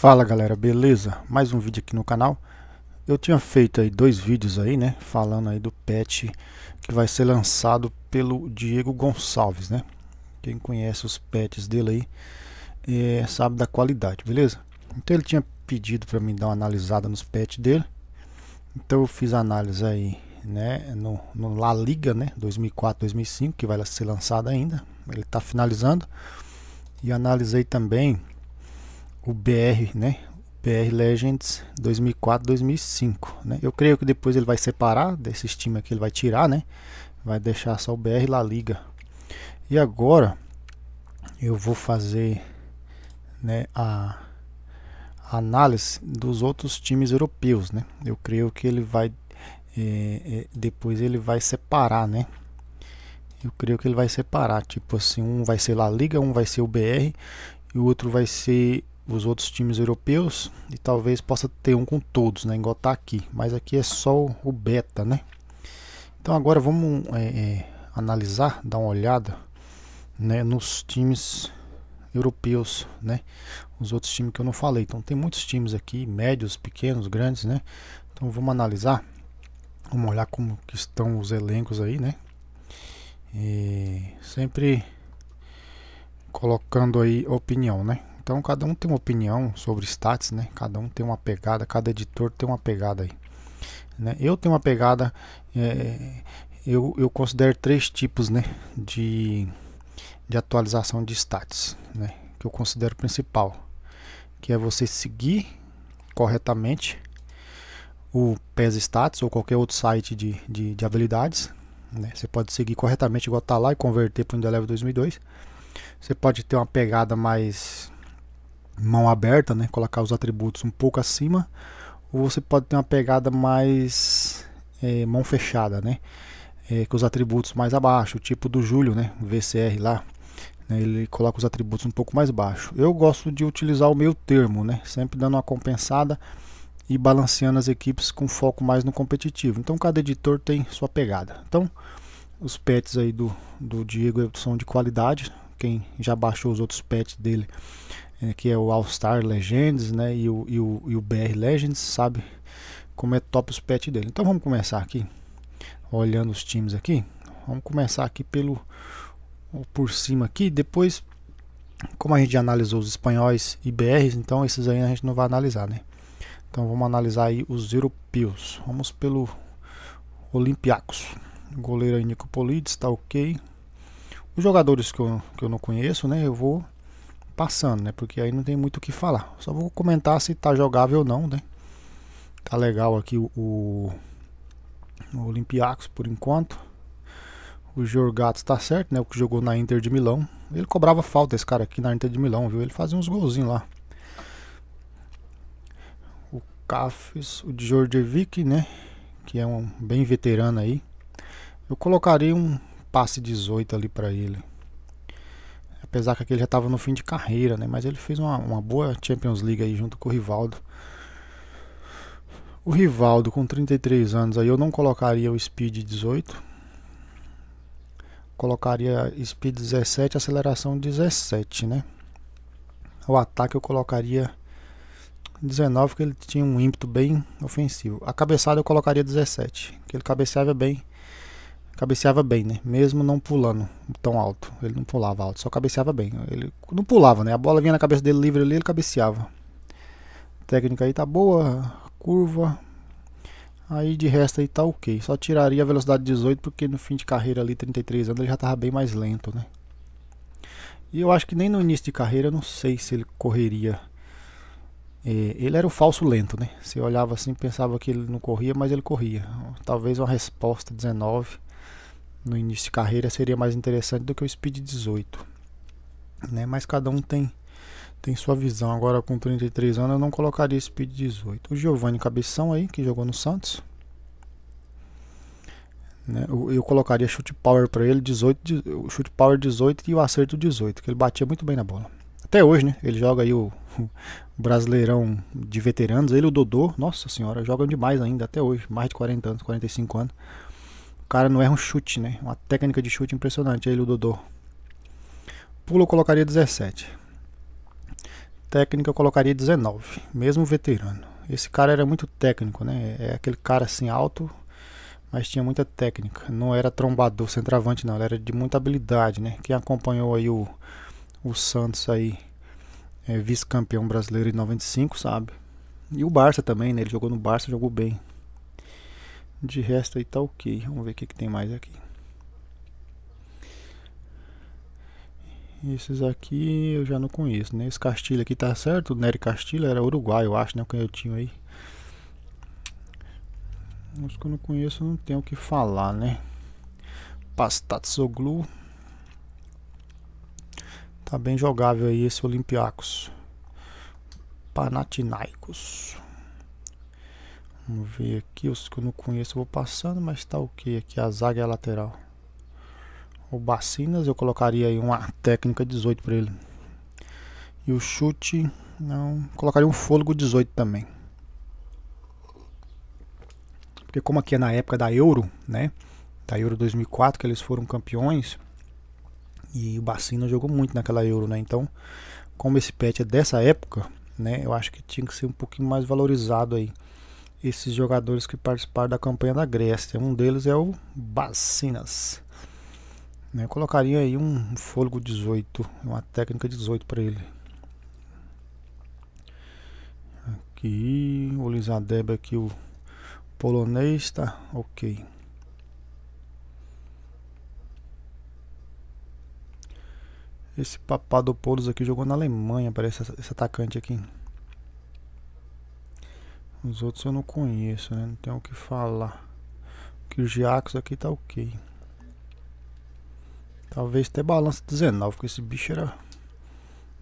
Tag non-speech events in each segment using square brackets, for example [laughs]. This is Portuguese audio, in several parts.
Fala galera, beleza? Mais um vídeo aqui no canal. Eu tinha feito aí dois vídeos aí, né? Falando aí do patch que vai ser lançado pelo Diego Gonçalves, né? Quem conhece os patches dele aí é, sabe da qualidade, beleza? Então ele tinha pedido para mim dar uma analisada nos patches dele. Então eu fiz a análise aí, né? No, no La Liga, né? 2004-2005 que vai ser lançado ainda. Ele está finalizando. E analisei também o BR, né? BR Legends 2004-2005, né? Eu creio que depois ele vai separar desse time aqui, ele vai tirar, né? Vai deixar só o BR La Liga. E agora eu vou fazer, né, a análise dos outros times europeus, né? Eu creio que ele vai é, é, depois ele vai separar, né? Eu creio que ele vai separar, tipo assim, um vai ser La Liga, um vai ser o BR e o outro vai ser os outros times europeus e talvez possa ter um com todos, né? Igual tá aqui, mas aqui é só o beta, né? Então agora vamos é, é, analisar, dar uma olhada né, nos times europeus, né? Os outros times que eu não falei. Então tem muitos times aqui, médios, pequenos, grandes, né? Então vamos analisar, vamos olhar como que estão os elencos aí, né? E sempre colocando aí opinião, né? Então cada um tem uma opinião sobre stats, né? Cada um tem uma pegada, cada editor tem uma pegada aí. Né? Eu tenho uma pegada, é, eu, eu considero três tipos, né? De, de atualização de stats, né? Que eu considero principal, que é você seguir corretamente o PES Stats ou qualquer outro site de, de, de habilidades. Né? Você pode seguir corretamente igual está lá e converter para o Indeleve 2002. Você pode ter uma pegada mais mão aberta, né, colocar os atributos um pouco acima, ou você pode ter uma pegada mais é, mão fechada, né, é, com os atributos mais abaixo, tipo do Júlio, né, o VCR lá, né, ele coloca os atributos um pouco mais baixo. Eu gosto de utilizar o meio termo, né, sempre dando uma compensada e balanceando as equipes com foco mais no competitivo. Então cada editor tem sua pegada. Então os pets aí do, do Diego são de qualidade. Quem já baixou os outros pets dele é, que é o All Star Legends né, e, o, e, o, e o BR Legends, sabe como é top os pets dele. Então vamos começar aqui, olhando os times aqui. Vamos começar aqui pelo por cima aqui, depois como a gente analisou os espanhóis e BRs, então esses aí a gente não vai analisar, né? Então vamos analisar aí os europeus. Vamos pelo Olympiacos. Goleiro aí Nicopolides, tá ok. Os jogadores que eu, que eu não conheço, né? Eu vou passando, né? Porque aí não tem muito o que falar. Só vou comentar se tá jogável ou não, né? Tá legal aqui o, o, Olympiacos por enquanto. O Jorgato tá certo, né? O que jogou na Inter de Milão. Ele cobrava falta esse cara aqui na Inter de Milão, viu? Ele fazia uns golzinhos lá. O Cafes, o Djordjevic, né? Que é um bem veterano aí. Eu colocaria um passe 18 ali para ele. Apesar que ele já estava no fim de carreira, né? Mas ele fez uma, uma boa Champions League aí junto com o Rivaldo. O Rivaldo com 33 anos aí eu não colocaria o Speed 18. Colocaria Speed 17, aceleração 17, né? O ataque eu colocaria 19, que ele tinha um ímpeto bem ofensivo. A cabeçada eu colocaria 17, que ele cabeceava bem cabeceava bem, né? Mesmo não pulando tão alto. Ele não pulava alto, só cabeceava bem. Ele não pulava, né? A bola vinha na cabeça dele livre ali, ele cabeceava. A técnica aí tá boa, curva. Aí de resto aí tá ok. Só tiraria a velocidade 18 porque no fim de carreira ali, 33 anos, ele já tava bem mais lento, né? E eu acho que nem no início de carreira eu não sei se ele correria. É, ele era o falso lento, né? Você olhava assim pensava que ele não corria, mas ele corria. Talvez uma resposta 19 no início de carreira seria mais interessante do que o Speed 18. Né? Mas cada um tem tem sua visão. Agora com 33 anos eu não colocaria Speed 18. O Giovanni Cabeção aí, que jogou no Santos. Né? Eu, eu colocaria chute power para ele, 18, chute power 18 e o acerto 18, que ele batia muito bem na bola. Até hoje, né? Ele joga aí o, o Brasileirão de veteranos, ele o Dodô, nossa senhora, jogam demais ainda até hoje, mais de 40 anos, 45 anos cara não erra um chute, né? Uma técnica de chute impressionante ele, o Dodô. Pulo eu colocaria 17. Técnica eu colocaria 19, mesmo veterano. Esse cara era muito técnico, né? É aquele cara assim alto, mas tinha muita técnica. Não era trombador, centroavante não, ele era de muita habilidade, né? Quem acompanhou aí o, o Santos aí, é vice-campeão brasileiro em 95, sabe? E o Barça também, né? Ele jogou no Barça, jogou bem. De resto aí tá ok. Vamos ver o que, que tem mais aqui. Esses aqui eu já não conheço, né? Esse Castilho aqui tá certo? O Nery Castilho era Uruguai, eu acho, né? O canhotinho aí. Os que eu não conheço não tenho o que falar, né? Pastatsoglu. Tá bem jogável aí esse Olympiacos. Panathinaikos. Vamos ver aqui, os que eu não conheço eu vou passando, mas tá ok aqui, a zaga é a lateral. O Bacinas, eu colocaria aí uma técnica 18 para ele. E o chute, não, colocaria um fôlego 18 também. Porque como aqui é na época da Euro, né? Da Euro 2004 que eles foram campeões, e o Bacinas jogou muito naquela Euro, né? Então, como esse pet é dessa época, né, eu acho que tinha que ser um pouquinho mais valorizado aí esses jogadores que participaram da campanha da Grécia. Um deles é o Bacinas. Eu colocaria aí um fôlego 18, uma técnica 18 para ele. Aqui, o Lisadeb aqui, o polonês está ok. Esse Papadopoulos aqui jogou na Alemanha, parece esse atacante aqui. Os outros eu não conheço, né? Não tenho o que falar. Que o Giacos aqui tá ok. Talvez até balança 19, porque esse bicho era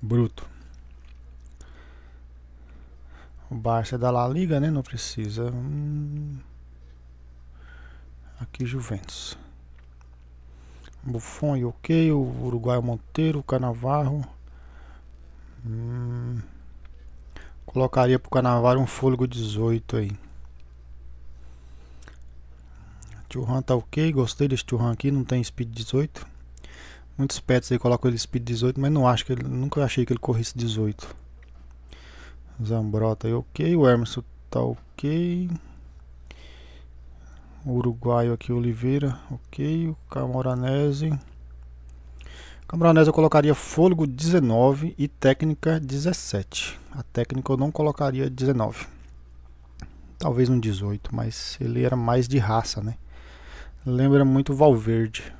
bruto. O Barça é da La Liga, né? Não precisa. Hum... Aqui Juventus. Buffon e ok. O Uruguai Monteiro, Canavarro. Hum... Colocaria pro carnaval um fôlego 18 aí. Tio Han tá ok, gostei desse Tio Han aqui, não tem speed 18. Muitos pets aí colocam ele speed 18, mas não acho que ele, nunca achei que ele corresse 18. Zambrota aí ok, o Hermes tá ok. O uruguaio aqui, Oliveira, ok. O Camoranese. Camaronesa eu colocaria fôlego 19 e técnica 17. A técnica eu não colocaria 19. Talvez um 18, mas ele era mais de raça, né? Lembra muito Valverde.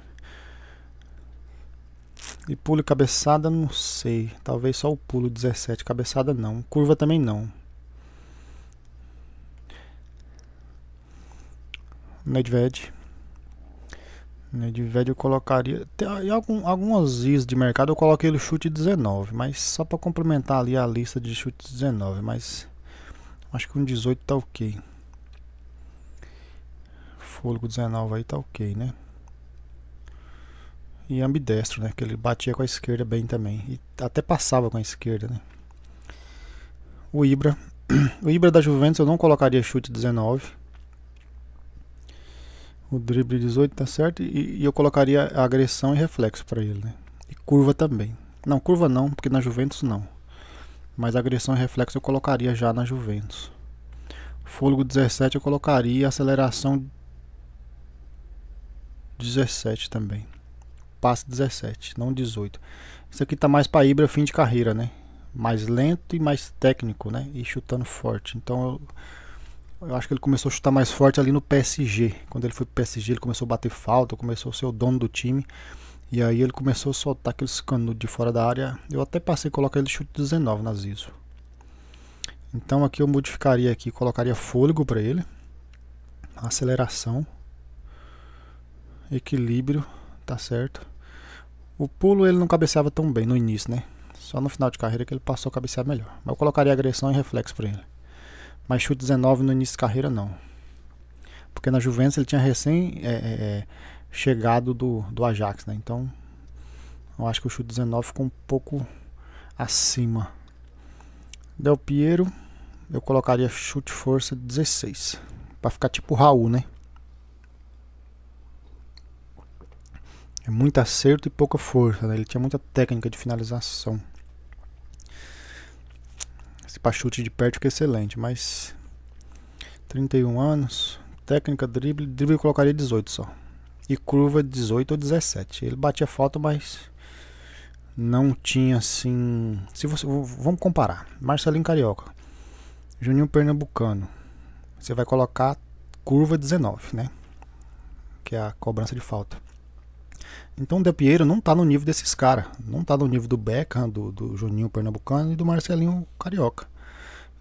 E pulo e cabeçada, não sei. Talvez só o pulo 17. Cabeçada não. Curva também não. Medved. Né, de velho eu colocaria. Tem algum, algumas is de mercado eu coloquei ele chute 19, mas só para complementar ali a lista de chute 19, mas acho que um 18 tá ok. Fôlego 19 aí tá ok, né? E ambidestro, né? Que ele batia com a esquerda bem também. E até passava com a esquerda, né? O Ibra. [clears throat] O Ibra da Juventus eu não colocaria chute 19. O drible 18 tá certo. E, e eu colocaria agressão e reflexo para ele, né? E curva também. Não, curva não, porque na Juventus não. Mas agressão e reflexo eu colocaria já na Juventus. Fôlego 17 eu colocaria. Aceleração 17 também. Passe 17, não 18. Isso aqui tá mais para Ibra fim de carreira, né? Mais lento e mais técnico, né? E chutando forte. Então eu eu acho que ele começou a chutar mais forte ali no PSG. Quando ele foi pro PSG, ele começou a bater falta, começou a ser o dono do time. E aí ele começou a soltar aqueles canudos de fora da área. Eu até passei a colocar ele chute 19 nas iso. Então aqui eu modificaria aqui, colocaria fôlego para ele. Aceleração. Equilíbrio, tá certo. O pulo ele não cabeceava tão bem no início, né? Só no final de carreira que ele passou a cabecear melhor. Mas eu colocaria agressão e reflexo para ele mas chute 19 no início de carreira não. Porque na Juventus ele tinha recém é, é, é chegado do, do Ajax, né? Então eu acho que o chute 19 ficou um pouco acima. Del Piero, eu colocaria chute força 16. para ficar tipo Raul, né? É muito acerto e pouca força. Né? Ele tinha muita técnica de finalização para chute de perto fica excelente, mas 31 anos, técnica drible, drible eu colocaria 18 só. E curva 18 ou 17. Ele batia falta, mas não tinha assim, se você vamos comparar, Marcelinho Carioca, Juninho Pernambucano. Você vai colocar curva 19, né? Que é a cobrança de falta. Então o Del Piero não está no nível desses caras. Não está no nível do Beckham, do, do Juninho Pernambucano e do Marcelinho Carioca.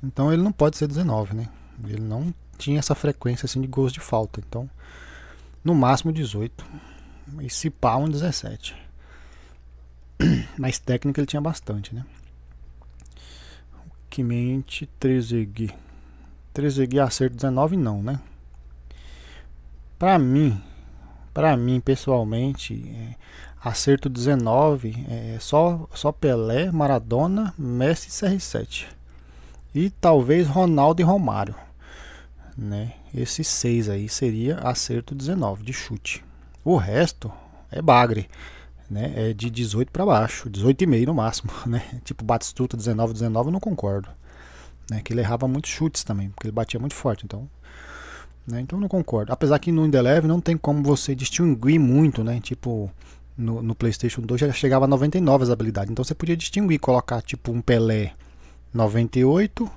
Então ele não pode ser 19, né? Ele não tinha essa frequência assim de gols de falta. Então, no máximo 18. E se pá, um 17. [clears throat] Mas técnica ele tinha bastante, né? Kimente, Trezegui. Trezegui acerto 19 não, né? Pra mim, para mim pessoalmente, é, acerto 19 é só, só Pelé, Maradona, Messi e CR7. E talvez Ronaldo e Romário. Né? Esses seis aí seria acerto 19 de chute. O resto é bagre. Né? É de 18 para baixo, 18 e meio no máximo. [laughs] Né? Tipo Batistuta 19, 19 eu não concordo. Né? Que ele errava muitos chutes também, porque ele batia muito forte. Então né? Então não concordo. Apesar que no Indeleve não tem como você distinguir muito, né? Tipo, no, no, PlayStation 2 já chegava a 99 as habilidades. Então você podia distinguir, colocar tipo um Pelé 98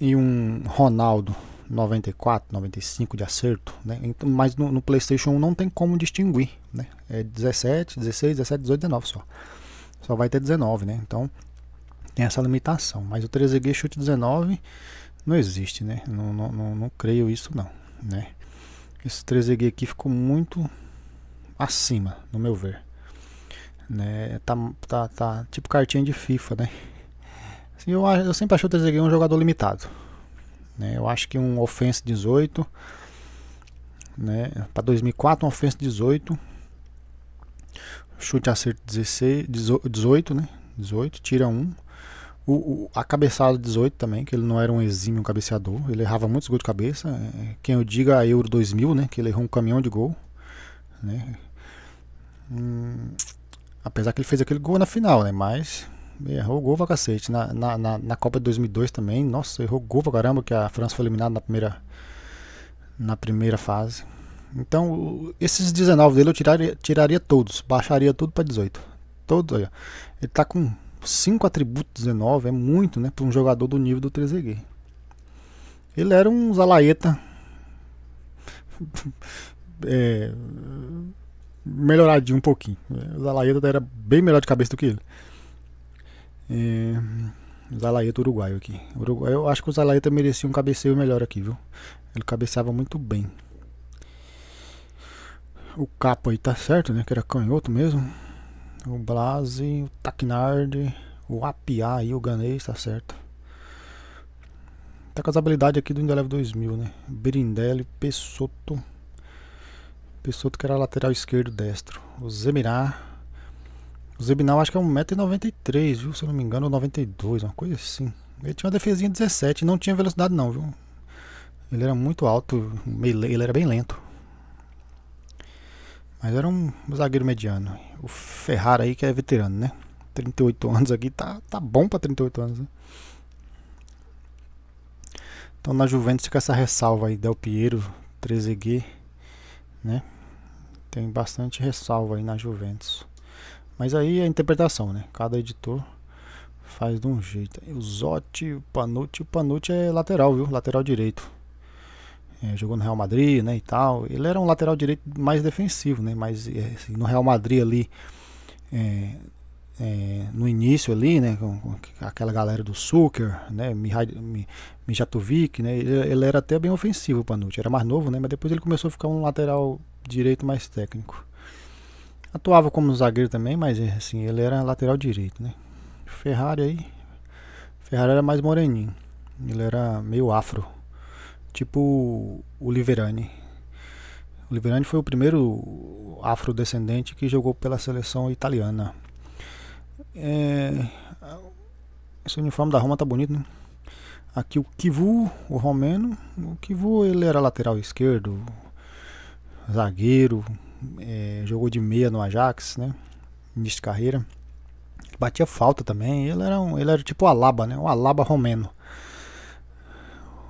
e um Ronaldo 94, 95 de acerto, né? Então, mas no, no, PlayStation 1 não tem como distinguir, né? É 17, 16, 17, 18, 19 só. Só vai ter 19, né? Então tem essa limitação. Mas o 13 Chute 19 não existe, né? Não, não, não, não creio isso não, né? Esse 13G aqui ficou muito acima, no meu ver. Né? Tá, tá, tá tipo cartinha de FIFA, né? Assim, eu, eu sempre achei o 13G um jogador limitado. Né? Eu acho que um Offense 18, né? para 2004 um Offense 18, chute acerto 16, 18, né? 18, tira 1, o, o, a cabeçada 18 também, que ele não era um exímio cabeceador, ele errava muitos gols de cabeça. É, quem eu diga a Euro 2000, né, que ele errou um caminhão de gol. Né. Hum, apesar que ele fez aquele gol na final, né, mas errou gol pra cacete. Na, na, na, na Copa de 2002 também, nossa, errou gol pra caramba, que a França foi eliminada na primeira, na primeira fase. Então, esses 19 dele eu tiraria, tiraria todos, baixaria tudo para 18. Todos, olha. Ele tá com 5 atributos 19 é muito, né, para um jogador do nível do Trezeguet. Ele era um Zalaeta [laughs] é, melhoradinho um pouquinho. O Zalaeta era bem melhor de cabeça do que ele. É, Zalaeta uruguaio aqui. Uruguai, eu acho que o Zalaeta merecia um cabeceio melhor aqui, viu? Ele cabeceava muito bem. O capo aí tá certo, né? Que era canhoto mesmo o Blase, o Tacnard, o Apiá e o Ganês, tá certo. Tá com as habilidades aqui do Indelev 2000, né? Brindelli, Pessoto, Pessoto que era lateral esquerdo destro, o Zemirá, o Zeminal acho que é 1,93m, viu? Se eu não me engano, 92, uma coisa assim. Ele tinha uma defesinha 17, não tinha velocidade não, viu? Ele era muito alto, ele era bem lento. Mas era um zagueiro mediano. O Ferrari aí que é veterano, né? 38 anos aqui, tá, tá bom para 38 anos, né? Então na Juventus fica essa ressalva aí, Del Piero, Trezeguet, né? Tem bastante ressalva aí na Juventus. Mas aí é a interpretação, né? Cada editor faz de um jeito. O Zotti, o Panucci, o Panucci é lateral, viu? Lateral direito é, jogou no Real Madrid, né, e tal. Ele era um lateral direito mais defensivo, né, mas é, assim, no Real Madrid ali, é, é, no início ali, né, com, com, aquela galera do Suker, né, Mijatovic, né, ele, ele, era até bem ofensivo para Panucci, era mais novo, né, mas depois ele começou a ficar um lateral direito mais técnico. Atuava como zagueiro também, mas é, assim, ele era lateral direito, né. Ferrari aí, Ferrari era mais moreninho, ele era meio afro. Tipo o Liverani. O Liverani foi o primeiro afrodescendente que jogou pela seleção italiana. É, esse uniforme da Roma tá bonito, né? Aqui o Kivu, o romeno. O Kivu ele era lateral esquerdo, zagueiro, é, jogou de meia no Ajax, né? Início de carreira. Batia falta também. Ele era, um, ele era tipo o Alaba, né? O Alaba romeno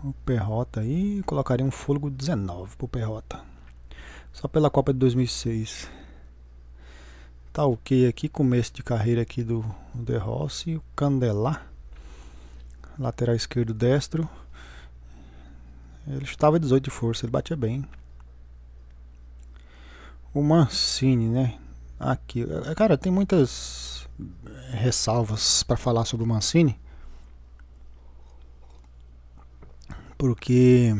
o Perrota aí, colocaria um fôlego 19 pro Perrota. Só pela Copa de 2006. Tá ok aqui, começo de carreira aqui do De Rossi, o Candelá, lateral esquerdo destro. Ele estava 18 de força, ele batia bem. O Mancini, né? Aqui, é, cara, tem muitas eh, ressalvas para falar sobre o Mancini. porque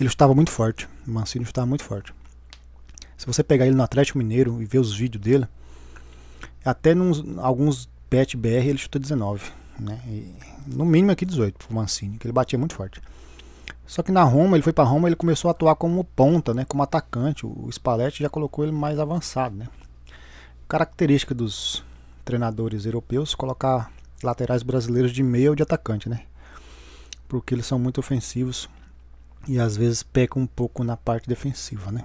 ele estava muito forte. O Mancini estava muito forte. Se você pegar ele no Atlético Mineiro e ver os vídeos dele, até alguns pet BR ele chuta 19, né? E no mínimo aqui 18 o Mancini, que ele batia muito forte. Só que na Roma, ele foi para Roma, ele começou a atuar como ponta, né, como atacante. O Spalletti já colocou ele mais avançado, né? Característica dos treinadores europeus colocar laterais brasileiros de meio ou de atacante, né? porque eles são muito ofensivos e às vezes pecam um pouco na parte defensiva, né?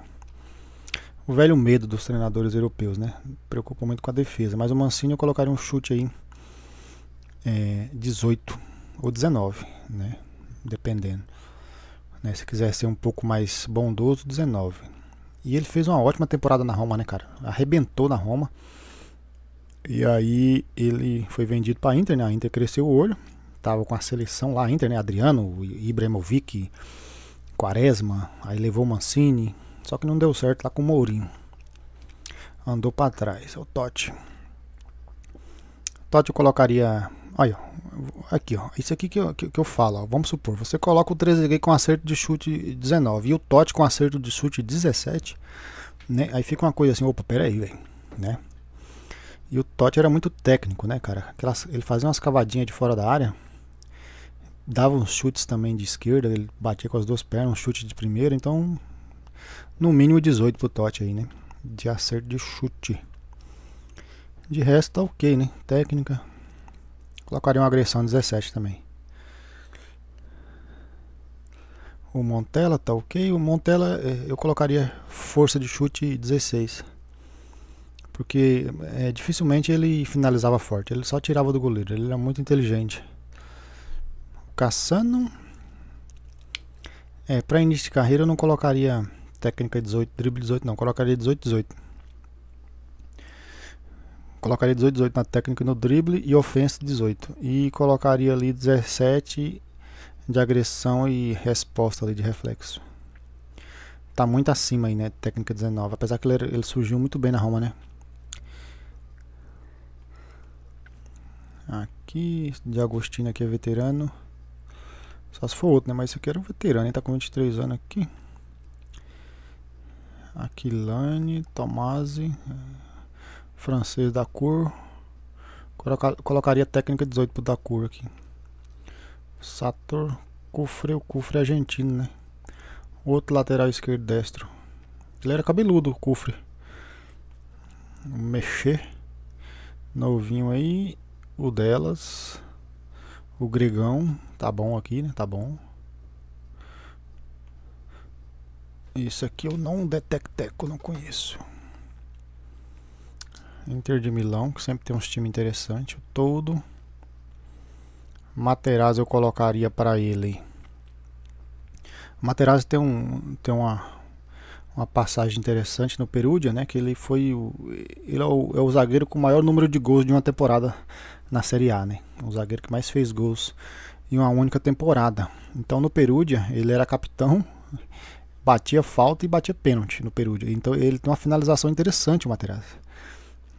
O velho medo dos treinadores europeus, né? Preocupa muito com a defesa, mas o Mancini eu colocaria um chute aí é, 18 ou 19, né? Dependendo. Né? Se quiser ser um pouco mais bondoso, 19. E ele fez uma ótima temporada na Roma, né, cara? Arrebentou na Roma. E aí ele foi vendido para a Inter, né? A Inter cresceu o olho estava com a seleção lá, Inter, né? Adriano, Ibrahimovic, Quaresma, aí levou Mancini, só que não deu certo lá com o Mourinho. Andou para trás, é o Totti. Totti eu colocaria. Olha, aqui, ó. Isso aqui que eu, que, que eu falo, ó. Vamos supor, você coloca o 13 com acerto de chute 19 e o Totti com acerto de chute 17, né? Aí fica uma coisa assim, opa, aí, velho, né? E o Totti era muito técnico, né, cara? Aquelas, ele fazia umas cavadinhas de fora da área dava uns chutes também de esquerda, ele batia com as duas pernas, um chute de primeira, então no mínimo 18 pro Totti aí, né? De acerto de chute. De resto tá ok, né? Técnica. Colocaria uma agressão 17 também. O Montella tá ok. O Montella é, eu colocaria força de chute 16. Porque é, dificilmente ele finalizava forte. Ele só tirava do goleiro. Ele era muito inteligente caçando. É, para início de carreira eu não colocaria técnica 18, drible 18 não, colocaria 18, 18. Colocaria 18, 18 na técnica no drible e ofensa 18. E colocaria ali 17 de agressão e resposta ali de reflexo. Tá muito acima aí, né? Técnica 19. Apesar que ele, ele surgiu muito bem na Roma, né? Aqui, de Agostinho aqui é veterano. Só se for outro, né? Mas esse aqui era um veterano, ele tá com 23 anos aqui. Aquilane, Tomasi, é, francês da cor. Coloca, colocaria técnica 18 pro da cor aqui. Sator, Cufre, o Cufre é argentino, né? Outro lateral esquerdo destro. Ele era cabeludo, o Cufre. Mexer. Novinho aí. O delas. O gregão tá bom aqui, né? Tá bom. Isso aqui eu não detecteco, não conheço. Inter de Milão, que sempre tem uns times interessantes. O todo. Materazzi eu colocaria para ele. Materazzi tem, um, tem uma, uma passagem interessante no Perugia, né? Que ele foi o, ele é o, é o zagueiro com o maior número de gols de uma temporada na Série A, né? O zagueiro que mais fez gols em uma única temporada. Então no Perúdia ele era capitão, [laughs] batia falta e batia pênalti no Perúdia. Então ele tem uma finalização interessante, o Materazzi.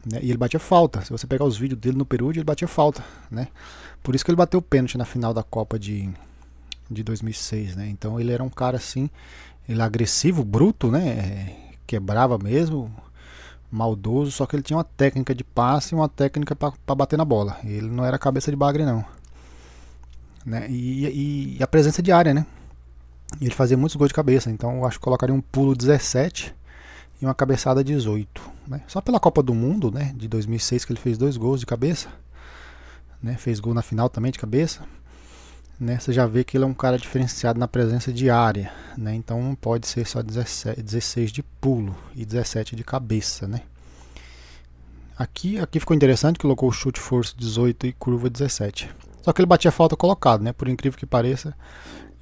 Né? E ele batia falta. Se você pegar os vídeos dele no Perúdia, ele batia falta, né? Por isso que ele bateu pênalti na final da Copa de de 2006, né? Então ele era um cara assim, ele é agressivo, bruto, né? É, quebrava mesmo, maldoso, só que ele tinha uma técnica de passe e uma técnica para bater na bola. Ele não era cabeça de bagre, não. Né? E, e, e, a presença diária, né? Ele fazia muitos gols de cabeça, então eu acho que colocaria um pulo 17 e uma cabeçada 18. Né? Só pela Copa do Mundo né, de 2006 que ele fez dois gols de cabeça. Né? Fez gol na final também de cabeça né, você já vê que ele é um cara diferenciado na presença de área, né? Então não pode ser só 17, 16 de pulo e 17 de cabeça, né? Aqui, aqui ficou interessante, que colocou o chute força 18 e curva 17. Só que ele batia falta colocada, né? Por incrível que pareça,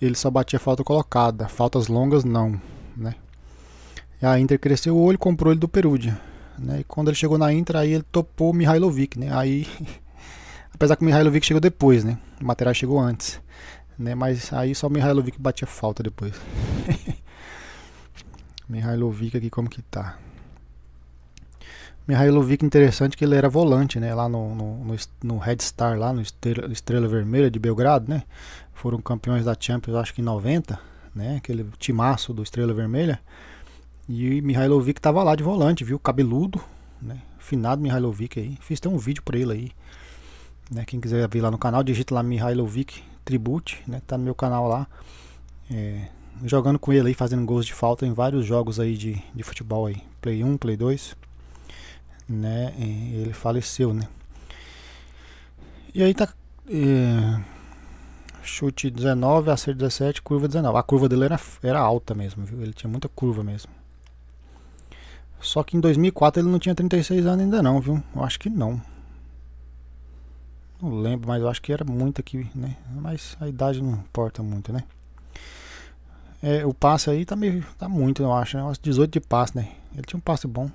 ele só batia falta colocada, faltas longas não, né? E a Inter cresceu o olho, comprou ele do Perugia, né? E quando ele chegou na Inter, aí ele topou o Mihailovic, né? Aí [laughs] Apesar que o Mihailovic chegou depois, né? O material chegou antes. Né? Mas aí só o Mihailovic batia falta depois. [laughs] Mihailovic aqui como que tá? Mihailovic interessante que ele era volante, né? Lá no, no, no, no Red Star, lá no Estrela, Estrela, Vermelha de Belgrado, né? Foram campeões da Champions, acho que em 90, né? Aquele timaço do Estrela Vermelha. E Mihailovic tava lá de volante, viu? Cabeludo, né? Finado Mihailovic aí. Fiz até um vídeo pra ele aí. Né? Quem quiser ver lá no canal, digita lá Mihailovic Tribute, né? Tá no meu canal lá. É, jogando com ele aí, fazendo gols de falta em vários jogos aí de, de futebol aí. Play 1, Play 2. Né? E ele faleceu, né? E aí tá... É chute 19, acerto 17, curva 19. A curva dele era, era alta mesmo, viu? Ele tinha muita curva mesmo. Só que em 2004 ele não tinha 36 anos ainda não, viu? Eu acho que não. Não lembro, mas eu acho que era muito aqui, né? Mas a idade não importa muito, né? É, o passe aí tá meio. tá muito, eu acho, né? 18 de passe, né? Ele tinha um passe bom.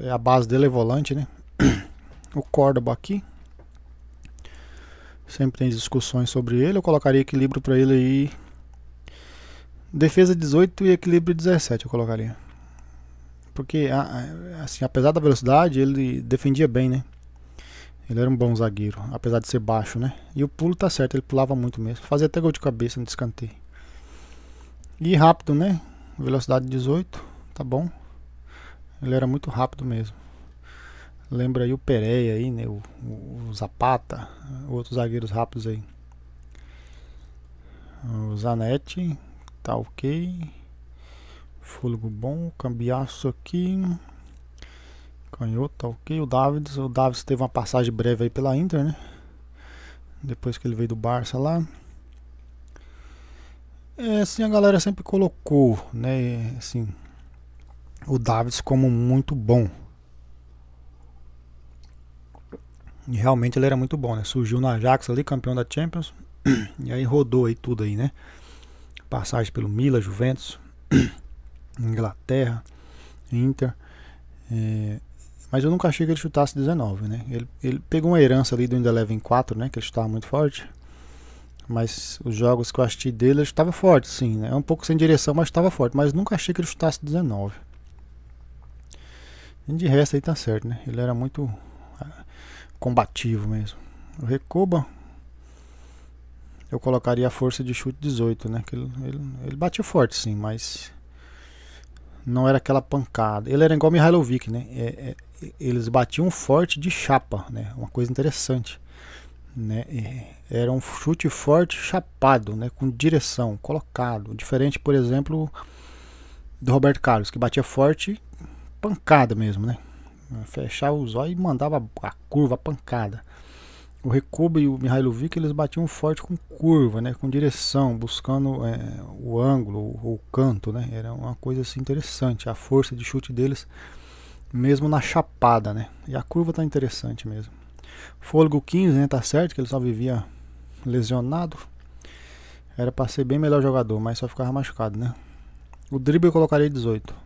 É, é a base dele é volante, né? [clears throat] O Córdoba aqui. Sempre tem discussões sobre ele. Eu colocaria equilíbrio para ele aí. Defesa 18 e equilíbrio 17 eu colocaria. Porque assim, apesar da velocidade, ele defendia bem, né? Ele era um bom zagueiro, apesar de ser baixo, né? E o pulo tá certo, ele pulava muito mesmo. Fazia até gol de cabeça no descanteio. E rápido, né? Velocidade 18, tá bom. Ele era muito rápido mesmo. Lembra aí o Pereira aí, né? O, o, o Zapata, outros zagueiros rápidos aí. O Zanetti, tá ok. Fulgo bom, cambiaço aqui. Canhoto, tá ok. O Davids, o Davids teve uma passagem breve aí pela Inter, né? Depois que ele veio do Barça lá. É assim, a galera sempre colocou, né? Assim, o Davids como muito bom. E realmente ele era muito bom, né? Surgiu na Ajax ali, campeão da Champions. [clears throat] E aí rodou aí tudo aí, né? Passagem pelo Mila, Juventus, [clears throat] Inglaterra, Inter. É, mas eu nunca achei que ele chutasse 19, né? Ele, ele pegou uma herança ali do Indeleven 4, né? Que ele estava muito forte. Mas os jogos que eu assisti dele, ele estava forte, sim. Né? É né? um pouco sem direção, mas estava forte. Mas nunca achei que ele chutasse 19. E de resto aí tá certo, né? Ele era muito ah, combativo mesmo. O Recoba, eu colocaria a força de chute 18, né? Que ele, ele, ele batia forte, sim, mas não era aquela pancada. Ele era igual Mihailovic, né? É, é, eles batiam forte de chapa, né? Uma coisa interessante, né? É, era um chute forte chapado, né? Com direção, colocado. Diferente, por exemplo, do Roberto Carlos, que batia forte, pancada mesmo, né? Fechava os olhos e mandava a curva, a pancada o Recoba e o Mihailovic eles batiam forte com curva, né, com direção, buscando é, o ângulo ou o canto, né, era uma coisa assim, interessante, a força de chute deles mesmo na chapada, né, e a curva tá interessante mesmo. Fôlego 15, né, tá certo que ele só vivia lesionado, era para ser bem melhor jogador, mas só ficava machucado, né. O drible eu colocaria 18.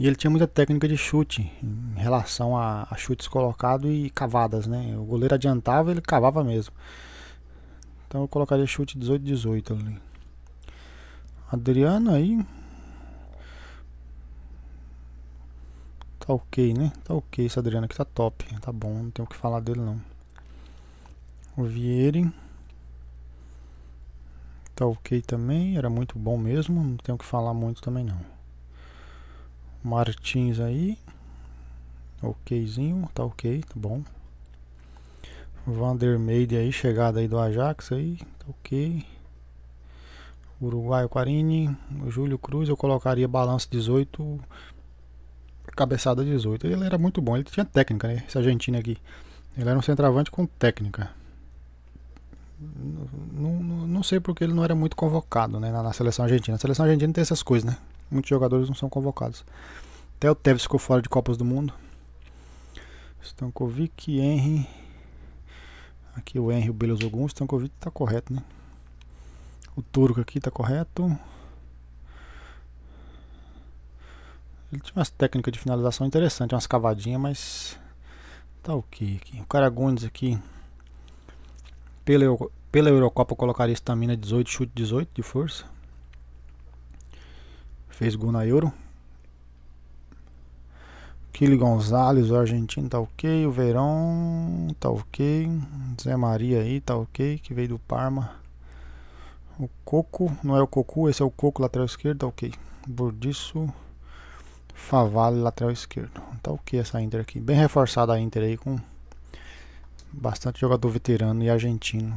E ele tinha muita técnica de chute em relação a, a chutes colocados e cavadas, né? O goleiro adiantava, ele cavava mesmo. Então eu colocaria chute 18-18 ali. Adriano aí. Tá ok, né? Tá ok esse Adriano aqui, tá top. Tá bom, não tem o que falar dele não. O Vieira. Tá ok também, era muito bom mesmo, não tem o que falar muito também não. Martins aí. Okzinho, tá ok, tá bom. Vandermeide aí, chegada aí do Ajax aí, tá ok. Uruguai, Quarini, Júlio Cruz, eu colocaria balanço 18, cabeçada 18. Ele era muito bom, ele tinha técnica, né? Esse argentino aqui. Ele era um centroavante com técnica. Não, não, não sei porque ele não era muito convocado né, na, na seleção argentina. A seleção argentina tem essas coisas, né? muitos jogadores não são convocados. Até o Tevez ficou fora de Copas do Mundo. Stankovic, Henry. Aqui o Henry, o Belozogum. O Stankovic tá correto, né? O Turco aqui tá correto. Ele tinha umas técnicas de finalização interessantes, umas cavadinhas, mas. Tá ok aqui. O Caragundes aqui. Pela, pela Eurocopa eu colocaria estamina 18, chute 18 de força. Fez gol na Euro. Kili Gonzalez, o argentino tá ok. O Verão tá ok. Zé Maria aí tá ok, que veio do Parma. O Coco, não é o Coco, esse é o Coco, lateral esquerdo, tá ok. Burdiço, Favale, lateral esquerdo. Tá ok essa Inter aqui. Bem reforçada a Inter aí com bastante jogador veterano e argentino.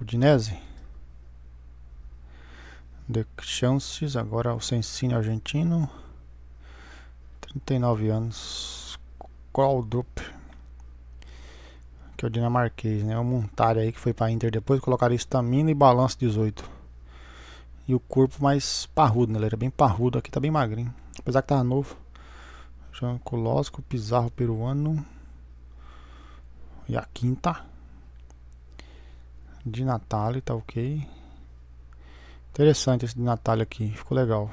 O Dinese, de chances. Agora o Sensino argentino, 39 anos, Qualdrup, que é o dinamarquês, né? O montar aí que foi para Inter depois, colocaram estamina e balanço 18. E o corpo mais parrudo, né? era bem parrudo, aqui tá bem magrinho, apesar que tá novo. Jean Colosco, Pizarro peruano. E a quinta. De Natale, tá ok. Interessante esse de Natália aqui, ficou legal.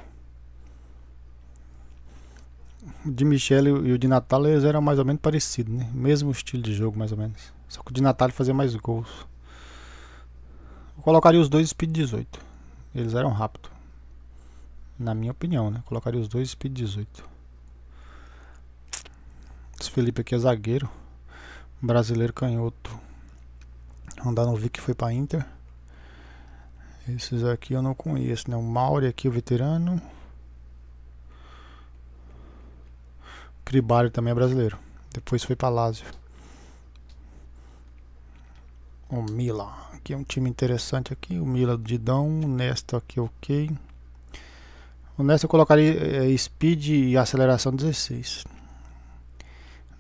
O de Michele e o de Natália eles eram mais ou menos parecidos, né? Mesmo estilo de jogo, mais ou menos. Só que o de Natália fazia mais gols. Eu colocaria os dois Speed 18. Eles eram rápidos. Na minha opinião, né? colocaria os dois Speed 18. Esse Felipe aqui é zagueiro. Brasileiro canhoto. que foi pra Inter. Esses aqui eu não conheço, né? O Mauri aqui, o veterano. O Cribário também é brasileiro. Depois foi Lazio O Mila. Aqui é um time interessante aqui. O Mila do Didão. O Nesta aqui ok. O Nesta eu colocaria é, speed e aceleração 16.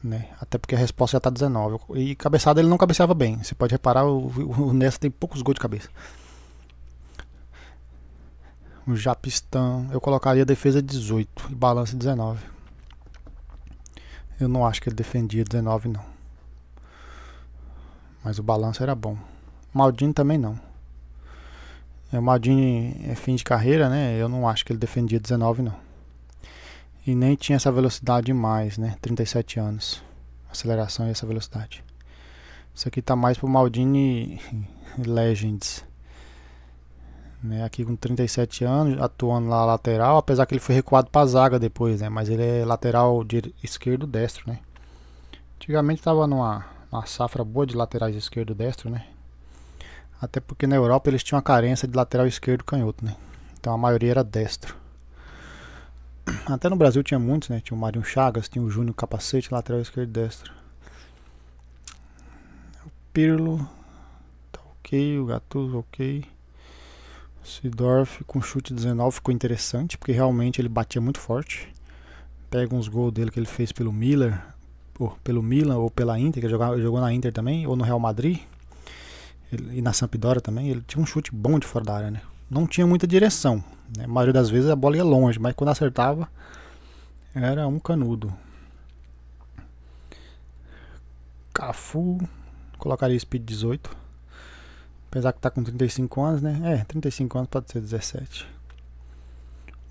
Né? Até porque a resposta já está 19. E cabeçada ele não cabeceava bem. Você pode reparar, o, o tem poucos gols de cabeça um Japistão, eu colocaria defesa 18 e balança 19. Eu não acho que ele defendia 19 não. Mas o balanço era bom. Maldini também não. É, o Maldini é fim de carreira, né? Eu não acho que ele defendia 19 não. E nem tinha essa velocidade mais, né? 37 anos. Aceleração e essa velocidade. Isso aqui tá mais pro Maldini [laughs] Legends né? Aqui com 37 anos, atuando lá lateral, apesar que ele foi recuado para zaga depois, né? Mas ele é lateral de esquerdo destro, né? Antigamente estava numa, numa safra boa de laterais esquerdo destro, né? Até porque na Europa eles tinham a carência de lateral esquerdo canhoto, né? Então a maioria era destro. Até no Brasil tinha muitos, né? Tinha o Mário Chagas, tinha o Júnior Capacete, lateral esquerdo destro. O Pirlo, tá ok, o Gattuso ok. Sidorf com chute 19 ficou interessante, porque realmente ele batia muito forte. Pega uns gols dele que ele fez pelo Miller, ou pelo Milan ou pela Inter, que jogou, jogou na Inter também, ou no Real Madrid. Ele, e na Sampdoria também, ele tinha um chute bom de fora da área, né? Não tinha muita direção, né? A maioria das vezes a bola ia longe, mas quando acertava era um canudo. Cafu, colocaria speed 18. Apesar que tá com 35 anos, né? É, 35 anos pode ser 17.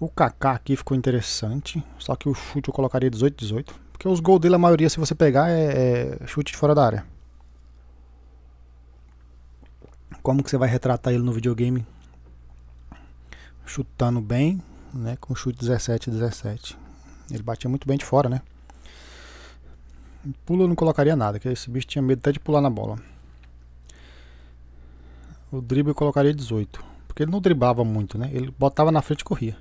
O Kaká aqui ficou interessante. Só que o chute eu colocaria 18, 18. Porque os gols dele, a maioria, se você pegar, é, é chute de fora da área. Como que você vai retratar ele no videogame? Chutando bem, né? Com chute 17, 17. Ele batia muito bem de fora, né? Pula eu não colocaria nada, que esse bicho tinha medo até de pular na bola. O drible eu colocaria 18. Porque ele não driblava muito, né? Ele botava na frente e corria.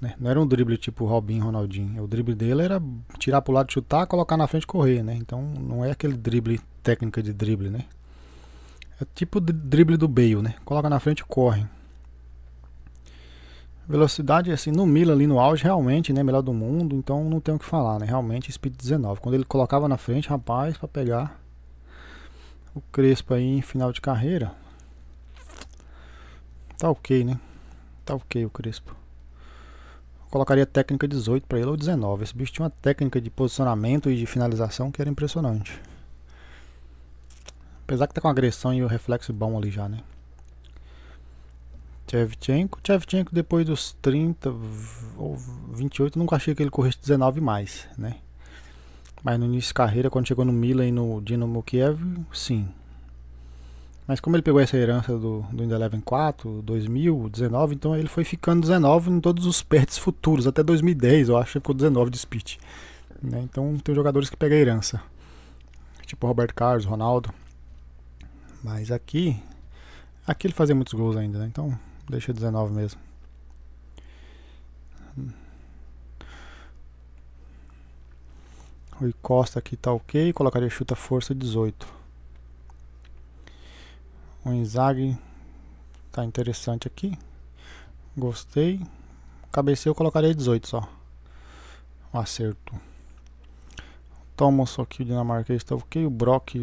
Né? Não era um drible tipo Robin Ronaldinho. O drible dele era tirar pro lado, chutar, colocar na frente e correr, né? Então não é aquele drible, técnica de drible, né? É tipo drible do Bale, né? Coloca na frente e corre. Velocidade, assim, no Mila ali no auge, realmente, né? Melhor do mundo, então não tem o que falar, né? Realmente, speed 19. Quando ele colocava na frente, rapaz, para pegar o Crespo aí em final de carreira, Tá ok, né? Tá ok o Crespo. Eu colocaria técnica 18 para ele ou 19. Esse bicho tinha uma técnica de posicionamento e de finalização que era impressionante. Apesar que tá com agressão e o reflexo bom ali já, né? Tchevchenko. Tchevchenko depois dos 30 ou 28, nunca achei que ele corresse 19 mais, né? Mas no início de carreira, quando chegou no Milan e no Dinamo Kiev, sim. Mas como ele pegou essa herança do, do Eleven 4, 2019, então ele foi ficando 19 em todos os pertes futuros, até 2010, eu acho, ficou 19 de speed. Né? Então tem jogadores que pegam a herança, tipo Roberto Carlos, Ronaldo. Mas aqui, aqui ele fazia muitos gols ainda, né? então deixa 19 mesmo. Rui Costa aqui tá ok, colocaria chuta força 18. O zag tá interessante aqui. Gostei. Cabeceio eu colocaria 18 só. O acerto. Thomas aqui, o dinamarquês tá ok. O Brock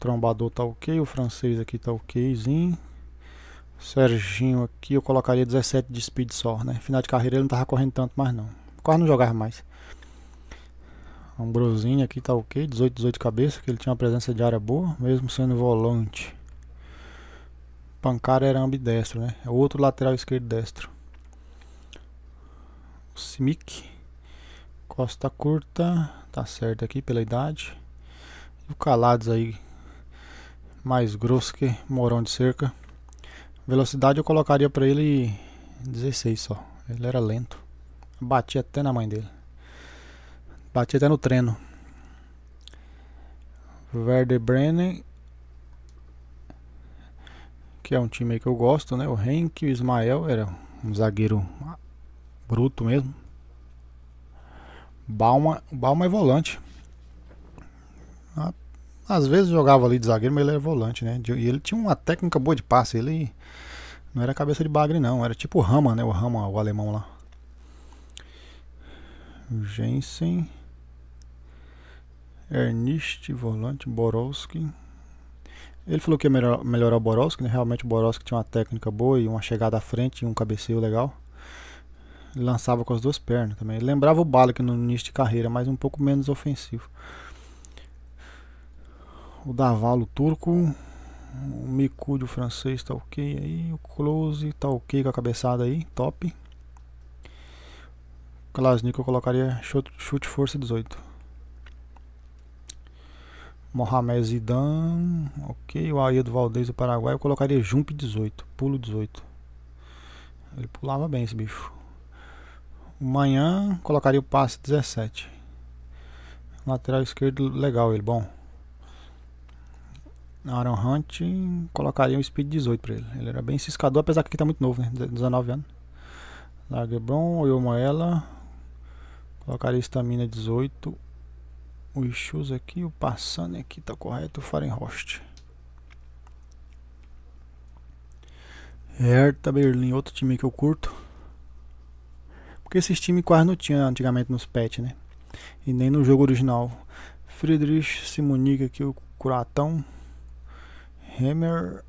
trombador tá ok. O francês aqui tá okzinho. Serginho aqui eu colocaria 17 de speed só, né? Final de carreira ele não tava correndo tanto mais não. Quase não jogava mais. Ambrosinho aqui tá ok, 18, 18 cabeça, que ele tinha uma presença de área boa, mesmo sendo volante. Pancara era ambidestro, né? É outro lateral esquerdo destro. Simic. Costa curta. Tá certo aqui pela idade. E o Calados aí. Mais grosso que Morão de cerca. Velocidade eu colocaria pra ele 16 só. Ele era lento. Batia até na mãe dele. Batia até no treino. Werder Brenner que é um time que eu gosto, né? O Henk, o Ismael, era um zagueiro bruto mesmo. Balma, Balma é volante. Às vezes jogava ali de zagueiro, mas ele era volante, né? E ele tinha uma técnica boa de passe, ele não era cabeça de bagre não, era tipo o Rama, né? O Rama, o alemão lá. Jensen, Ernst, volante, Borowski, ele falou que ia melhor, melhorar o Borowski, né? Realmente o Borowski tinha uma técnica boa e uma chegada à frente e um cabeceio legal. Ele lançava com as duas pernas também. Ele lembrava o Balak no início de carreira, mas um pouco menos ofensivo. O Davalo turco. O Micudio francês tá ok aí. O Close tá ok com a cabeçada aí. Top. Klasnik eu colocaria chute, chute força 18. Mohamed Zidane, ok, o do Valdez do Paraguai, eu colocaria Jump 18, pulo 18. Ele pulava bem esse bicho. Manhã colocaria o passe 17. Lateral esquerdo, legal ele, bom. Aaron Hunt, colocaria um speed 18 para ele. Ele era bem ciscador, apesar que ele tá muito novo, né? 19 anos. Lagerbron, Oyomaela, colocaria estamina 18 o Ixus aqui, o Passane aqui, tá correto, o Fahrenhost. Hertha Berlim, outro time que eu curto. Porque esses times quase não tinha antigamente nos patch, né? E nem no jogo original. Friedrich Simonic aqui, o Curatão. Hammer.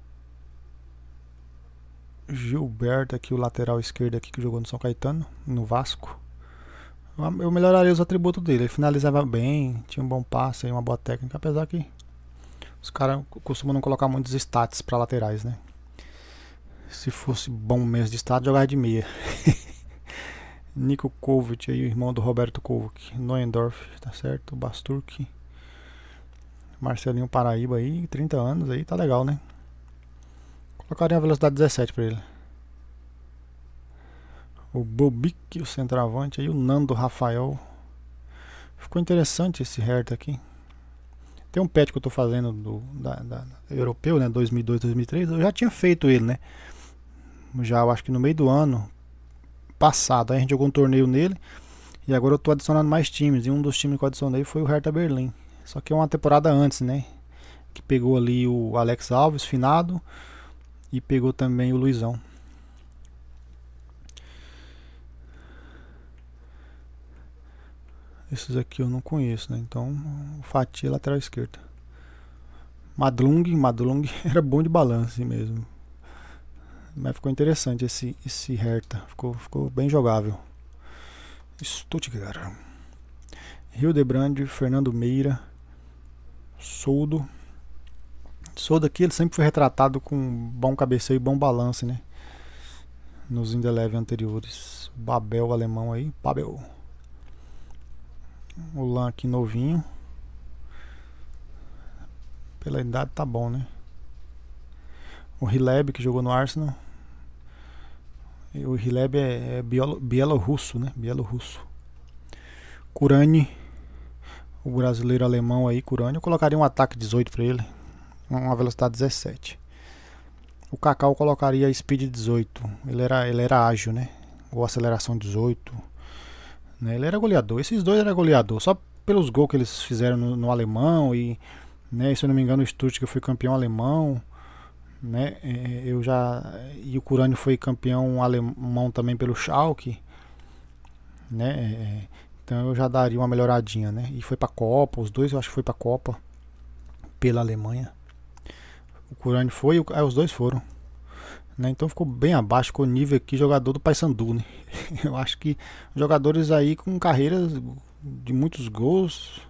Gilberto aqui, o lateral esquerdo aqui que jogou no São Caetano, no Vasco. Eu melhoraria os atributos dele. Ele finalizava bem, tinha um bom passe, uma boa técnica, apesar que os caras costumam não colocar muitos stats para laterais, né? Se fosse bom mesmo de stats, jogava de meia. [laughs] Nico Kovic, aí, o irmão do Roberto Kovic. Noendorf, tá certo? Basturk. Marcelinho Paraíba aí, 30 anos aí, tá legal, né? Colocaria a velocidade 17 para ele o Bobic, o centroavante, aí o Nando Rafael. Ficou interessante esse Hertha aqui. Tem um pet que eu estou fazendo do da, da, europeu, né, 2002, 2003, eu já tinha feito ele, né? Já eu acho que no meio do ano passado, aí a gente jogou um torneio nele. E agora eu estou adicionando mais times, e um dos times que eu adicionei foi o Hertha Berlim. Só que é uma temporada antes, né? Que pegou ali o Alex Alves, finado, e pegou também o Luizão. Esses aqui eu não conheço, né? Então, fatia é lateral esquerda. Madlung, Madlung [laughs] era bom de balance mesmo. Mas ficou interessante esse esse Hertha, ficou ficou bem jogável. Stuttgart. Rio de Brande, Fernando Meira, Soldo. Soldo aqui ele sempre foi retratado com bom cabeceio e bom balance, né? Nos Indeleve anteriores. Babel alemão aí, Babel o lã aqui novinho. Pela idade tá bom, né? O Hileb que jogou no Arsenal. E o Hileb é, é bielorrusso, né? Bielorrusso. Curani o brasileiro alemão aí, Curani Eu colocaria um ataque 18 para ele, uma velocidade 17. O Cacau colocaria speed 18. Ele era, ele era ágil, né? Ou aceleração 18 né? Ele era goleador. Esses dois eram goleador. Só pelos gols que eles fizeram no, no alemão e, né, e, se eu não me engano, o Stuttgart foi campeão alemão. Né? É, é, eu já e o Curani foi campeão alemão também pelo Schalke, né? É, então eu já daria uma melhoradinha, né? E foi para Copa, os dois eu acho que foi para Copa pela Alemanha. O Curani foi, os dois foram. Né? Então ficou bem abaixo, com o nível aqui jogador do Paysandu. Né? [laughs] Eu acho que jogadores aí com carreiras de muitos gols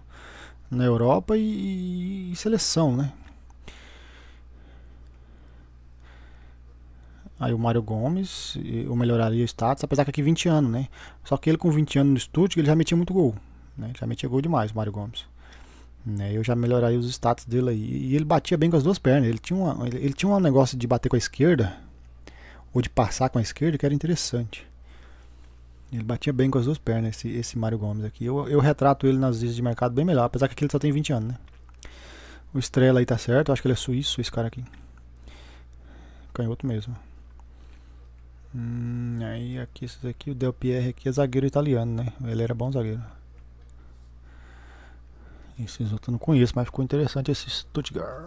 na Europa e, e seleção, né? Aí o Mário Gomes, eu melhoraria o status, apesar que aqui 20 anos, né? Só que ele com 20 anos no estúdio, ele já metia muito gol, né? já metia gol demais, o Mário Gomes. Né? Eu já melhoraria os status dele aí. E ele batia bem com as duas pernas. Ele tinha, uma, ele, ele tinha um negócio de bater com a esquerda, ou de passar com a esquerda, que era interessante. Ele batia bem com as duas pernas, esse, esse Mário Gomes aqui. Eu, eu retrato ele nas vezes de mercado bem melhor, apesar que ele só tem 20 anos, né? O Estrela aí tá certo, eu acho que ele é suíço, esse cara aqui. Canhoto mesmo. Hum, aí aqui, esses aqui, o Del Pierre aqui é zagueiro italiano, né? Ele era bom zagueiro. Esses outros eu não conheço, mas ficou interessante esse Stuttgart.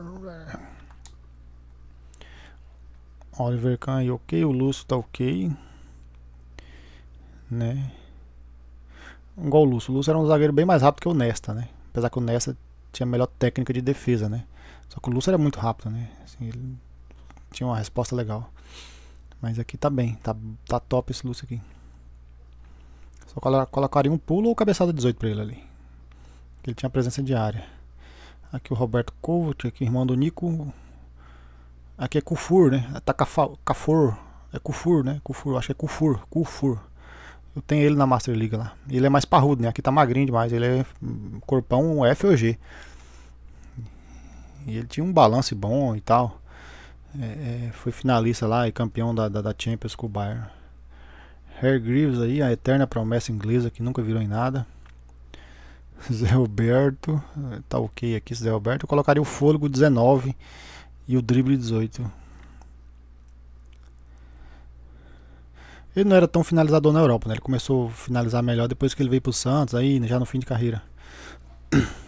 Oliver Kahn aí ok, o Lúcio tá ok. Né? Igual o Lúcio. O Lúcio era um zagueiro bem mais rápido que o Nesta, né? Apesar que o Nesta tinha melhor técnica de defesa, né? Só que o Lúcio era muito rápido, né? Assim, ele tinha uma resposta legal. Mas aqui tá bem, tá, tá top esse Lúcio aqui. Só colocaria um pulo ou cabeçada 18 pra ele ali. Ele tinha presença de área. Aqui o Roberto Kovac, aqui irmão do Nico. Aqui é Kufur, né? Tá Kafur. É Kufur, né? Kufur, acho que é Kufur. Kufur. Eu tenho ele na Master League lá. Ele é mais parrudo, né? Aqui tá magrinho demais. Ele é hum, corpão F ou G. E ele tinha um balance bom e tal. É, é, foi finalista lá e campeão da, da, da Champions com o Bayern. Harry Greaves aí, a eterna promessa inglesa que nunca virou em nada. [laughs] Zé Roberto, eh, tá ok aqui, Zé Roberto. Eu colocaria o Fôlego 19 e o drible 18. Ele não era tão finalizador na Europa, né? Ele começou a finalizar melhor depois que ele veio pro Santos, aí já no fim de carreira.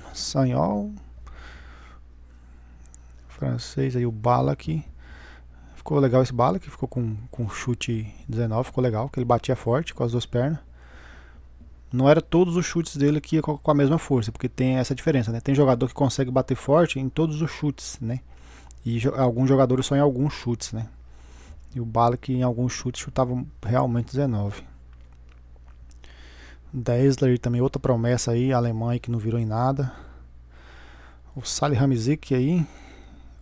[coughs] Sanhol. Francês aí o Balak. Ficou legal esse Balak, ficou com, com chute 19, ficou legal, que ele batia forte com as duas pernas. Não era todos os chutes dele que ia com a mesma força, porque tem essa diferença, né? Tem jogador que consegue bater forte em todos os chutes, né? e jo alguns jogadores só em alguns chutes, né? E o Balak em alguns chutes chutava realmente 19. Dessler também outra promessa aí, alemã que não virou em nada. O Salihamidzic aí,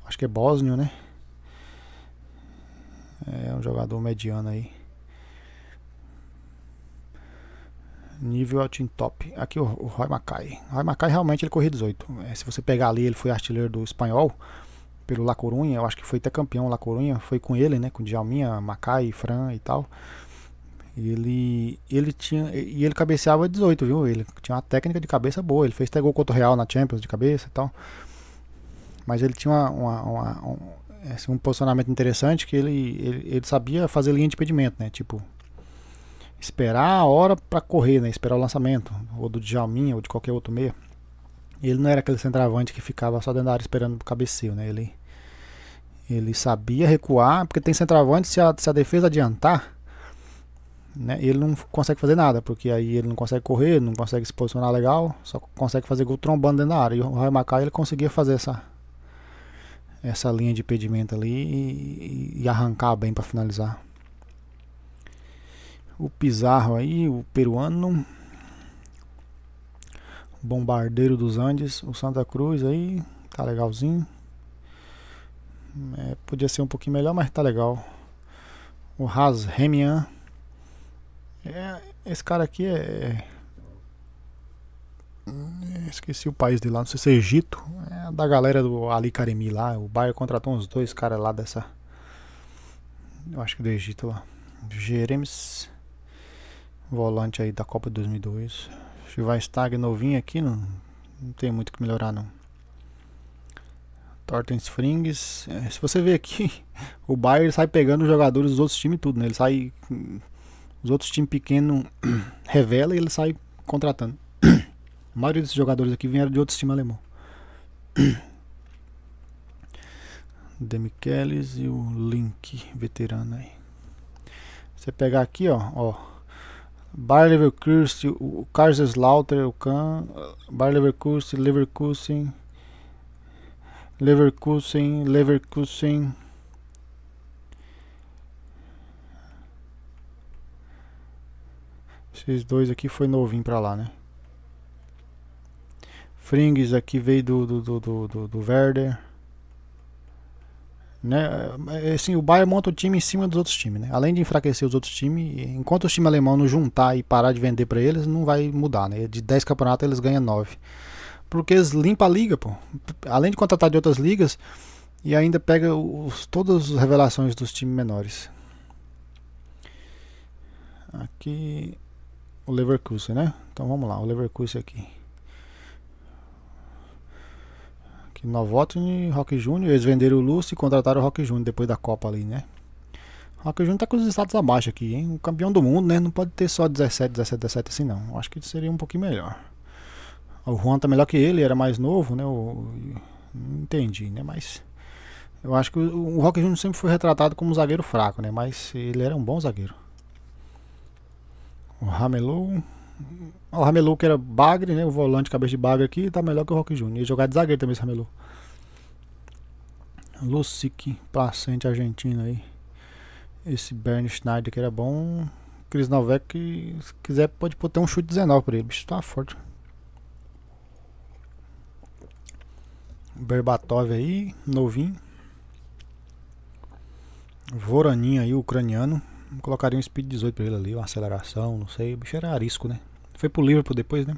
acho que é bósnio, né? É um jogador mediano aí. Nível alto top. Aqui o, Roy Mackay. Roy Mackay realmente ele correu 18. É, se você pegar ali, ele foi artilheiro do espanhol pelo La Corunha, eu acho que foi até campeão La Corunha, foi com ele, né, com Djalminha, Macai, Fran e tal. Ele ele tinha e ele cabeceava 18, viu? Ele tinha uma técnica de cabeça boa, ele fez até gol contra o Real na Champions de cabeça e tal. Mas ele tinha uma, uma, uma, um, assim, um posicionamento interessante que ele, ele, ele sabia fazer linha de impedimento, né? Tipo, esperar a hora para correr, né? Esperar o lançamento, ou do Djalminha, ou de qualquer outro meia. Ele não era aquele centroavante que ficava só dentro da área esperando o cabeceio, né? Ele ele sabia recuar, porque tem centroavante, se a, se a defesa adiantar, né, ele não consegue fazer nada, porque aí ele não consegue correr, não consegue se posicionar legal, só consegue fazer gol trombando dentro da área. E o Raimakai ele conseguia fazer essa, essa linha de impedimento ali e, e arrancar bem para finalizar. O Pizarro aí, o peruano, bombardeiro dos Andes, o Santa Cruz aí, tá legalzinho. É, podia ser um pouquinho melhor, mas tá legal. O Haas Remian. É, esse cara aqui é. é hum, esqueci o país de lá, não sei se é Egito. É da galera do Ali Karemi lá. O bairro contratou uns dois caras lá dessa. Eu acho que do Egito lá. Jeremes. Volante aí da Copa 2002. Stag novinho aqui, não, não tem muito o que melhorar não. Tortens Frings. É, se você ver aqui, [laughs] o Bayern sai pegando os jogadores dos outros times tudo, né? Ele sai. Os outros times pequenos [clears throat] revela e ele sai contratando. [clears throat] A maioria desses jogadores aqui vieram de outros times alemão. [clears throat] Demichelis e o Link, veterano aí. Você pegar aqui, ó, ó. Bayer Leverkusen, o Kaiserslautern, o Kahn, Bayer Leverkusen, Leverkusen, Leverkusen, Leverkusen. Esses dois aqui foi novinho pra lá, né? Frings aqui veio do, do, do, do, do, do Werder. Né? É, assim, o Bayern monta o time em cima dos outros times, né? Além de enfraquecer os outros times, enquanto o time alemão não juntar e parar de vender para eles, não vai mudar, né? De 10 campeonatos eles ganham 9 porque eles limpam a liga, pô. Além de contratar de outras ligas, e ainda pega os, todas as revelações dos times menores. Aqui o Leverkusen, né? Então vamos lá, o Leverkusen aqui. Aqui Novotny, Rock Júnior, eles venderam o Lúcio e contrataram o Rock Júnior depois da Copa ali, né? O Rock Júnior tá com os status abaixo aqui, hein? O campeão do mundo, né? Não pode ter só 17, 17, 17 assim não. Acho que seria um pouquinho melhor. O Juan tá melhor que ele, era mais novo, né? O, não entendi, né? Mas eu acho que o, o Rock Júnior sempre foi retratado como um zagueiro fraco, né? Mas ele era um bom zagueiro. O Ramelou. O Ramelou que era bagre, né? O volante cabeça de bagre aqui tá melhor que o Rock Júnior. Ia jogar de zagueiro também esse Ramelou. Lucic, placente argentino aí. Esse Bernie Schneider que era bom. Chris Novak, se quiser, pode botar um chute 19 pra ele. Bicho, tá forte. Berbatov aí, novinho. Voraninho aí, ucraniano. Colocaria um speed 18 pra ele ali, uma aceleração, não sei. O bicho era arisco, né? Foi pro Liverpool depois, né?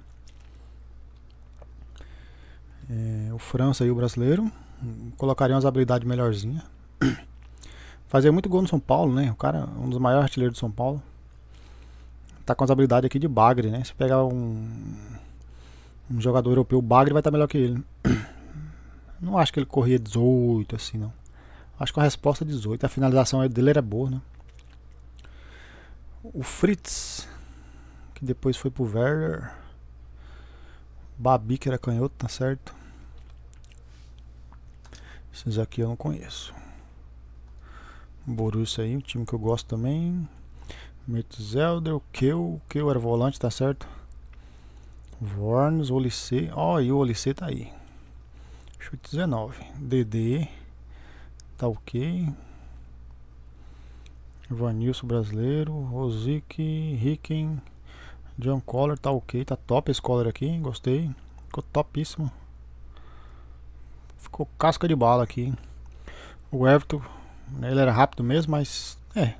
É, o França aí, o brasileiro. Colocaria umas habilidades melhorzinha. [clears throat] Fazia muito gol no São Paulo, né? O cara, um dos maiores artilheiros do São Paulo. Tá com as habilidades aqui de bagre, né? Se pegar um, um jogador europeu bagre, vai estar tá melhor que ele. [clears throat] Não acho que ele corria 18 assim, não. Acho que a resposta é 18. A finalização dele era boa, né? O Fritz, que depois foi pro Werder. Babi, que era canhoto, tá certo? Esses aqui eu não conheço. Borussia aí, um time que eu gosto também. Metzelder, Keu, Keu era volante, tá certo? Vorns, Olissê, ó, oh, e o Olissê tá aí chute 19 DD tá ok Vanilson brasileiro Rosic, Ricken John Collar tá ok tá top esse Collar aqui gostei ficou topíssimo ficou casca de bala aqui o Everton né, ele era rápido mesmo mas é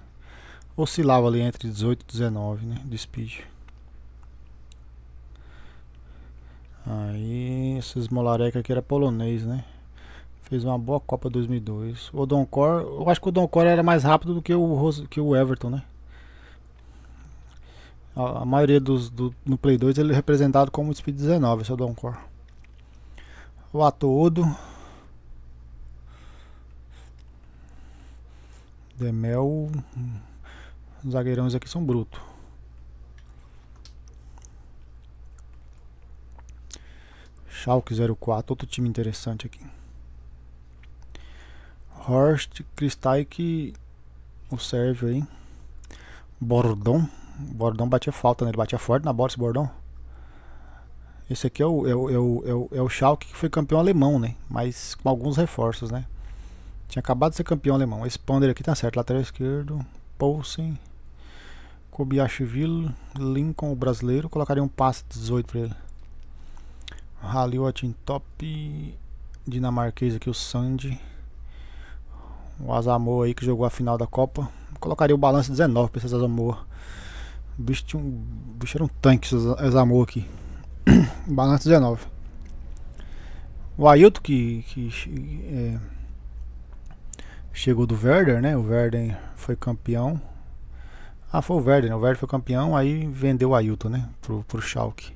oscilava ali entre 18 e 19 né de speed Aí, esses molareca aqui era polonês, né? Fez uma boa Copa 2002. O Doncor, eu acho que o Doncor era mais rápido do que o, que o Everton, né? A, a maioria dos do, no Play 2 ele é representado como Speed 19, esse é o Doncor. O Atodo. Demel. Hum, os zagueirões aqui são brutos. Schalke 04, outro time interessante aqui. Horst Kristaik, o Sérvio aí. Bordão. Bordão batia falta, né? Ele batia forte na bola esse Bordão. Esse aqui é o, é, o, é, o, é, o, é o Schalke que foi campeão alemão, né? Mas com alguns reforços, né? Tinha acabado de ser campeão alemão. Esse Ponder aqui tá certo. Lateral esquerdo. Poulsen. Kobiashvili. Lincoln, o brasileiro. Colocaria um passe 18 pra ele. Rally Watching Top dinamarquês aqui, o Sandy. O Azamor aí que jogou a final da Copa. Colocaria o balanço 19 pra esses Azamor. O bicho, tinha um, o bicho era um tanque, esses Azamor aqui. [coughs] balanço 19. O Ailton que, que é, chegou do Werder, né? O Werder foi campeão. Ah, foi o Werder, né? O Werder foi campeão, aí vendeu o Ailton, né? Pro, pro Schalke.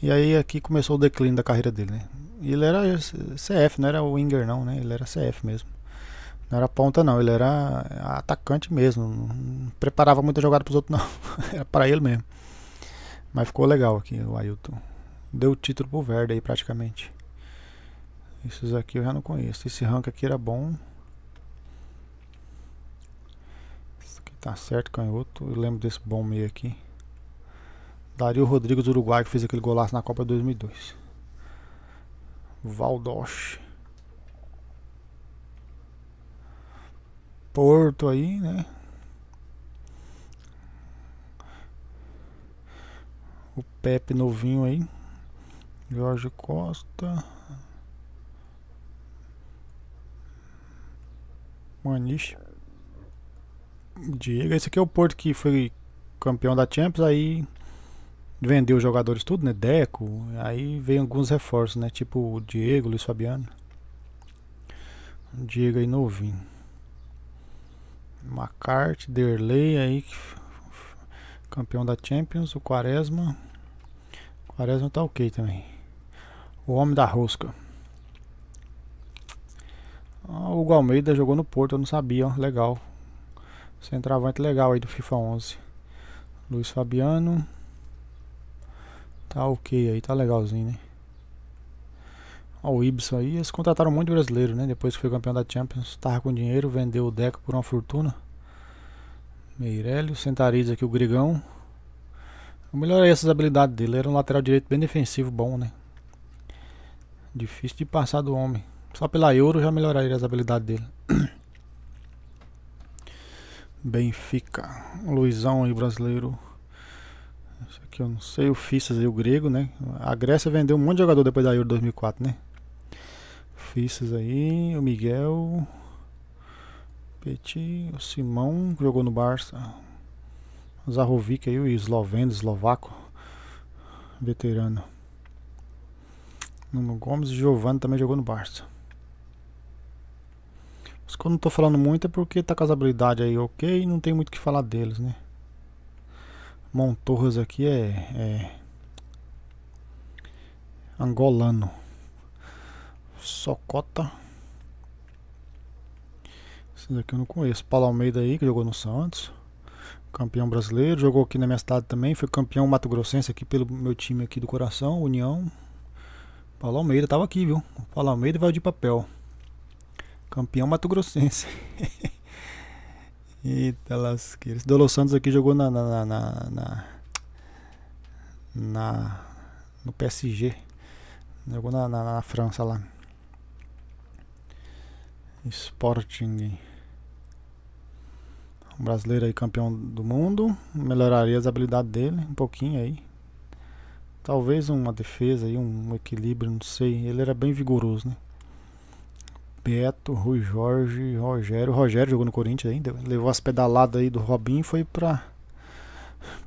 E aí aqui começou o declínio da carreira dele, né? Ele era CF, não era winger não, né? Ele era CF mesmo. Não era ponta não, ele era atacante mesmo. Não preparava muita jogada para os outros não, [laughs] era para ele mesmo. Mas ficou legal aqui o Ailton. Deu o título pro Verde aí praticamente. Esses aqui eu já não conheço. Esse rank aqui era bom. Esse aqui tá certo, canhoto. Eu lembro desse bom meio aqui. Dario Rodrigues, do uruguai, que fez aquele golaço na Copa 2002. Valdoche. Porto aí, né? O Pepe novinho aí. Jorge Costa. Maniche. Diego. Esse aqui é o Porto que foi campeão da Champions. Aí vendeu os jogadores tudo, né? Deco, aí vem alguns reforços, né? Tipo o Diego, Luiz Fabiano. Diego aí novinho. McCarthy, Derley aí, campeão da Champions, o Quaresma. O Quaresma tá ok também. O homem da rosca. Ah, o Almeida jogou no Porto, eu não sabia, ó, legal. Centravante legal aí do FIFA 11. Luiz Fabiano. Tá ok aí, tá legalzinho, né? Ó, o Ibsen aí, eles contrataram muito brasileiro, né? Depois que foi campeão da Champions, tava com dinheiro, vendeu o Deco por uma fortuna. Meirelli, Sentariz aqui, o Grigão. O melhor é essas habilidades dele, era um lateral direito bem defensivo, bom, né? Difícil de passar do homem. Só pela Euro já melhoraria as habilidades dele. [coughs] Benfica, Luizão aí, brasileiro. Isso aqui eu não sei, o Fissas aí, o grego, né? A Grécia vendeu um monte de jogador depois da Euro 2004, né? Fissas aí, o Miguel, Petit, o Simão, jogou no Barça. Zarovic aí, o esloveno, eslovaco, veterano. Nuno Gomes e Giovanni também jogou no Barça. mas quando eu não estou falando muito é porque tá com as habilidades aí ok, não tem muito o que falar deles, né? Montorras aqui é, é angolano. Socota. Esse daqui eu não conheço. Paulo Almeida aí, que jogou no Santos. Campeão brasileiro. Jogou aqui na minha cidade também. Foi campeão Mato Grossense aqui pelo meu time aqui do coração, União. Paulo Almeida tava aqui, viu? Paulo Almeida vai de papel. Campeão Mato Grossense. [laughs] Eita lasqueira. Dolo Santos aqui jogou na na, na, na, na, no PSG. Jogou na, na, na França lá. Sporting. Um brasileiro aí campeão do mundo. Melhoraria as habilidades dele um pouquinho aí. Talvez uma defesa aí, um equilíbrio, não sei. Ele era bem vigoroso, né? Beto, Rui Jorge, Rogério. Rogério jogou no Corinthians ainda. Levou as pedaladas aí do Robinho e foi pra,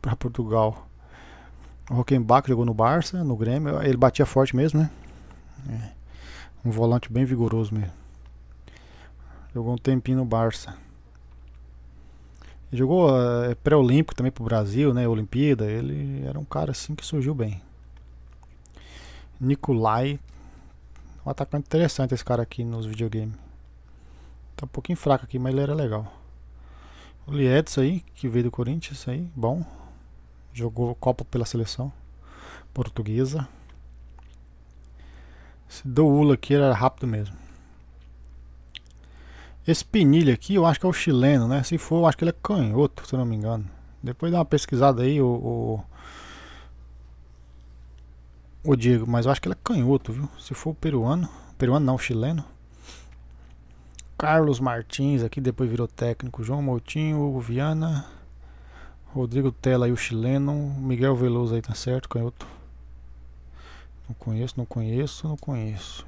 pra Portugal. O Rockenbach jogou no Barça, no Grêmio. Ele batia forte mesmo, né? É. Um volante bem vigoroso mesmo. Jogou um tempinho no Barça. Ele jogou eh, pré-olímpico também pro Brasil, né? Olimpíada. Ele era um cara assim que surgiu bem. Nicolai um atacante interessante esse cara aqui nos videogames. Tá um pouquinho fraco aqui, mas ele era legal. O Lietz aí, que veio do Corinthians aí, bom. Jogou Copa pela seleção portuguesa. Esse Doula aqui era rápido mesmo. Esse Pinilha aqui eu acho que é o chileno, né? Se for, eu acho que ele é canhoto, se não me engano. Depois dá uma pesquisada aí, o, o o Diego, mas eu acho que ele é canhoto, viu? Se for o peruano, peruano não, chileno. Carlos Martins aqui, depois virou técnico. João Moutinho, Hugo Viana, Rodrigo Tela e o chileno. Miguel Veloso aí tá certo, canhoto. Não conheço, não conheço, não conheço.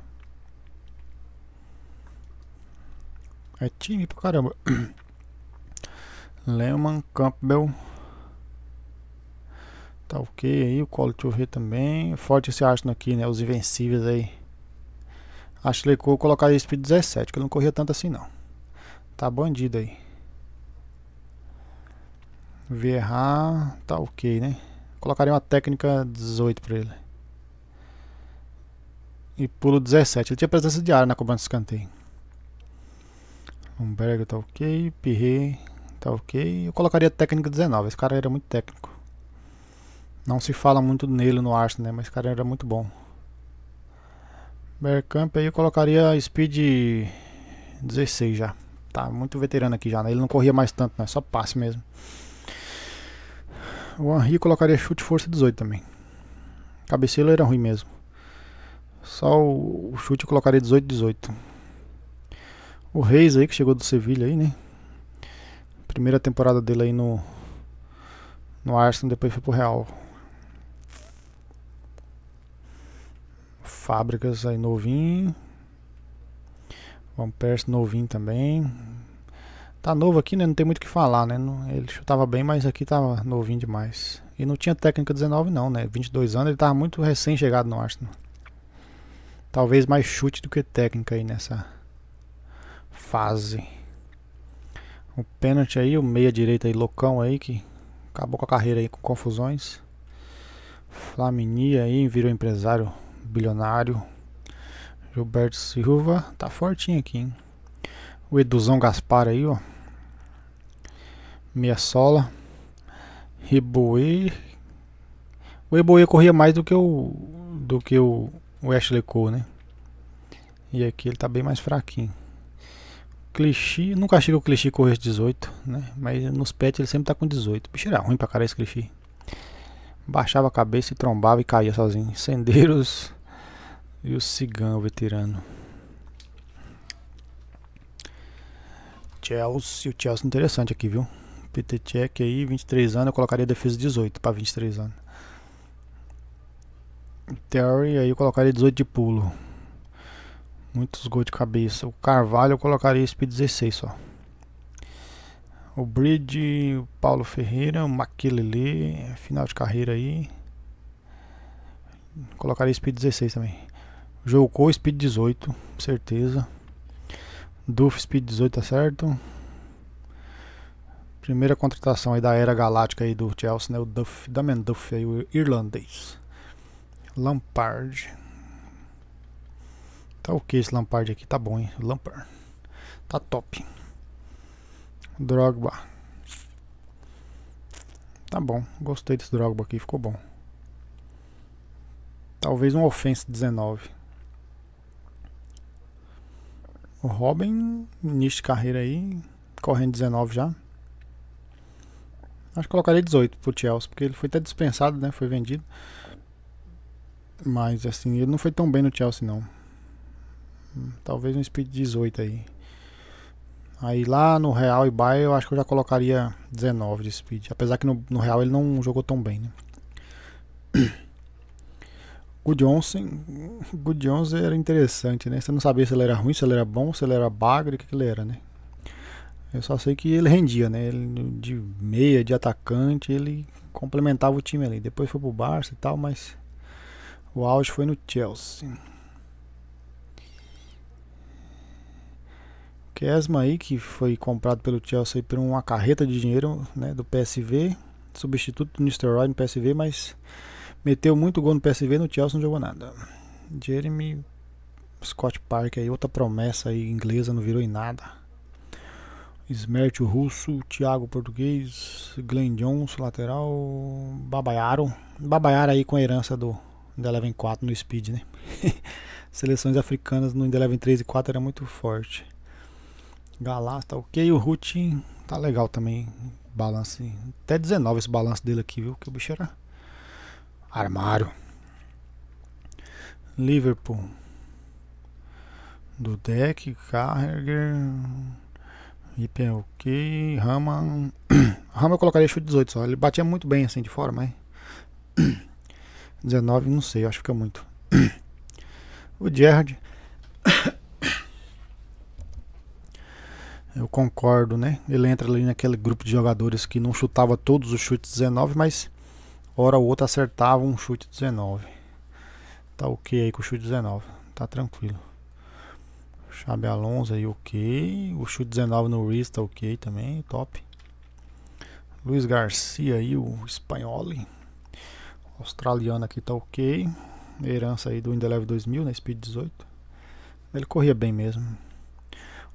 É time pra caramba. [clears throat] Lehman, Campbell. Tá ok aí, o Colo Touré também. Forte esse Arsenal aqui, né? Os invencíveis aí. que vou colocar esse Speed 17, que ele não corria tanto assim não. Tá bandido aí. Verrar, tá ok, né? Colocaria uma técnica 18 para ele. E pulo 17. Ele tinha presença de área na cobrança de escanteio. Humbergo tá ok. Pirre tá ok. Eu colocaria técnica 19. Esse cara era muito técnico. Não se fala muito nele no Arsenal, né? Mas cara era muito bom. Bergkamp aí eu colocaria Speed 16 já. Tá muito veterano aqui já, né? Ele não corria mais tanto, né? Só passe mesmo. O Henri colocaria chute força 18 também. Cabeceiro era ruim mesmo. Só o, chute eu colocaria 18, 18. O Reis aí que chegou do Sevilha aí, né? Primeira temporada dele aí no no Arsenal, depois foi pro Real. fábricas aí novinho. Vamos Persie novinho também. Tá novo aqui, né? Não tem muito o que falar, né? Ele chutava bem, mas aqui tava novinho demais. E não tinha técnica 19 não, né? 22 anos, ele tava muito recém-chegado no Arsenal. Talvez mais chute do que técnica aí nessa fase. O pênalti aí, o meia direita aí, loucão aí, que acabou com a carreira aí com confusões. Flamini aí virou empresário bilionário. Gilberto Silva, tá fortinho aqui, hein? O Eduzão Gaspar aí, ó. Meia sola. Reboê. O Reboê corria mais do que o do que o, o Ashley Cole, né? E aqui ele tá bem mais fraquinho. Clichy, nunca achei que o Clichy corresse 18, né? Mas nos pets ele sempre tá com 18. Bicho, era ruim pra cara esse Clichy baixava a cabeça e trombava e caía sozinho. Sendeiros e o cigano veterano. Chelsea, o Chelsea interessante aqui, viu? PT check aí, 23 anos, eu colocaria defesa 18 para 23 anos. Terry aí eu colocaria 18 de pulo. Muitos gols de cabeça. O Carvalho eu colocaria speed 16 só o Bridge, o Paulo Ferreira, o Maquilele, final de carreira aí. Colocaria Speed 16 também. Jogou Speed 18, certeza. Duff Speed 18 tá certo. Primeira contratação aí da era galáctica aí do Chelsea, né? O Duff, da Duff aí, o irlandês. Lampard. Tá ok esse Lampard aqui, tá bom, hein? Lampard. Tá top. Drogba. Tá bom, gostei desse Drogba aqui, ficou bom. Talvez um Offense 19. O Robin, início de carreira aí, correndo 19 já. Acho que colocaria 18 pro Chelsea, porque ele foi até dispensado, né? Foi vendido. Mas assim, ele não foi tão bem no Chelsea não. Talvez um speed 18 aí. Aí lá no Real e Bayern eu acho que eu já colocaria 19 de speed. Apesar que no, no Real ele não jogou tão bem, né? [clears throat] Gudjonsen, era interessante, né? Você não sabia se ele era ruim, se ele era bom, se ele era bagre, o que, que ele era, né? Eu só sei que ele rendia, né? Ele, de meia, de atacante, ele complementava o time ali. Depois foi pro Barça e tal, mas o auge foi no Chelsea. Kesma aí, que foi comprado pelo Chelsea por uma carreta de dinheiro né, do PSV, substituto do Nistelrooy no PSV, mas meteu muito gol no PSV no Chelsea não jogou nada. Jeremy Scott Park aí, outra promessa aí inglesa, não virou em nada. Smert russo, Thiago português, Glenn Jones, lateral, babaiaro, babaiaro aí com a herança do Eleven 4 no Speed, né? [laughs] Seleções africanas no Eleven 3 e 4 era muito forte. Galar tá ok. O routing tá legal também. Balance. Até 19 esse balanço dele aqui, viu? Que o bicho era. Armário. Liverpool. Do deck. Carreger. Ipen ok. Rama. [clears throat] Rama eu colocaria chute 18 só. Ele batia muito bem assim de fora, mas. 19, [clears throat] não sei. acho que fica muito. [clears throat] o Gerard. Eu concordo, né? Ele entra ali naquele grupo de jogadores que não chutava todos os chutes 19, mas hora ou outra acertava um chute 19. Tá ok aí com o chute 19, tá tranquilo. Xabi Alonso aí ok, o chute 19 no Riz tá ok também, top. Luiz Garcia aí, o espanhol, australiano aqui tá ok. Herança aí do Indeleve 2000, na né? Speed 18. Ele corria bem mesmo.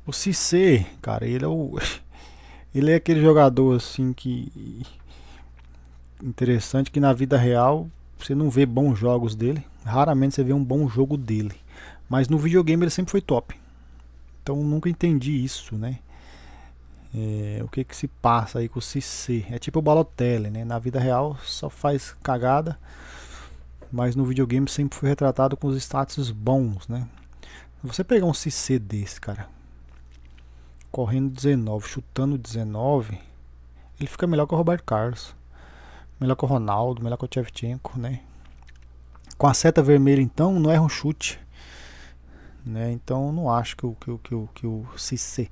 O CC, cara, ele é o. [laughs] Ele é aquele jogador assim que. Interessante que na vida real você não vê bons jogos dele. Raramente você vê um bom jogo dele. Mas no videogame ele sempre foi top. Então nunca entendi isso, né? É, o que que se passa aí com o CC? É tipo o Balotelli, né? Na vida real só faz cagada, mas no videogame sempre foi retratado com os status bons, né? Você pegar um CC desse, cara, correndo 19, chutando 19, ele fica melhor que o Roberto Carlos, melhor que o Ronaldo, melhor que o Tchevchenko, né? Com a seta vermelha, então, não erra um chute, né? Então, não acho que o que o que o, que o Cissé,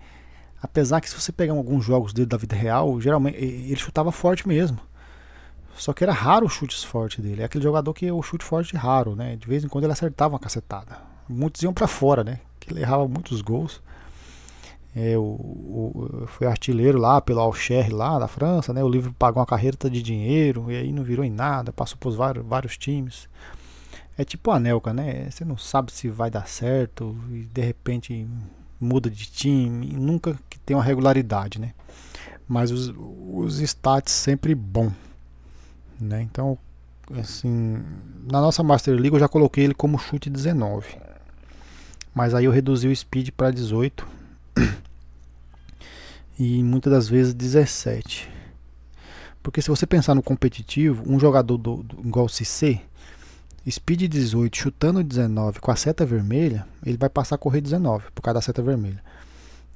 apesar que se você pegar alguns jogos dele da vida real, geralmente ele chutava forte mesmo. Só que era raro o chute forte dele. É aquele jogador que é o chute forte raro, né? De vez em quando ele acertava uma cacetada. Muitos iam para fora, né? Que ele errava muitos gols. É, o, o, foi artilheiro lá pelo Alcher lá da França, né? O livro pagou uma carreta de dinheiro e aí não virou em nada, passou por vários, vários times. É tipo anelca, né? Você não sabe se vai dar certo e de repente muda de time, nunca que tem uma regularidade, né? Mas os, os stats sempre bom, né? Então, assim, na nossa Master League eu já coloquei ele como chute 19. Mas aí eu reduzi o speed para 18 e muitas das vezes 17. Porque se você pensar no competitivo, um jogador do, do igual CC, speed 18, chutando 19 com a seta vermelha, ele vai passar a correr 19 por causa da seta vermelha.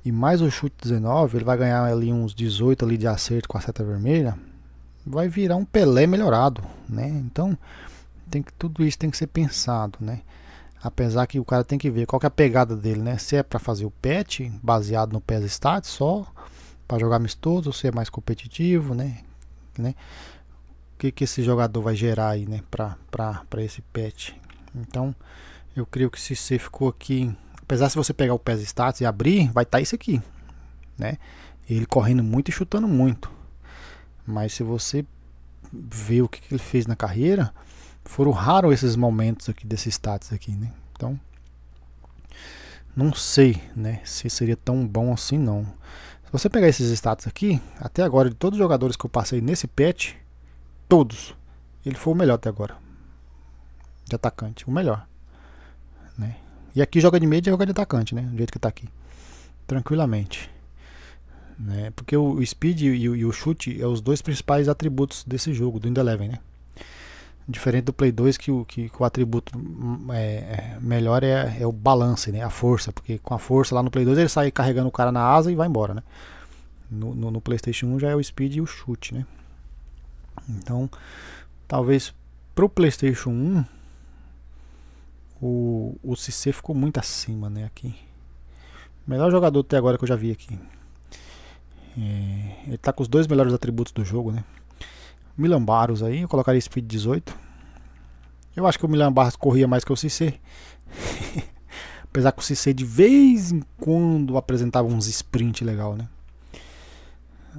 E mais o chute 19, ele vai ganhar ali uns 18 ali de acerto com a seta vermelha, vai virar um Pelé melhorado, né? Então, tem que tudo isso tem que ser pensado, né? Apesar que o cara tem que ver qual que é a pegada dele, né? Se é para fazer o pet baseado no PES stat só para jogar amistoso, ser mais competitivo, né? né? O que, que esse jogador vai gerar aí, né? Para esse patch. Então, eu creio que se você ficou aqui, apesar se você pegar o PES status e abrir, vai estar tá isso aqui, né? Ele correndo muito e chutando muito. Mas se você ver o que, que ele fez na carreira, foram raros esses momentos aqui desses status aqui, né? Então, não sei, né, se seria tão bom assim não. Se você pegar esses status aqui, até agora, de todos os jogadores que eu passei nesse patch, todos, ele foi o melhor até agora. De atacante, o melhor. Né? E aqui joga de média e joga de atacante, né? Do jeito que está aqui. Tranquilamente. Né? Porque o speed e o, e o chute é os dois principais atributos desse jogo, do Indeleven, né? Diferente do Play 2, que o, que, que o atributo hum, é, é, melhor é, é, o balance, né? a força. Porque com a força lá no Play 2 ele sai carregando o cara na asa e vai embora. Né? No, no, no PlayStation 1 já é o speed e o chute. Né? Então, talvez pro PlayStation 1 o, o CC ficou muito acima né, aqui. Melhor jogador até agora que eu já vi aqui. É, ele tá com os dois melhores atributos do jogo, né? Barros aí. Eu colocaria speed 18. Eu acho que o Barros corria mais que o CC. [laughs] Apesar que o CC de vez em quando apresentava uns sprint legal, né?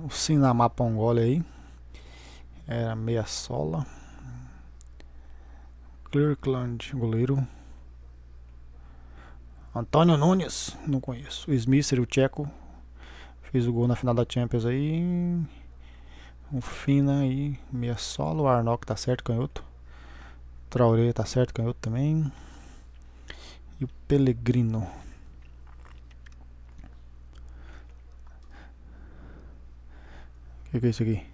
O Sinamar Pongola aí. Era meia sola. Clerkland, goleiro. Antônio Nunes, não conheço. O Smith, o Tcheco, fez o gol na final da Champions aí. Um Fina aí, meia solo. O Arnock tá certo, canhoto. Traoré tá certo, canhoto também. E o Pellegrino. O que, que é isso aqui?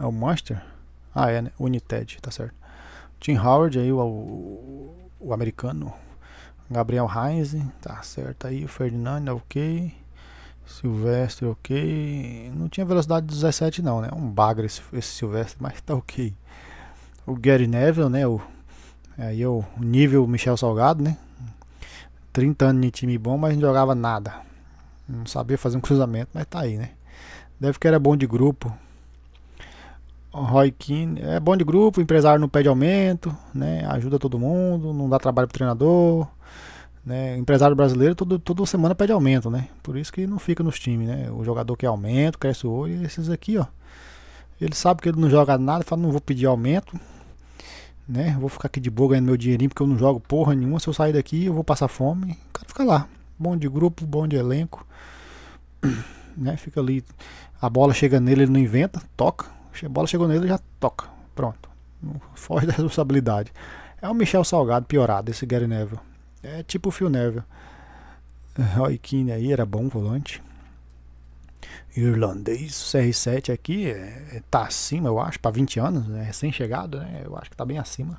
É o Monster? Ah, é, né? United, tá certo. Tim Howard aí, o, o, o americano. Gabriel Reis, tá certo aí. O Ferdinando, é ok. Silvestre, ok. Não tinha velocidade 17 não, né? Um bagre esse, esse Silvestre, [laughs] mas tá ok. O Gary Neville, né? O, é aí é, o nível Michel Salgado, né? 30 anos de time bom, mas não jogava nada. Não sabia fazer um cruzamento, mas tá aí, né? Deve que era bom de grupo. O Roy Keane é bom de grupo, empresário não pede aumento, né? Ajuda todo mundo, não dá trabalho pro treinador. Né? Empresário brasileiro todo, toda semana pede aumento, né? Por isso que não fica nos times, né? O jogador que aumenta, cresce o olho, e esses aqui, ó. Ele sabe que ele não joga nada, fala, não vou pedir aumento, né? Vou ficar aqui de boa ganhando meu dinheirinho porque eu não jogo porra nenhuma. Se eu sair daqui, eu vou passar fome. O cara fica lá. Bom de grupo, bom de elenco, [clears throat] né? Fica ali. A bola chega nele, ele não inventa, toca. A bola chegou nele, já toca. Pronto. [laughs] Foge da responsabilidade. É o Michel Salgado piorado, esse Gary Neville. É tipo o Phil Neville. Roy Keane aí era bom volante. Irlandês, CR7 aqui é, é, tá acima, eu acho, para 20 anos, né? recém-chegado, né? Eu acho que tá bem acima.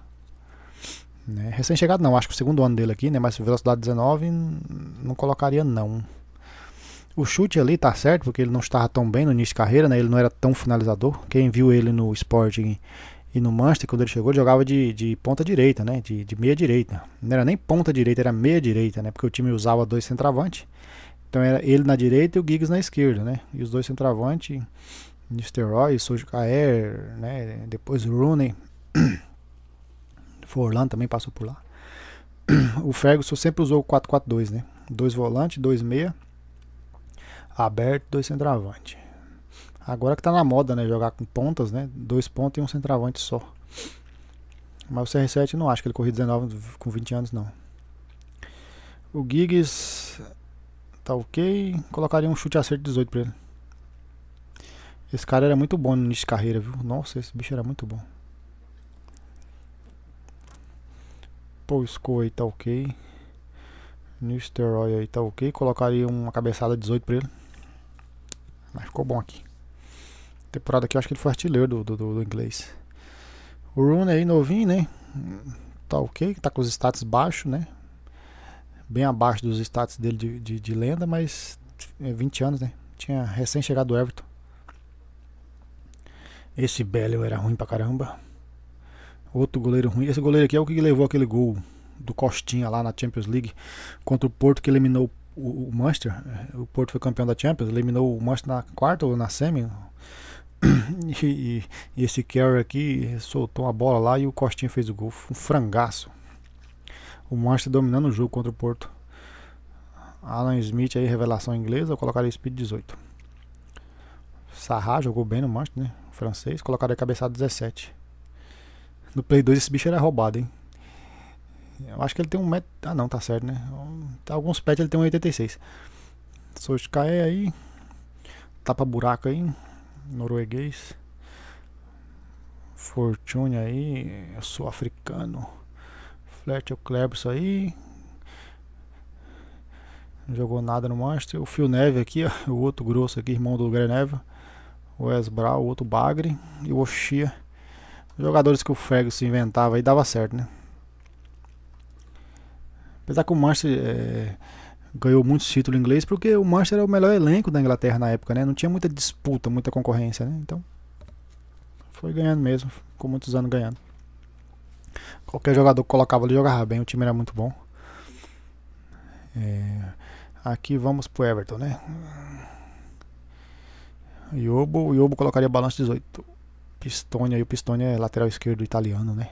Né? Recém-chegado não, acho que o segundo ano dele aqui, né? Mas velocidade 19 não colocaria não. O chute ali tá certo, porque ele não estava tão bem no início de carreira, né? Ele não era tão finalizador. Quem viu ele no Sporting e no Manchester, quando ele chegou, ele jogava de, de ponta direita, né? De, de, meia direita. Não era nem ponta direita, era meia direita, né? Porque o time usava dois centravantes. Então era ele na direita e o Giggs na esquerda, né? E os dois centravantes, Nisteroy, Sojo Kaer, né? Depois Rooney. [coughs] Forlan também passou por lá. [coughs] o Ferguson sempre usou o 4-4-2, né? Dois volantes, dois meia. Aberto, dois centravantes. Agora que tá na moda, né? Jogar com pontas, né? Dois pontos e um centroavante só. Mas o CR7 não acho que ele corria 19 com 20 anos, não. O Giggs tá ok. Colocaria um chute acerto 18 pra ele. Esse cara era muito bom no início de carreira, viu? Nossa, esse bicho era muito bom. Paul Scoe aí tá ok. Nisteroy aí tá ok. Colocaria uma cabeçada 18 pra ele. Mas ficou bom aqui temporada aqui, eu acho que ele foi artilheiro do, do, do, do inglês. O Rooney aí novinho, né? Tá ok, tá com os status baixos, né? Bem abaixo dos status dele de, de, de lenda, mas é 20 anos, né? Tinha recém chegado do Everton. Esse Belo era ruim pra caramba. Outro goleiro ruim. Esse goleiro aqui é o que levou aquele gol do Costinha lá na Champions League contra o Porto que eliminou o, o Manchester. É, o Porto foi campeão da Champions, eliminou o Manchester na quarta ou na semi. [coughs] e, e, esse carry aqui soltou uma bola lá e o Costinha fez o gol. Um frangaço. O Manchester dominando o jogo contra o Porto. Alan Smith aí, revelação inglesa, colocaram speed 18. Sarra jogou bem no Manchester, né? O francês, colocar a cabeçada 17. No Play 2 esse bicho era roubado, hein? Eu acho que ele tem um metro. Ah não, tá certo, né? Alguns pets ele tem um 86. Soscaé aí. Tapa buraco aí norueguês, Fortune aí, sul-africano, Fletcher Klebs aí, não jogou nada no Manchester, o Phil Neve aqui, ó, o outro grosso aqui, irmão do Greneve, o Wes Brown, o outro Bagre e o Oshia, jogadores que o Ferguson inventava e dava certo, né? Apesar que o Manchester... É, ganhou muitos títulos inglês porque o Manchester era o melhor elenco da Inglaterra na época, né? Não tinha muita disputa, muita concorrência, né? Então foi ganhando mesmo, ficou muitos anos ganhando. Qualquer jogador que colocava ali jogava bem, o time era muito bom. É, aqui vamos pro Everton, né? Iobo, Yobo colocaria balanço 18. Pistone aí, o Pistone é lateral esquerdo italiano, né?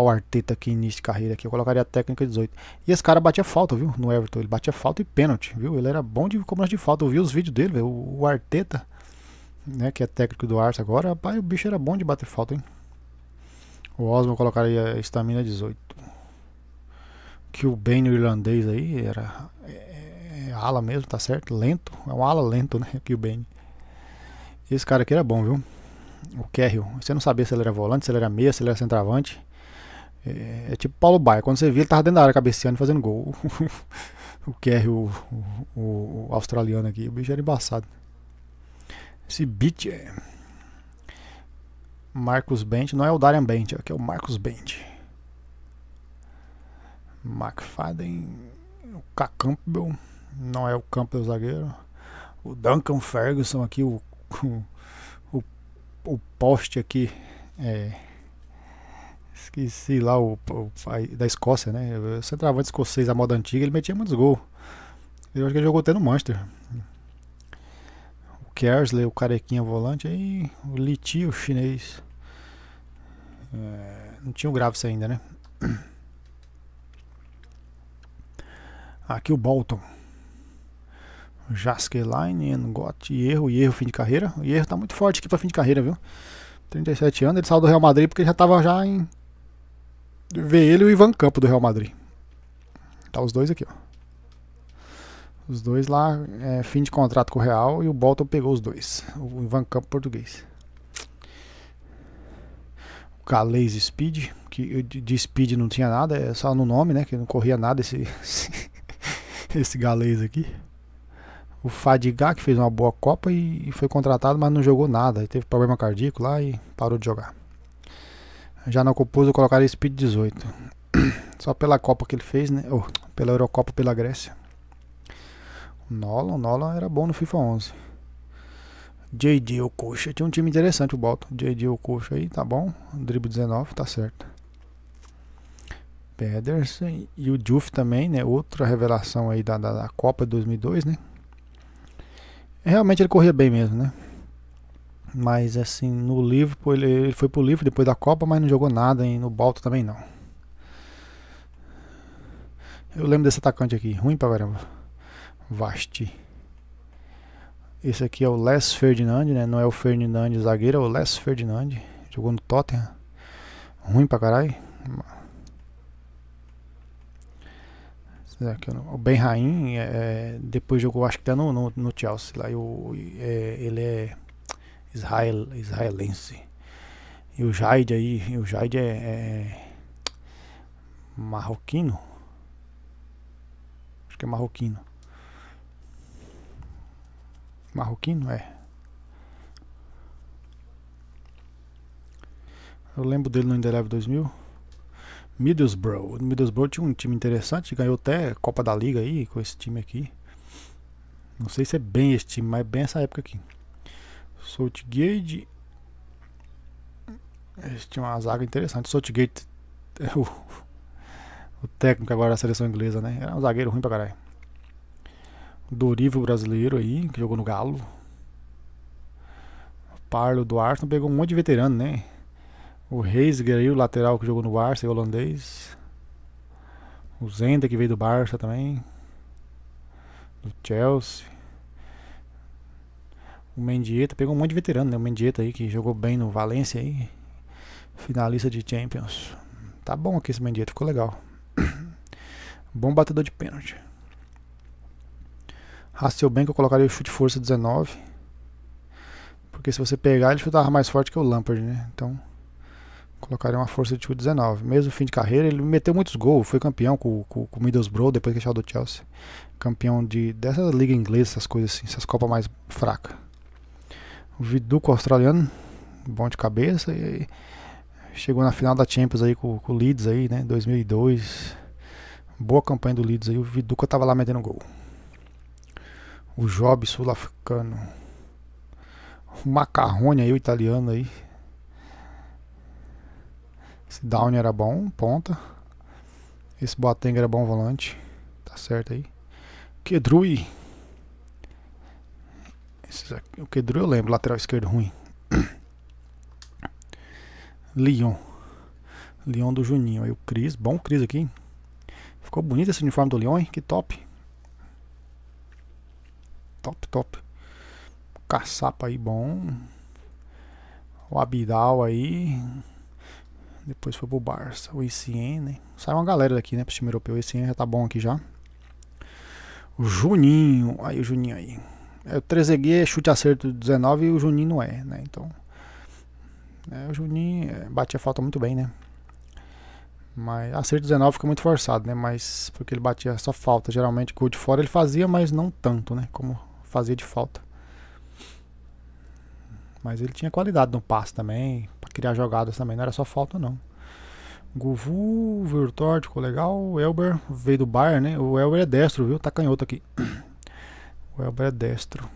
Olha o Arteta aqui, início de carreira aqui. Eu colocaria a técnica 18. E esse cara batia falta, viu? No Everton. Ele batia falta e pênalti, viu? Ele era bom de cobrança de falta. Eu vi os vídeos dele, O Arteta, né? Que é técnico do Arsenal agora. Rapaz, o bicho era bom de bater falta, hein? O Osmo colocaria estamina 18. Que o Bane, o irlandês aí, era... É, é, ala mesmo, tá certo? Lento. É um ala lento, né? [laughs] Que o Bane. Esse cara aqui era bom, viu? O Kerrill. Você não sabia se ele era volante, se ele era meia, se ele era centroavante. É, é tipo Paulo Baia. Quando você viu, ele tava dentro da área cabeceando e fazendo gol. [laughs] o Kerry, o, o, o, australiano aqui, o bicho era embaçado. Esse beat é. Marcos Bent, não é o Darian Bent, aqui é o Marcos Bent. McFadden, o K. Campbell, não é o Campbell zagueiro. O Duncan Ferguson aqui, o, o, o, o poste aqui é que se lá o, o da Escócia, né? O centroavante escocês, a moda antiga, ele metia muitos gols. Eu acho que ele jogou até no Manchester. O Kersley, o carequinha volante, aí o Liti, o chinês. É, não tinha o Graves ainda, né? Aqui o Bolton. Jaskelaine, Engot, Erro, Erro, fim de carreira. O Erro tá muito forte aqui pra fim de carreira, viu? 37 anos, ele saiu do Real Madrid porque ele já tava já em ver ele e o Ivan Campo do Real Madrid. Tá os dois aqui, ó. Os dois lá, é, fim de contrato com o Real e o Bolton pegou os dois. O Ivan Campo português. O Calais Speed, que de Speed não tinha nada, é só no nome, né? Que não corria nada esse, [laughs] esse, esse galês aqui. O Fadiga, que fez uma boa Copa e, e foi contratado, mas não jogou nada. E teve problema cardíaco lá e parou de jogar já na Copusa colocaria Speed 18. [clears throat] Só pela Copa que ele fez, né? Ou oh, pela Eurocopa pela Grécia. O nola o Nola era bom no FIFA 11. JD o Coxa, tinha um time interessante o Bolton. JD o Coxa aí, tá bom? Drible 19, tá certo. Pedersen e o Juff também, né? Outra revelação aí da, da, da Copa de 2002, né? Realmente ele corria bem mesmo, né? Mas assim, no Liverpool, ele, foi pro Liverpool depois da Copa, mas não jogou nada e no Balto também não. Eu lembro desse atacante aqui, ruim pra caramba. Vasti. Esse aqui é o Les Ferdinand, né? Não é o Ferdinand zagueiro, é o Les Ferdinand. Jogou no Tottenham. Ruim pra caralho. O Ben Rain é, é, depois jogou, acho que até no, no, no Chelsea lá. Eu, é, ele é Israel, israelense. E o Jaide aí, o Jaide é, é marroquino. Acho que é marroquino. Marroquino é. Eu lembro dele no Indeleve 2000. Middlesbrough. Middlesbrough tinha um time interessante, ganhou até Copa da Liga aí com esse time aqui. Não sei se é bem esse time, mas é bem essa época aqui. Saltgate. Eles tinha uma zaga interessante. Saltgate é [laughs] o, o técnico agora da seleção inglesa, né? Era um zagueiro ruim pra caralho. Dorivo brasileiro aí, que jogou no Galo. Parlo do Arsenal pegou um monte de veterano, né? O Reisger aí, o lateral que jogou no Barça, é holandês. O Zenda que veio do Barça também. Do Chelsea o Mendieta, pegou um monte de veterano, né? O Mendieta aí que jogou bem no Valência aí, finalista de Champions. Tá bom aqui esse Mendieta, ficou legal. [coughs] bom batedor de pênalti. Rasteu bem que eu colocaria o chute força 19. Porque se você pegar, ele chutava mais forte que o Lampard, né? Então, colocaria uma força de chute 19. Mesmo fim de carreira, ele meteu muitos gols. Foi campeão com, com, com o Middlesbrough, depois que saiu do Chelsea. Campeão de, dessa liga inglesa, essas coisas assim, essas copas mais fracas o Viduco australiano, bom de cabeça e chegou na final da Champions aí com, com o Leeds aí, né, 2002. Boa campanha do Leeds aí, o Viduca tava lá metendo gol. O Job sul-africano. O Macarrone aí, o italiano aí. Esse Down era bom, ponta. Esse Boateng era bom volante. Tá certo aí. Kedrui o Pedro eu lembro, lateral esquerdo ruim. [coughs] Leon. Leon do Juninho. Aí o Cris, bom Cris aqui. Ficou bonito esse uniforme do Leon, hein? Que top. Top, top. Caçapa aí, bom. O Abidal aí. Depois foi pro Barça. O ICN, né? Sai uma galera daqui, né? Pro time europeu. O ICN já tá bom aqui já. O Juninho. Aí o Juninho aí. É, o Trezeguet é chute acerto 19 e o Juninho não é, né? Então. É, o Juninho é, bate a falta muito bem, né? Mas acerto 19 fica muito forçado, né? Mas porque ele batia só falta. Geralmente gol de fora ele fazia, mas não tanto, né? Como fazia de falta. Mas ele tinha qualidade no passe também, para criar jogadas também, não era só falta não. Guvu, Virtor, ficou legal. Elber veio do Bayern, né? O Elber é destro, viu? Tá canhoto aqui. É o Elber é destro.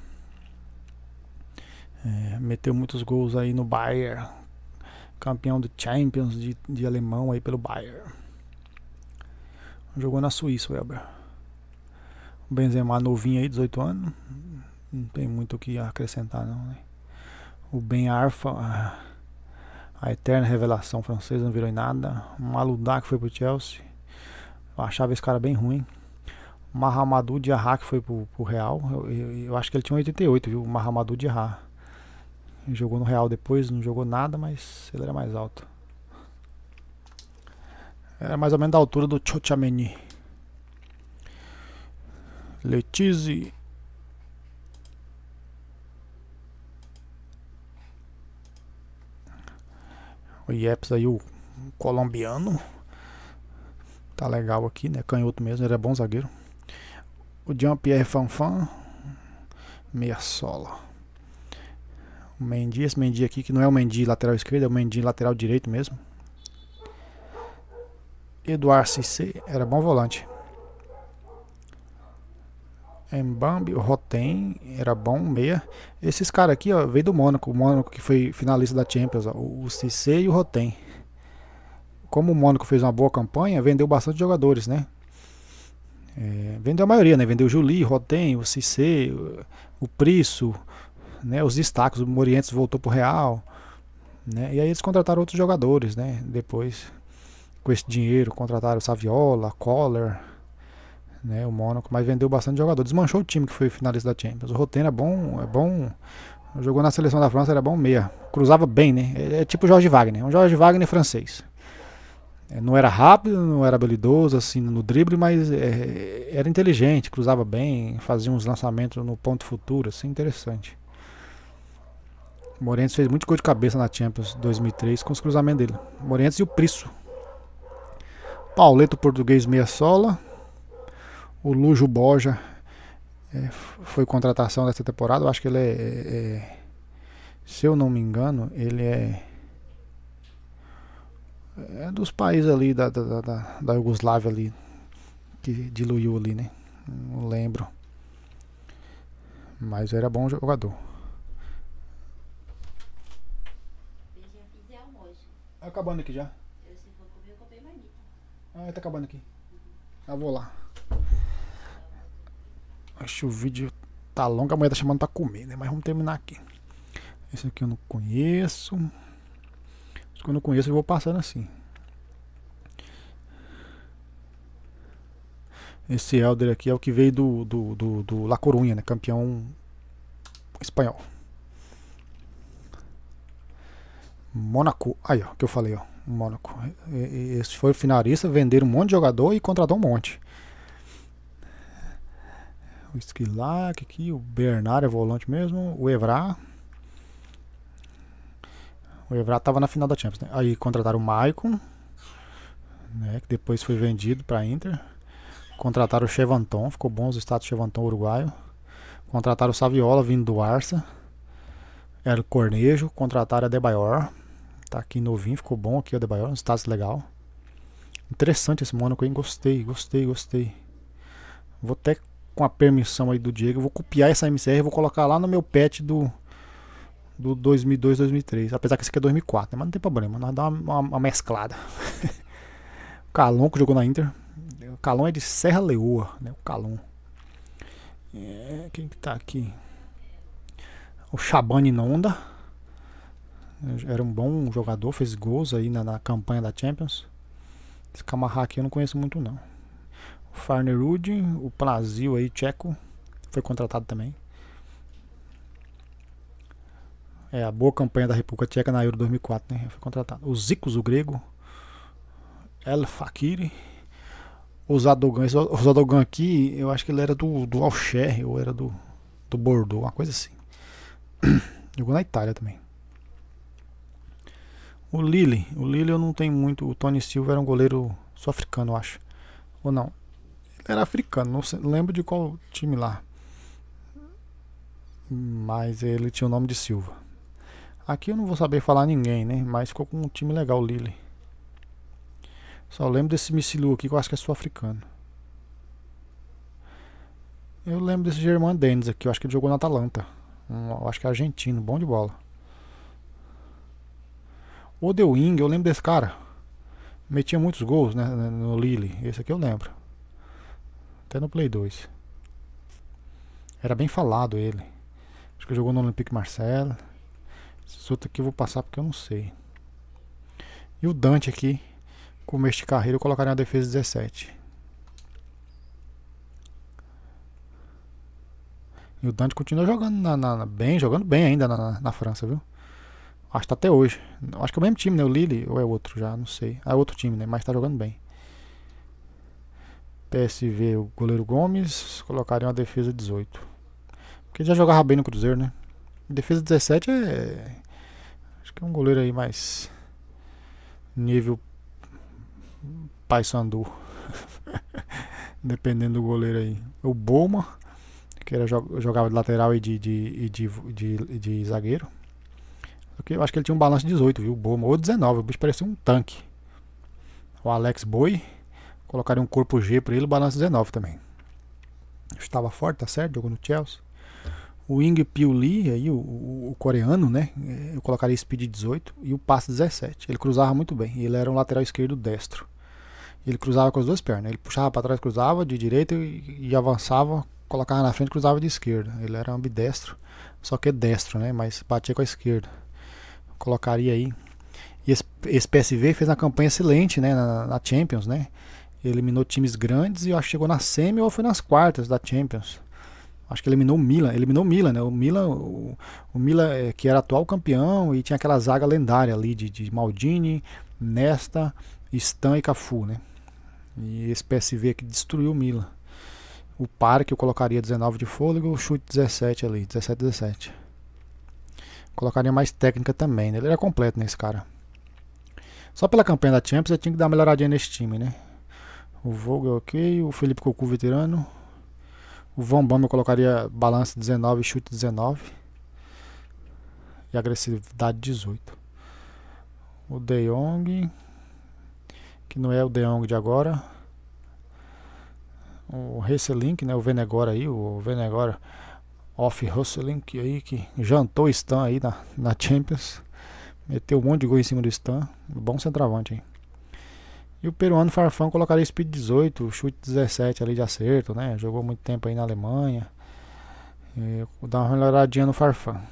É, meteu muitos gols aí no Bayern. Campeão do Champions de, de alemão aí pelo Bayern. Jogou na Suíça o Elber. O Benzema novinho aí, 18 anos. Não tem muito o que acrescentar não, né? O Ben Arfa, a eterna revelação francesa, não virou em nada. Um Maludá que foi pro Chelsea. Eu achava esse cara bem ruim. Mahamadou Diarra, que foi pro, pro Real. Eu, eu, eu, acho que ele tinha 88, viu? Mahamadou Diarra. Jogou no Real depois, não jogou nada, mas ele era mais alto. Era mais ou menos da altura do Chochameni. Letizia. O Yeps aí, o colombiano. Tá legal aqui, né? Canhoto mesmo, ele é bom zagueiro o Jean-Pierre Fanfan, Mersola. O Mendy, esse Mendy aqui, que não é o Mendy lateral esquerdo, é o Mendy lateral direito mesmo. Eduardo Cissé era bom volante. Mbambi, o Roten era bom meia. Esses caras aqui, ó, veio do Mônaco, o Mônaco que foi finalista da Champions, ó, o Cissé e o Roten. Como o Mônaco fez uma boa campanha, vendeu bastante jogadores, né? É, vendeu a maioria, né? Vendeu o Juli, Rotem, o Cissé, o Priço, né? os destaques, o Morientes voltou pro Real. Né? E aí eles contrataram outros jogadores, né? Depois, com esse dinheiro, contrataram Saviola, Collar, né? o Mônaco, mas vendeu bastante jogador. Desmanchou o time que foi finalista da Champions. O Rotem é bom, é bom. Jogou na seleção da França, era bom meia. Cruzava bem, né? É, é tipo Jorge Wagner, um Jorge Wagner francês. É, não era rápido, não era habilidoso assim no drible, mas é, era inteligente, cruzava bem, fazia uns lançamentos no ponto futuro, assim, interessante. O Morentes fez muito gol de cabeça na Champions 2003 com os cruzamentos dele. Morentes e o Prisso. Pauleto português meia sola. O Lujo Borja é, foi contratação dessa temporada. Eu acho que ele é, é, é se eu não me engano, ele é é dos países ali da, da, da, da Iugoslávia ali, que diluiu ali, né? Não lembro. Mas era bom jogador. Acabando aqui já. Ah, tá acabando aqui. Ah, vou lá. Acho que o vídeo tá longo, a mulher tá chamando pra comer, né? Mas vamos terminar aqui. Esse aqui eu não conheço. Quando eu conheço, eu vou passando assim. Esse Elder aqui é o que veio do, do, do, do La Corunha, né? campeão espanhol. Mônaco, aí ó, que eu falei, ó, Mônaco. Esse foi o finalista, venderam um monte de jogador e contratou um monte. O Esquilac aqui, o Bernard é volante mesmo, o Evra, o Evra estava na final da Champions. Né? Aí contrataram o Maicon, né, que depois foi vendido para Inter. Contrataram o Chevanton, ficou bom os status Chevanton uruguaio. Contrataram o Saviola, vindo do Arça, Era o Cornejo, contrataram a Debaior. Tá aqui novinho, ficou bom aqui o Debaior, um status legal. Interessante esse Mônaco, hein? Gostei, gostei, gostei. Vou até com a permissão aí do Diego, vou copiar essa MCR e vou colocar lá no meu pet do do 2002, 2003. Apesar que esse aqui é 2004, né? mas não tem problema, nós dá uma, uma, uma mesclada. [laughs] o Calon que jogou na Inter. O Calon é de Serra Leoa, né? O Calon. É, quem que tá aqui? O Chabani Nonda. Era um bom jogador, fez gols aí na, na campanha da Champions. Esse Camarra aqui eu não conheço muito não. O Farnerud, o Plazio aí, tcheco, foi contratado também. É, a boa campanha da República Tcheca na Euro 2004, né? Foi contratado. O Zicos, o grego. El Fakiri. O Zadogan. o Zadogan aqui, eu acho que ele era do, do Alcher, ou era do, do Bordeaux, uma coisa assim. [clears throat] Jogou na Itália também. O Lille. O Lille eu não tenho muito. O Tony Silva era um goleiro sul africano, eu acho. Ou não. Ele era africano, não, sei, não lembro de qual time lá. Mas ele tinha o nome de Silva. Aqui eu não vou saber falar ninguém, né? Mas ficou com um time legal, Lille. Só lembro desse Missilu aqui, que eu acho que é sul-africano. Eu lembro desse Germán Dennis aqui, eu acho que ele jogou na Atalanta. Um, eu acho que é argentino, bom de bola. O De Wing, eu lembro desse cara. Metia muitos gols né, né no Lille. Esse aqui eu lembro. Até no Play 2. Era bem falado ele. Acho que jogou no Olympique Marseille. Esses outros aqui eu vou passar porque eu não sei. E o Dante aqui, com este carreira, eu colocaria uma defesa 17. E o Dante continua jogando na, na, bem, jogando bem ainda na, na França, viu? Acho que tá até hoje. Acho que é o mesmo time, né? O Lille ou é outro já, não sei. Ah, é outro time, né? Mas tá jogando bem. PSV, o goleiro Gomes, colocaria uma defesa 18. Porque já jogava bem no Cruzeiro, né? Defesa 17 é Acho que é um goleiro aí mais nível Paysandu. [laughs] Dependendo do goleiro aí. O Boma, que era, jogava de lateral e de, de, de, de, de zagueiro. Eu acho que ele tinha um balanço de 18, viu? O Boma, ou 19, o bicho parecia um tanque. O Alex Boi, colocaria um corpo G para ele, balanço 19 também. Estava forte, tá certo? Jogou no Chelsea. O Ing Piu Lee, aí, o, o, o, coreano, né? É, eu colocaria speed 18 e o passe 17. Ele cruzava muito bem. Ele era um lateral esquerdo destro. Ele cruzava com as duas pernas. Ele puxava para trás, cruzava de direita e, e avançava, colocava na frente, cruzava de esquerda. Ele era ambidestro, só que é destro, né? Mas batia com a esquerda. Colocaria aí. E esse, esse PSV fez uma campanha excelente, né? na, na Champions, né? eliminou times grandes e eu acho que chegou na semi ou foi nas quartas da Champions acho que eliminou o Milan, eliminou o Milan, né? O Milan, o, o Milan é, que era atual campeão e tinha aquela zaga lendária ali de, de Maldini, Nesta, Stan e Cafu, né? E esse PSV que destruiu o Milan. O par que eu colocaria 19 de fôlego, o chute 17 ali, 17 17. Colocaria mais técnica também, né? Ele era completo nesse cara. Só pela campanha da Champions, eu tinha que dar uma melhoradinha nesse time, né? O Vogel ok, o Felipe Cocu veterano, o Von Bama eu colocaria balança 19, chute 19 e agressividade 18. O De Jong, que não é o De Jong de agora. O Resselink, né, o Venegora aí, o Venegora off Resselink aí que jantou o Stan aí na, na Champions. Meteu um monte de gol em cima do Stan. Bom centroavante, hein? E o peruano Farfão colocaria speed 18, chute 17 ali de acerto, né? Jogou muito tempo aí na Alemanha. E vou dar uma melhoradinha no Farfão.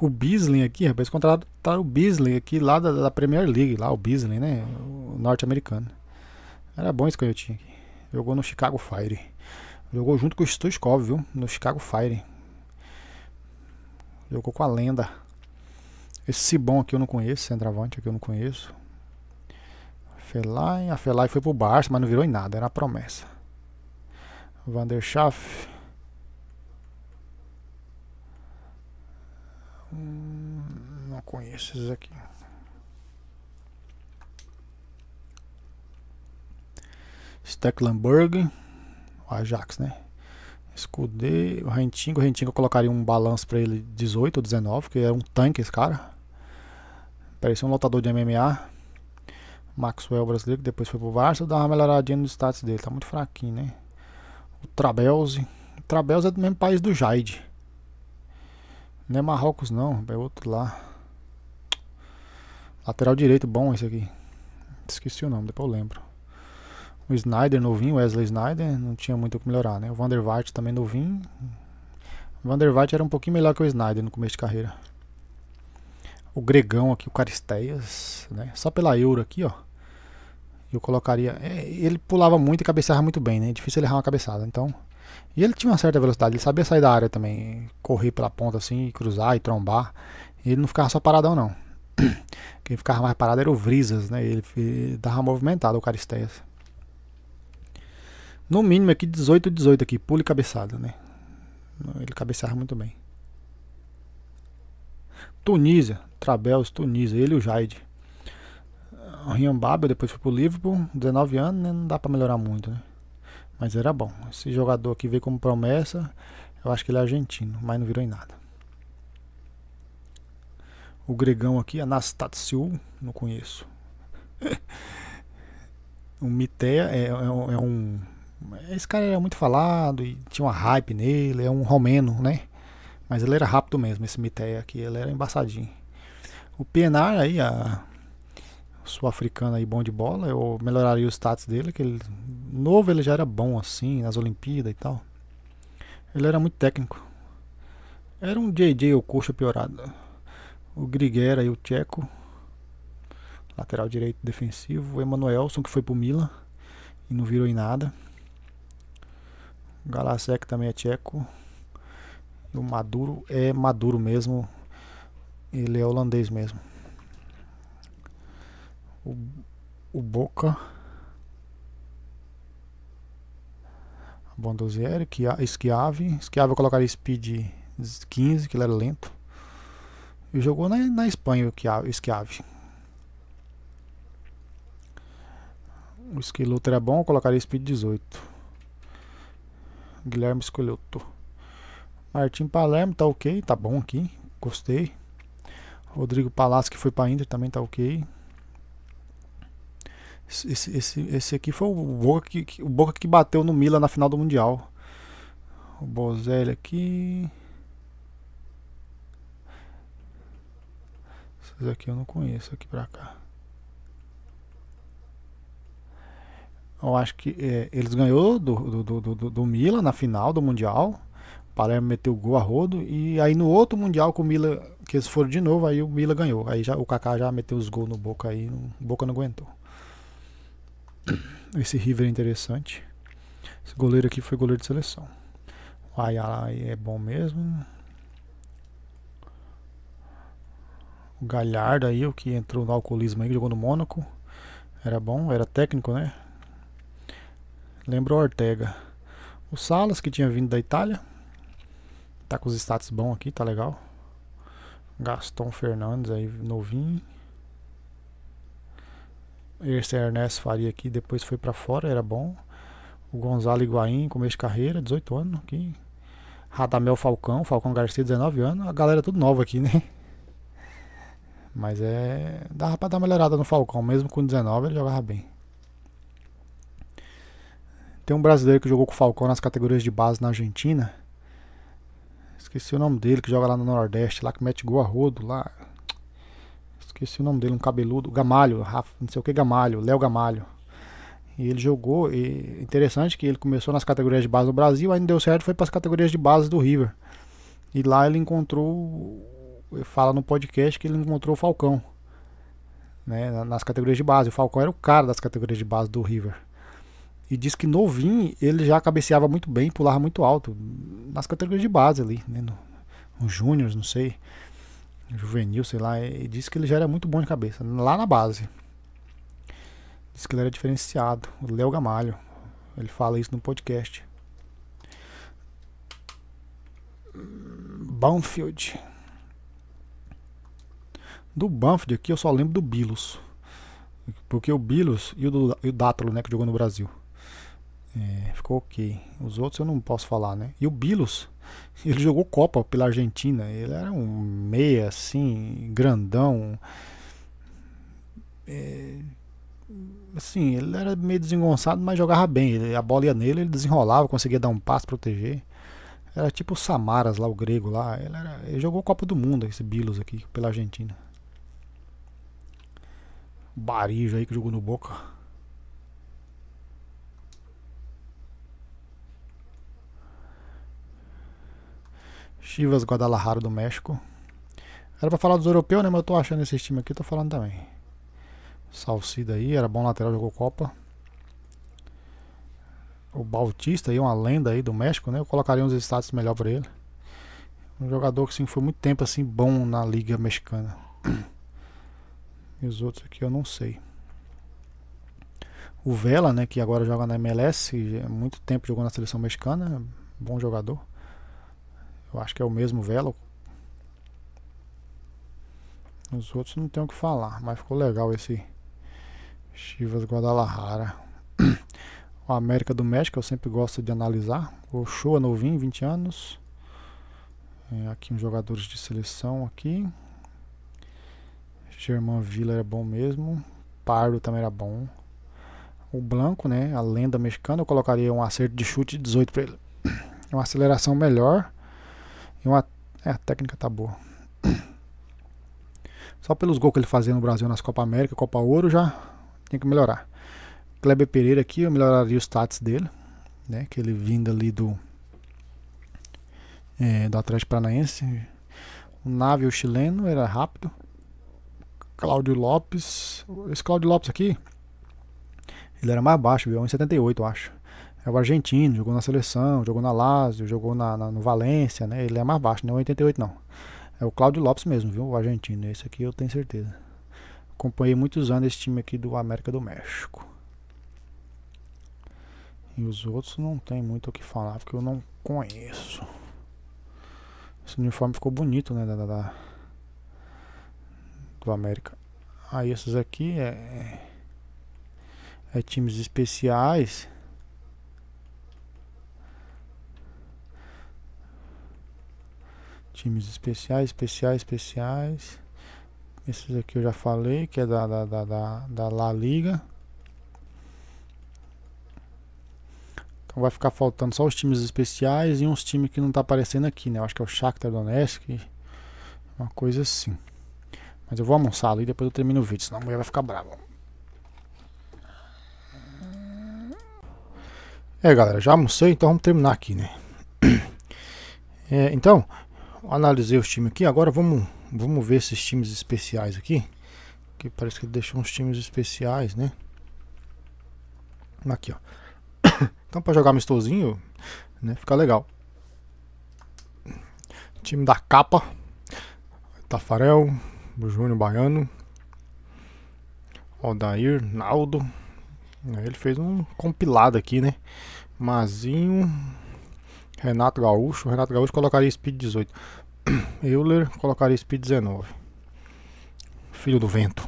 O Bisley aqui, rapaz, tá o Bisley aqui lá da, da, Premier League, lá o Bisley, né? O norte-americano. Era bom esse canhotinho aqui. Jogou no Chicago Fire. Jogou junto com o Stoichkov, viu? No Chicago Fire. Jogou com a lenda. Esse Sibon aqui eu não conheço, centroavante aqui eu não conheço. Felain, a Felain foi pro Barça, mas não virou em nada, era promessa. Van der Hum, não conheço esses aqui. Stecklenburg. O Ajax, né? Escudei. O Rentingo. O Rentingo eu colocaria um balanço para ele 18 ou 19, que era um tanque esse cara. Parecia um lotador de MMA. Maxwell brasileiro, que depois foi pro Varsa, dá uma melhoradinha nos status dele, tá muito fraquinho, né? O Trabelze. O Trabelze é do mesmo país do Jaide. Não é Marrocos não, é outro lá. Lateral direito bom esse aqui. Esqueci o nome, depois eu lembro. O Snyder novinho, Wesley Snyder, não tinha muito o que melhorar, né? O Van der também novinho. O Van der era um pouquinho melhor que o Snyder no começo de carreira o gregão aqui, o Caristeias, né? Só pela euro aqui, ó. Eu colocaria. É, ele pulava muito e cabeceava muito bem, né? É difícil ele errar uma cabeçada. Então. E ele tinha uma certa velocidade, ele sabia sair da área também. Correr pela ponta assim, cruzar e trombar. E ele não ficava só paradão, não. [clears throat] Quem ficava mais parado era o Vrisas, né? Ele, ele dava movimentado o Caristeias. No mínimo aqui 18, 18 aqui, pula e cabeçada, né? Ele cabeceava muito bem. Tunísia, Trabels, Tunísia, ele e o Jaide. O Rian Babel depois foi pro Liverpool, 19 anos, né? não dá para melhorar muito, né? Mas era bom. Esse jogador aqui veio como promessa, eu acho que ele é argentino, mas não virou em nada. O gregão aqui, Anastácio, não conheço. [laughs] o Mitea é, é, é um esse cara era é muito falado e tinha uma hype nele, é um romeno, né? Mas ele era rápido mesmo, esse Miteia aqui, ele era embaçadinho. O Pienaar aí, a sul-africano aí bom de bola, eu melhoraria o status dele, que ele novo ele já era bom assim, nas Olimpíadas e tal. Ele era muito técnico. Era um JJ ou coxa piorado. O Griguera e o Tcheco. Lateral direito defensivo. O Emanuelson que foi pro Milan e não virou em nada. O Galasek também é tcheco do Maduro é Maduro mesmo. Ele é holandês mesmo. O, o Boca. Bondozieri, Esquiave. Esquiave eu colocaria Speed 15, que ele era lento. E jogou na, na Espanha o Esquiave. O Skiluter é bom, eu colocaria Speed 18. Guilherme Esquiloto. Martim Palermo tá ok, tá bom aqui, gostei. Rodrigo Palácio que foi para Inter também tá ok. Esse, esse, esse aqui foi o Boca que, o Boca que bateu no Mila na final do Mundial. O Bozelli aqui. Esses aqui eu não conheço aqui pra cá. Eu acho que é, eles ganhou do, do, do, do, do Mila na final do Mundial. Palermo meteu gol a rodo. E aí no outro Mundial com o Mila, que eles foram de novo, aí o Mila ganhou. Aí já, o Kaká já meteu os gols no Boca aí, o Boca não aguentou. Esse River é interessante. Esse goleiro aqui foi goleiro de seleção. O Ayala é bom mesmo. O Galhardo aí, o que entrou no alcoolismo aí, jogou no Mônaco. Era bom, era técnico, né? Lembra o Ortega. O Salas, que tinha vindo da Itália. Tá com os status bons aqui, tá legal. Gaston Fernandes aí, novinho. Esse Ernesto Faria aqui, depois foi para fora, era bom. O Gonzalo Higuaín, começo de carreira, 18 anos aqui. Radamel Falcão, Falcão Garcia, 19 anos. A galera é tudo nova aqui, né? Mas é. Dava pra dar uma melhorada no Falcão, mesmo com 19 ele jogava bem. Tem um brasileiro que jogou com o Falcão nas categorias de base na Argentina. Esqueci o nome dele, que joga lá no Nordeste, lá que mete gol a rodo lá. Esqueci o nome dele, um cabeludo. Gamalho, Rafa, não sei o que Gamalho, Léo Gamalho. E ele jogou, e interessante que ele começou nas categorias de base do Brasil, aí não deu certo, foi para as categorias de base do River. E lá ele encontrou, ele fala no podcast que ele encontrou o Falcão, né, nas categorias de base. O Falcão era o cara das categorias de base do River. E diz que novinho ele já cabeceava muito bem, pulava muito alto, nas categorias de base ali, né? no, no Júnior, não sei, juvenil, sei lá. E diz que ele já era muito bom de cabeça, lá na base. Diz que ele era diferenciado, o Léo Gamalho. Ele fala isso no podcast. Banfield. Do Banfield aqui eu só lembro do Bilos. Porque o Bilos e o, o Dátalo, né, que jogou no Brasil. É, ficou ok. Os outros eu não posso falar, né? E o Bilos, [laughs] ele jogou Copa pela Argentina. Ele era um meia, assim, grandão. É, assim, ele era meio desengonçado, mas jogava bem. Ele, a bola ia nele, ele desenrolava, conseguia dar um passo, proteger. Era tipo o Samaras lá, o grego lá. Ele, era, ele jogou Copa do Mundo, esse Bilos aqui, pela Argentina. Barijo aí que jogou no Boca. Chivas Guadalajara do México. Era pra falar dos europeus, né? Mas eu tô achando esse time aqui, tô falando também. Salcida aí, era bom lateral, jogou Copa. O Bautista aí, uma lenda aí do México, né? Eu colocaria uns status melhor pra ele. Um jogador que sim foi muito tempo assim bom na liga mexicana. E os outros aqui eu não sei. O Vela, né, que agora joga na MLS, é muito tempo jogou na seleção mexicana, bom jogador. Eu acho que é o mesmo Velo. Os outros não tem o que falar, mas ficou legal esse Chivas Guadalajara. [clears throat] O América do México eu sempre gosto de analisar. O Show é novinho, 20 anos. É, aqui uns jogadores de seleção aqui. German Vila era bom mesmo. Pardo também era bom. O Blanco, né? A lenda mexicana, eu colocaria um acerto de chute de 18 para ele. [clears throat] Uma aceleração melhor é uma, é, a técnica tá boa. [clears throat] Só pelos gols que ele fazia no Brasil nas Copa América, Copa Ouro, já tinha que melhorar. Kleber Pereira aqui, eu melhoraria os stats dele, né? Que ele vindo ali do é, do Atlético Paranaense. O Nave, o chileno, era rápido. Cláudio Lopes, esse Cláudio Lopes aqui, ele era mais baixo, viu? 1,78 é eu acho é o argentino, jogou na seleção, jogou na Lazio, jogou na, na, no Valência, né? Ele é mais baixo, não é 88 não. É o Claudio Lopes mesmo, viu? O argentino, esse aqui eu tenho certeza. Acompanhei muitos anos esse time aqui do América do México. E os outros não tem muito o que falar, porque eu não conheço. Esse uniforme ficou bonito, né? Da, da, da do América. Aí esses aqui é, é, é times especiais. times especiais, especiais, especiais. Esses aqui eu já falei, que é da, da, da, da, da La Liga. Então vai ficar faltando só os times especiais e uns times que não tá aparecendo aqui, né? Eu acho que é o Shakhtar Donetsk, uma coisa assim. Mas eu vou almoçar ali e depois eu termino o vídeo, senão a mulher vai ficar brava. É galera, já almocei, então vamos terminar aqui, né? [clears throat] É, então, analisei os times aqui. Agora vamos, vamos ver esses times especiais aqui. Que parece que ele deixou uns times especiais, né? Aqui, ó. [coughs] Então para jogar mistozinho, né? Fica legal. Time da capa. Tafarel, Júnior Baiano. Odair, Naldo. Ele fez um compilado aqui, né? Mazinho. Renato Gaúcho. Renato Gaúcho colocaria Speed 18. Euler, colocaria speed 19. Filho do vento.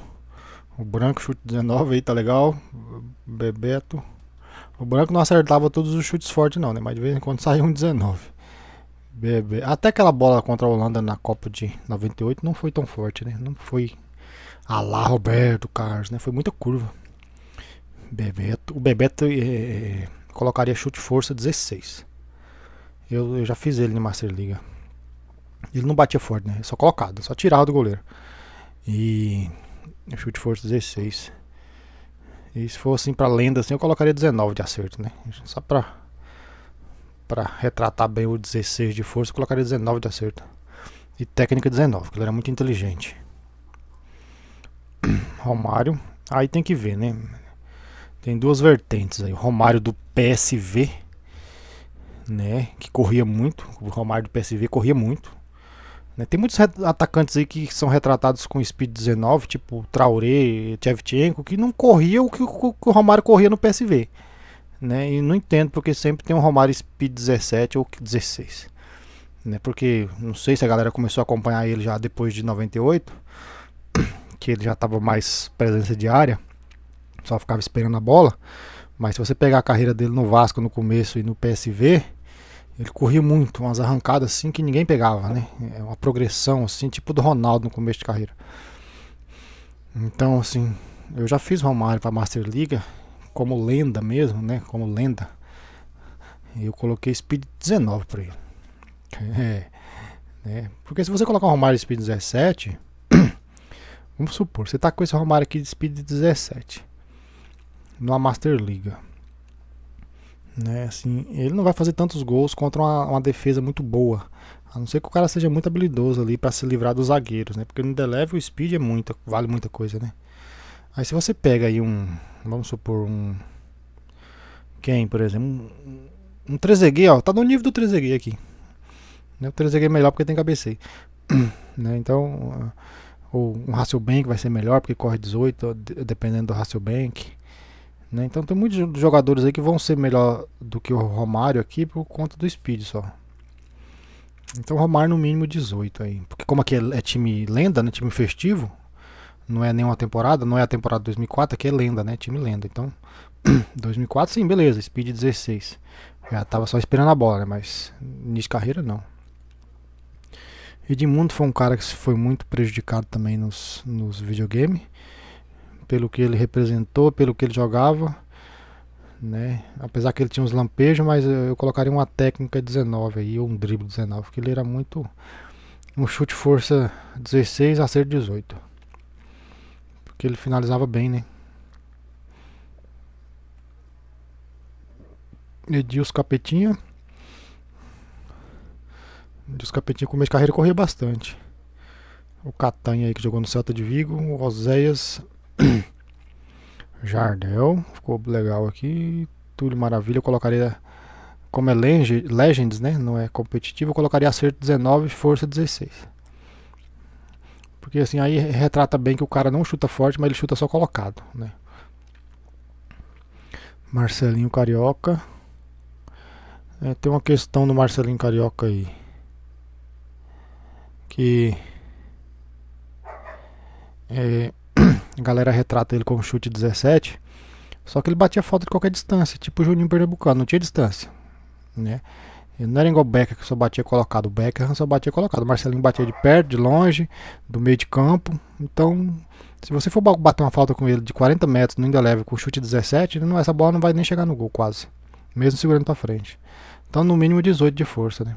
O branco chute 19 aí, tá legal. Bebeto. O branco não acertava todos os chutes fortes não, né? Mas de vez em quando saiu um 19. Bebe. Até aquela bola contra a Holanda na Copa de 98 não foi tão forte, né? Não foi a lá Roberto Carlos, né? Foi muita curva. Bebeto. O Bebeto é, colocaria chute força 16. Eu, eu já fiz ele na Master Liga. Ele não batia forte, né? Só colocado, só tirava do goleiro. E chute força 16. E se for assim pra lenda assim, eu colocaria 19 de acerto, né? Só pra, pra retratar bem o 16 de força, eu colocaria 19 de acerto. E técnica 19, que ele era muito inteligente. [clears throat] Romário, aí tem que ver, né? Tem duas vertentes aí. O Romário do PSV, né? Que corria muito. O Romário do PSV corria muito. Né? Tem muitos atacantes aí que são retratados com speed 19, tipo Traoré, Tchevchenko, que não corria o que, o Romário corria no PSV. Né? E não entendo porque sempre tem um Romário speed 17 ou 16. Né? Porque não sei se a galera começou a acompanhar ele já depois de 98, [coughs] que ele já estava mais presença diária, só ficava esperando a bola. Mas se você pegar a carreira dele no Vasco no começo e no PSV, ele corria muito, umas arrancadas assim que ninguém pegava, né? É uma progressão assim, tipo do Ronaldo no começo de carreira. Então, assim, eu já fiz Romário para Master Liga como lenda mesmo, né? Como lenda. Eu coloquei Speed 19 para ele. É, né? Porque se você colocar um Romário Speed 17, [coughs] vamos supor, você tá com esse Romário aqui de Speed 17 numa Master Liga né? Assim, ele não vai fazer tantos gols contra uma, uma defesa muito boa. A não ser que o cara seja muito habilidoso ali para se livrar dos zagueiros, né? Porque no The Level o speed é muita, vale muita coisa, né? Aí se você pega aí um, vamos supor um quem, por exemplo, um, um Trezeguet, ó, tá no nível do Trezeguet aqui. Né? O Trezeguet é melhor porque tem cabeceio. [clears throat] né? Então, ah, ou um Hasselbank vai ser melhor porque corre 18, dependendo do Hasselbank. Né? Então tem muitos jogadores aí que vão ser melhor do que o Romário aqui por conta do speed só. Então o Romário no mínimo 18 aí. Porque como aqui é, é time lenda, né? Time festivo, não é nenhuma temporada, não é a temporada 2004, aqui é lenda, né? Time lenda. Então 2004 [clears throat] sim, beleza, speed 16. Já tava só esperando a bola, né? mas início de carreira não. Edmundo foi um cara que foi muito prejudicado também nos, nos videogames pelo que ele representou, pelo que ele jogava. Né? Apesar que ele tinha uns lampejos, mas eu colocaria uma técnica 19 aí, ou um drible 19, porque ele era muito um chute força 16 a ser 18. Porque ele finalizava bem, né? Edilson Capetinha. Edilson Capetinha começo de carreira corria bastante. O Catanha aí que jogou no Celta de Vigo, o Oséias [clears throat] Jardel, ficou legal aqui, tudo maravilha, eu colocaria, como é Legends, né, não é competitivo, eu colocaria acerto 19, força 16. Porque assim, aí retrata bem que o cara não chuta forte, mas ele chuta só colocado, né. Marcelinho Carioca. É, tem uma questão do Marcelinho Carioca aí. Que. É, a galera retrata ele com chute 17. Só que ele batia falta de qualquer distância, tipo o Juninho Pernambucano, não tinha distância, né? Ele não era igual o Becker, que só batia colocado. O Becker só batia colocado. O Marcelinho batia de perto, de longe, do meio de campo. Então, se você for bater uma falta com ele de 40 metros no leve com chute 17, não, essa bola não vai nem chegar no gol quase. Mesmo segurando pra frente. Então, no mínimo 18 de força, né?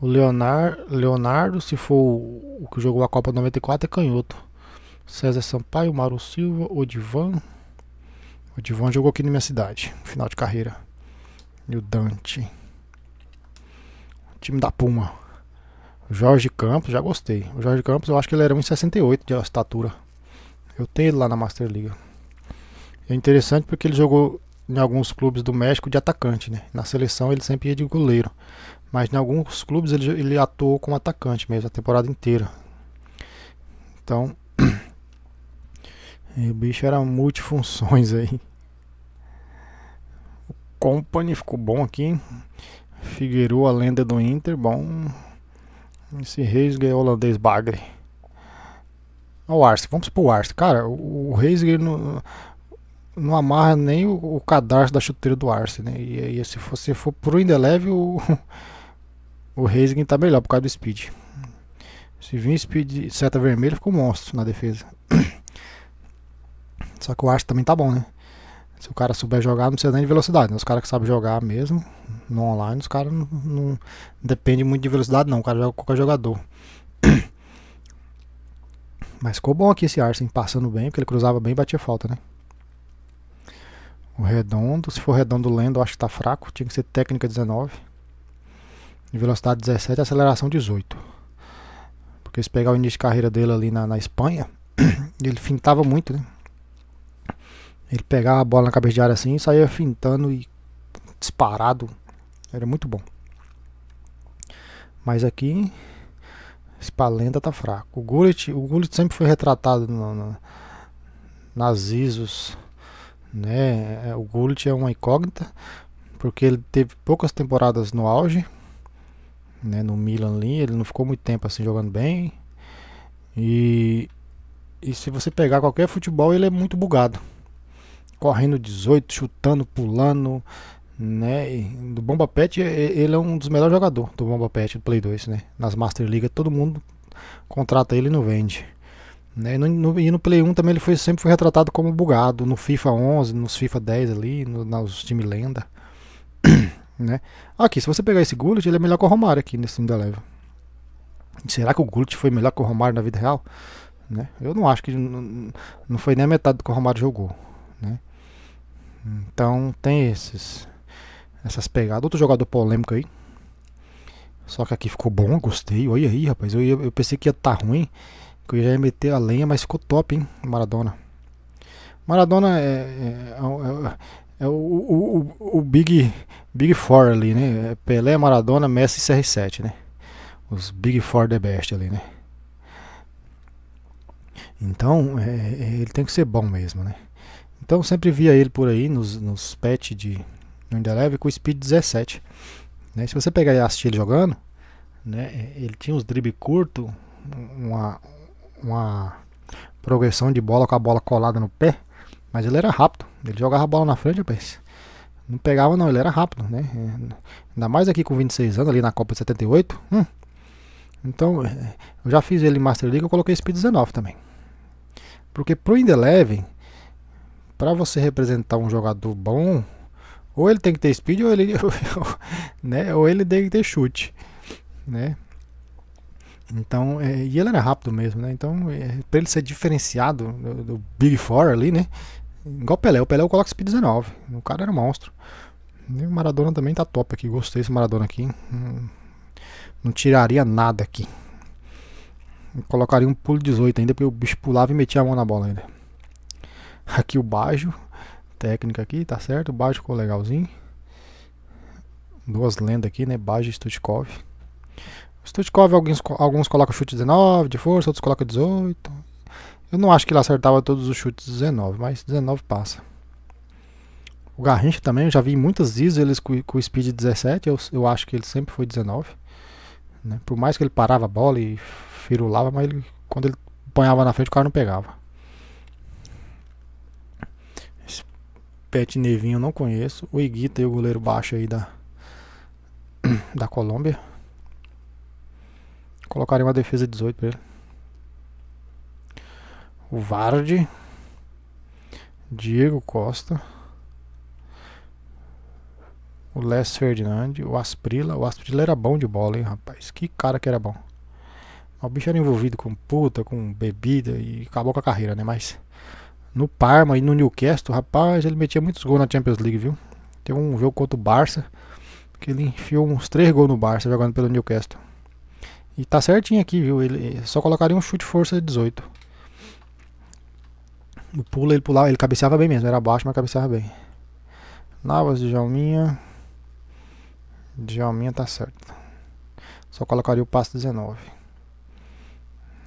O Leonardo, Leonardo, se for o que jogou a Copa 94, é canhoto. César Sampaio, Mauro Silva, Odivan. Odivan jogou aqui na minha cidade, final de carreira. E o Dante. O time da Puma. Jorge Campos, já gostei. O Jorge Campos, eu acho que ele era 1,68 de estatura. Eu tenho ele lá na Master Liga. É interessante porque ele jogou em alguns clubes do México de atacante, né? Na seleção ele sempre ia de goleiro. Mas em alguns clubes ele, ele atuou como atacante mesmo a temporada inteira. Então, [clears throat] o bicho era multifunções aí. O Company ficou bom aqui. Hein? Figueiredo, a lenda do Inter, bom. Esse Reis ganhou holandês bagre. O Arce, vamos pro Arce. Cara, o, Reis não, não amarra nem o, o, cadastro da chuteira do Arce, né? E, aí, se você for pro Indeleve, o, o Reising tá melhor por causa do speed. Se vir speed seta vermelha, ficou um monstro na defesa. [clears throat] Só que o Arce também tá bom, né? Se o cara souber jogar, não precisa nem de velocidade. Né? Os caras que sabem jogar mesmo, no online, os caras não, não depende muito de velocidade, não. O cara joga com qualquer jogador. [clears throat] Mas ficou bom aqui esse Arsen passando bem, porque ele cruzava bem e batia falta, né? O redondo, se for redondo lendo, eu acho que tá fraco. Tinha que ser técnica 19 velocidade 17 aceleração 18. Porque se pegar o início de carreira dele ali na, na Espanha, [clears throat] ele fintava muito, né? Ele pegava a bola na cabeça de área assim e saía fintando e disparado. Era muito bom. Mas aqui, esse Palenta tá fraco. O Gullit, o Gullit sempre foi retratado no, no, nas ISOs. Né? É, o Gullit é uma incógnita, porque ele teve poucas temporadas no auge né, no Milan ali, ele não ficou muito tempo assim jogando bem. E, e se você pegar qualquer futebol, ele é muito bugado. Correndo 18, chutando, pulando, né? E do Bomba Pet, ele é um dos melhores jogadores do Bomba Pet, do Play 2, né? Nas Master League, todo mundo contrata ele e não vende. Né? E, no, no, e no Play 1 também ele foi, sempre foi retratado como bugado. No FIFA 11, nos FIFA 10 ali, no, nos time lenda. Né? Aqui, se você pegar esse Gullit, ele é melhor que o Romário aqui nesse Indelevel. Será que o Gullit foi melhor que o Romário na vida real? Né? Eu não acho que não, não foi nem a metade do que o Romário jogou. Né? Então tem esses essas pegadas. Outro jogador polêmico aí. Só que aqui ficou bom, gostei. Olha aí, rapaz. Eu, eu pensei que ia estar tá ruim, que eu já ia meter a lenha, mas ficou top, hein, Maradona. Maradona é, é, é, é é o, o, o, o, Big, Big Four ali, né? É Pelé, Maradona, Messi e CR7, né? Os Big Four the best ali, né? Então, é, é ele tem que ser bom mesmo, né? Então, sempre via ele por aí nos, nos patch de no Leve com speed 17. Né? Se você pegar e assistir ele jogando, né? É, ele tinha uns drible curto, uma, uma progressão de bola com a bola colada no pé, mas ele era rápido. Ele jogava a bola na frente, rapaz. Não pegava não, ele era rápido, né? É, ainda mais aqui com 26 anos, ali na Copa de 78. Hum. Então, é, eu já fiz ele Master League, eu coloquei Speed 19 também. Porque pro Indeleven, para você representar um jogador bom, ou ele tem que ter speed, ou ele, [laughs] né? ou ele tem que ter chute, né? Então, é, e ele era rápido mesmo, né? Então, é, para ele ser diferenciado do, do, Big Four ali, né? Igual o Pelé, o Pelé eu coloco Speed 19. O cara era um monstro. E o Maradona também tá top aqui. Gostei desse Maradona aqui. Hum, não tiraria nada aqui. Eu colocaria um pulo 18 ainda, porque o bicho pulava e metia a mão na bola ainda. Aqui o Bajo. Técnica aqui, tá certo. O Bajo ficou legalzinho. Duas lendas aqui, né? Bajo e Stutkov. Stutkov, alguns, alguns colocam chute 19 de força, outros colocam 18. Eu não acho que ele acertava todos os chutes 19, mas 19 passa. O Garrincha também, eu já vi muitas vezes eles com, com o speed 17, eu, eu acho que ele sempre foi 19. Né? Por mais que ele parava a bola e firulava, mas ele, quando ele apanhava na frente o cara não pegava. Esse Pet Nevinho eu não conheço. O Iguita e o goleiro baixo aí da, [clears throat] da Colômbia. Colocaria uma defesa 18 pra ele o Varde, Diego Costa, o Les Ferdinand, o Asprila. O Asprila era bom de bola, hein, rapaz? Que cara que era bom. O bicho era envolvido com puta, com bebida e acabou com a carreira, né? Mas no Parma e no Newcastle, rapaz, ele metia muitos gols na Champions League, viu? Tem um jogo contra o Barça que ele enfiou uns três gols no Barça jogando pelo Newcastle. E tá certinho aqui, viu? Ele só colocaria um chute força de 18. O pulo ele pulava, ele cabeceava bem mesmo, era baixo, mas cabeceava bem. Navas, de Djalminha tá certo. Só colocaria o passo 19.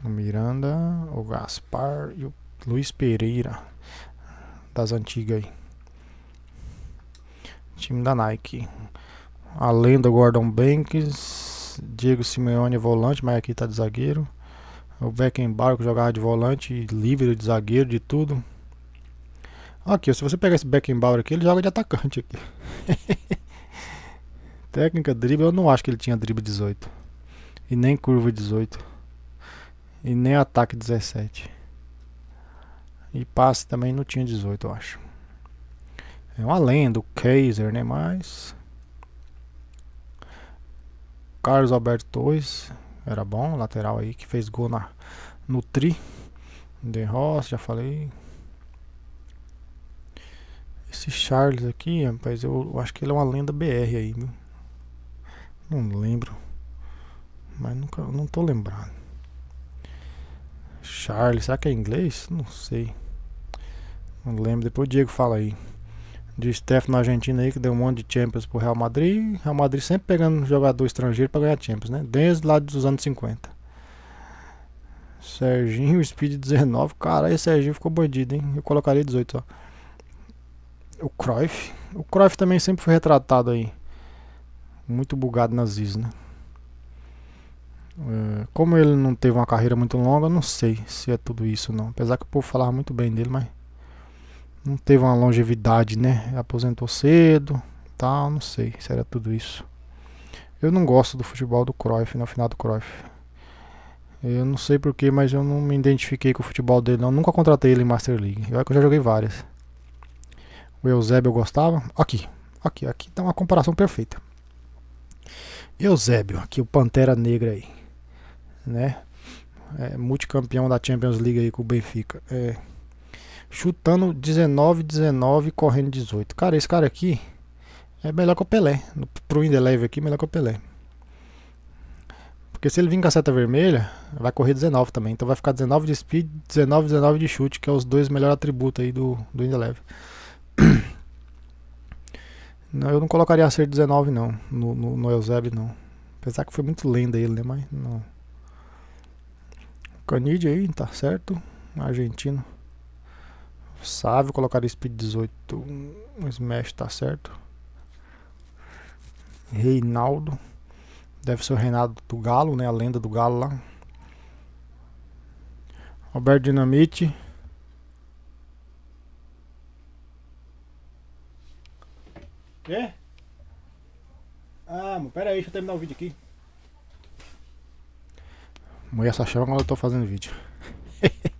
O Miranda, o Gaspar e o Luiz Pereira. Das antigas aí. Time da Nike. A lenda Gordon Banks. Diego Simeone volante, mas aqui tá de zagueiro. O Beckenbauer que jogava de volante, livre de zagueiro, de tudo. Aqui, se você pegar esse Beckenbauer aqui, ele joga de atacante aqui. [laughs] Técnica, drible, eu não acho que ele tinha drible 18. E nem curva 18. E nem ataque 17. E passe também não tinha 18, eu acho. É uma lenda, o Kaiser, né? Mas... Carlos Alberto Torres, era bom, lateral aí que fez gol na, no Tri. De Ross, já falei. Esse Charles aqui, rapaz, eu, eu acho que ele é uma lenda BR aí, viu? Não lembro. Mas nunca, não tô lembrado. Charles, será que é inglês? Não sei. Não lembro, depois o Diego fala aí de na Argentina aí, que deu um monte de Champions pro Real Madrid. Real Madrid sempre pegando jogador estrangeiro para ganhar Champions, né? Desde lá dos anos 50. Serginho, [laughs] Speed 19. Caralho, Serginho ficou bandido, hein? Eu colocaria 18, só. O Cruyff. O Cruyff também sempre foi retratado aí. Muito bugado nas is, né? Eh, como ele não teve uma carreira muito longa, não sei se é tudo isso não. Apesar que o povo falava muito bem dele, mas não teve uma longevidade, né? Aposentou cedo, tal, não sei se era tudo isso. Eu não gosto do futebol do Cruyff, no final do Cruyff. Eu não sei porquê, mas eu não me identifiquei com o futebol dele, não. nunca contratei ele em Master League. Eu, eu já joguei várias. O Eusébio eu gostava. Aqui, aqui, aqui tá uma comparação perfeita. Eusébio, aqui o Pantera Negra aí, né? É, multicampeão da Champions League aí com o Benfica. É, chutando 19, 19, correndo 18. Cara, esse cara aqui é melhor que o Pelé. Pro Indeleve aqui, melhor que o Pelé. Porque se ele vir com a seta vermelha, vai correr 19 também. Então vai ficar 19 de speed, 19, 19 de chute, que é os dois melhores atributos aí do, do Indeleve. [clears throat] Não, eu não colocaria a ser 19 não, no, no, no Eusebio não. Apesar que foi muito lenda ele, né? Mas não. Canidia aí, tá certo? Argentino. Sábio colocar speed 18. Um smash tá certo. Reinaldo. Deve ser o reinaldo do Galo, né? A lenda do Galo lá. Roberto Dinamite. Quê? Ah, pera aí, deixa eu terminar o vídeo aqui. Mulher essa chama quando eu tô fazendo vídeo. [laughs]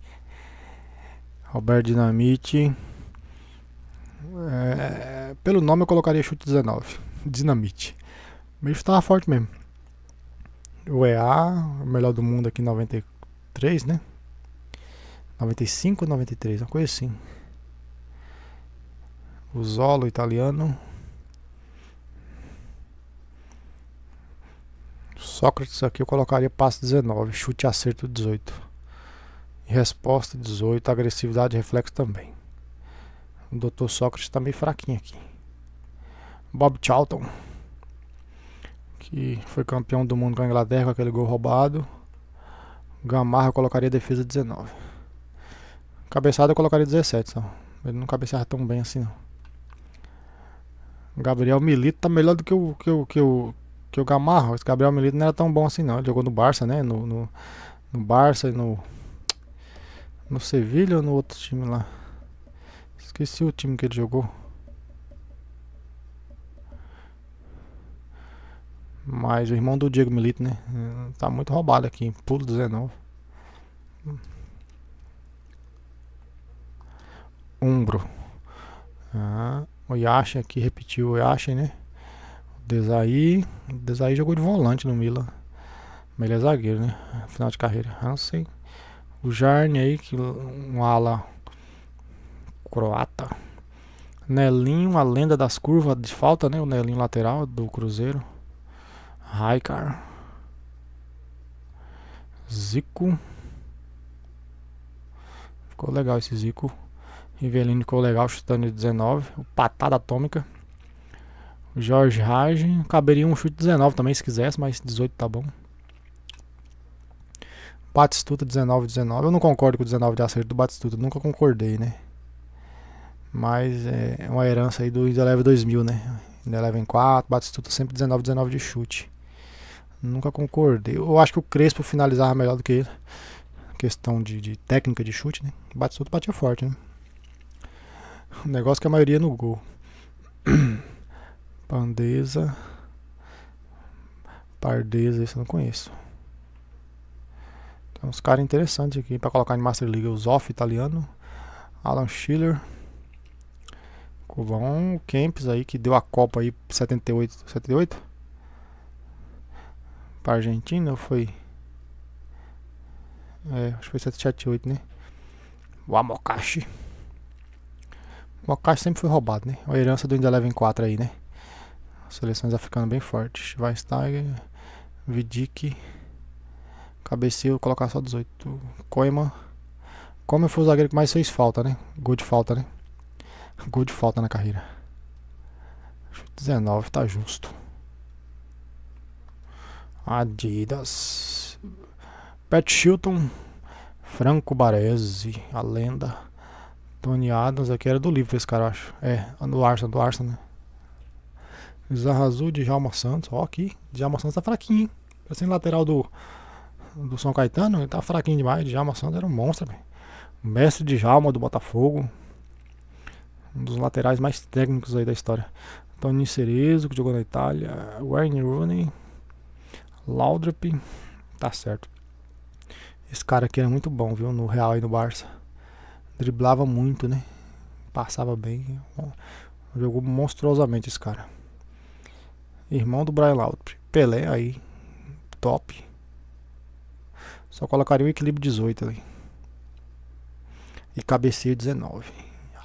Roberto Dinamite. É, pelo nome eu colocaria chute 19. Dinamite. O bicho tava forte mesmo. O EA, o melhor do mundo aqui em 93, né? 95 ou 93, uma coisa assim. O Zolo italiano. Sócrates aqui eu colocaria passo 19, chute acerto 18. Resposta 18, agressividade e reflexo também. O Dr. Sócrates está meio fraquinho aqui. Bob Charlton, que foi campeão do mundo com a Inglaterra com aquele gol roubado. Gamarra eu colocaria defesa 19. Cabeçada eu colocaria 17, só. Ele não cabeceava tão bem assim não. Gabriel Milito tá melhor do que o que o que o que o Gamarra. Esse Gabriel Milito não era tão bom assim não. Ele jogou no Barça, né? No no, no Barça e no no Sevilha ou no outro time lá? Esqueci o time que ele jogou. Mas o irmão do Diego Milito, né? Tá muito roubado aqui. Pulo 19. Umbro. Ah, o Yashin aqui repetiu o Yashin, né? Desai. Desai jogou de volante no Milan. melhor zagueiro, né? Final de carreira. Ah, não sei. O Jarni aí, que um ala croata. Nelinho, a lenda das curvas de falta, né? O Nelinho lateral do Cruzeiro. Raikar. Zico. Ficou legal esse Zico. Rivelino ficou legal chutando de 19. O Patada Atômica. O Jorge Rage. Caberia um chute 19 também se quisesse, mas 18 tá bom. Batistuta 19 19. Eu não concordo com o 19 de acerto do Batistuta, nunca concordei, né? Mas é uma herança aí do Indeleve 2000, né? Indeleve 4, Batistuta sempre 19 19 de chute. Nunca concordei. Eu acho que o Crespo finalizava melhor do que ele. Questão de, de técnica de chute, né? Batistuta batia forte, né? O negócio é que a maioria é no gol. [clears throat] Pandesa. Pardeza. isso eu não conheço. Tem é uns caras interessantes aqui para colocar em Master League. O Zoff italiano, Alan Schiller, Covão, Kempis aí que deu a Copa aí 78, 78 para Argentina foi é, acho que foi 778, né? O Amokashi. O Amokashi sempre foi roubado, né? A herança do Indeleven 4 aí, né? As seleções africanas bem fortes. Schweinsteiger, Vidic, Cabeceio, colocar só 18. Coima. eu foi o zagueiro que mais fez falta, né? Gol de falta, né? [laughs] Gol de falta na carreira. 19, tá justo. Adidas. Pat Shilton. Franco Baresi, a lenda. Tony Adams, aqui era do livro esse cara, acho. É, do Arsenal, do Arsenal, né? Zarrazul de Jalma Santos, ó aqui. Djalma Santos tá fraquinho, hein? Parece lateral do do São Caetano, ele tá fraquinho demais. Djalma Santos era um monstro, Mestre de Djalma do Botafogo. Um dos laterais mais técnicos aí da história. Tony Cerezo, que jogou na Itália. Wayne Rooney. Laudrup. Tá certo. Esse cara aqui era muito bom, viu? No Real e no Barça. Driblava muito, né? Passava bem. Jogou monstruosamente esse cara. Irmão do Brian Laudrup. Pelé aí. Top. Só colocaria o equilíbrio 18 ali. E cabeceio 19.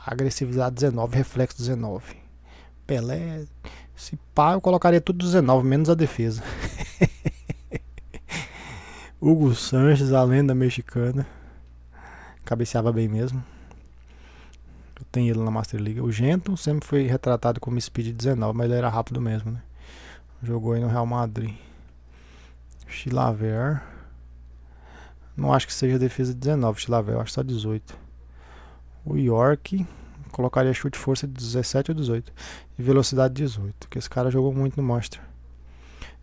Agressividade 19, reflexo 19. Pelé, se pá, eu colocaria tudo 19, menos a defesa. [laughs] Hugo Sanches, a lenda mexicana. Cabeceava bem mesmo. Eu tenho ele na Master League. O Gento sempre foi retratado como speed 19, mas ele era rápido mesmo, né? Jogou aí no Real Madrid. Chilaver. Não acho que seja defesa 19, Tilavel. Eu acho só 18. O York colocaria chute força de 17 ou 18. E velocidade 18. Porque esse cara jogou muito no Monster.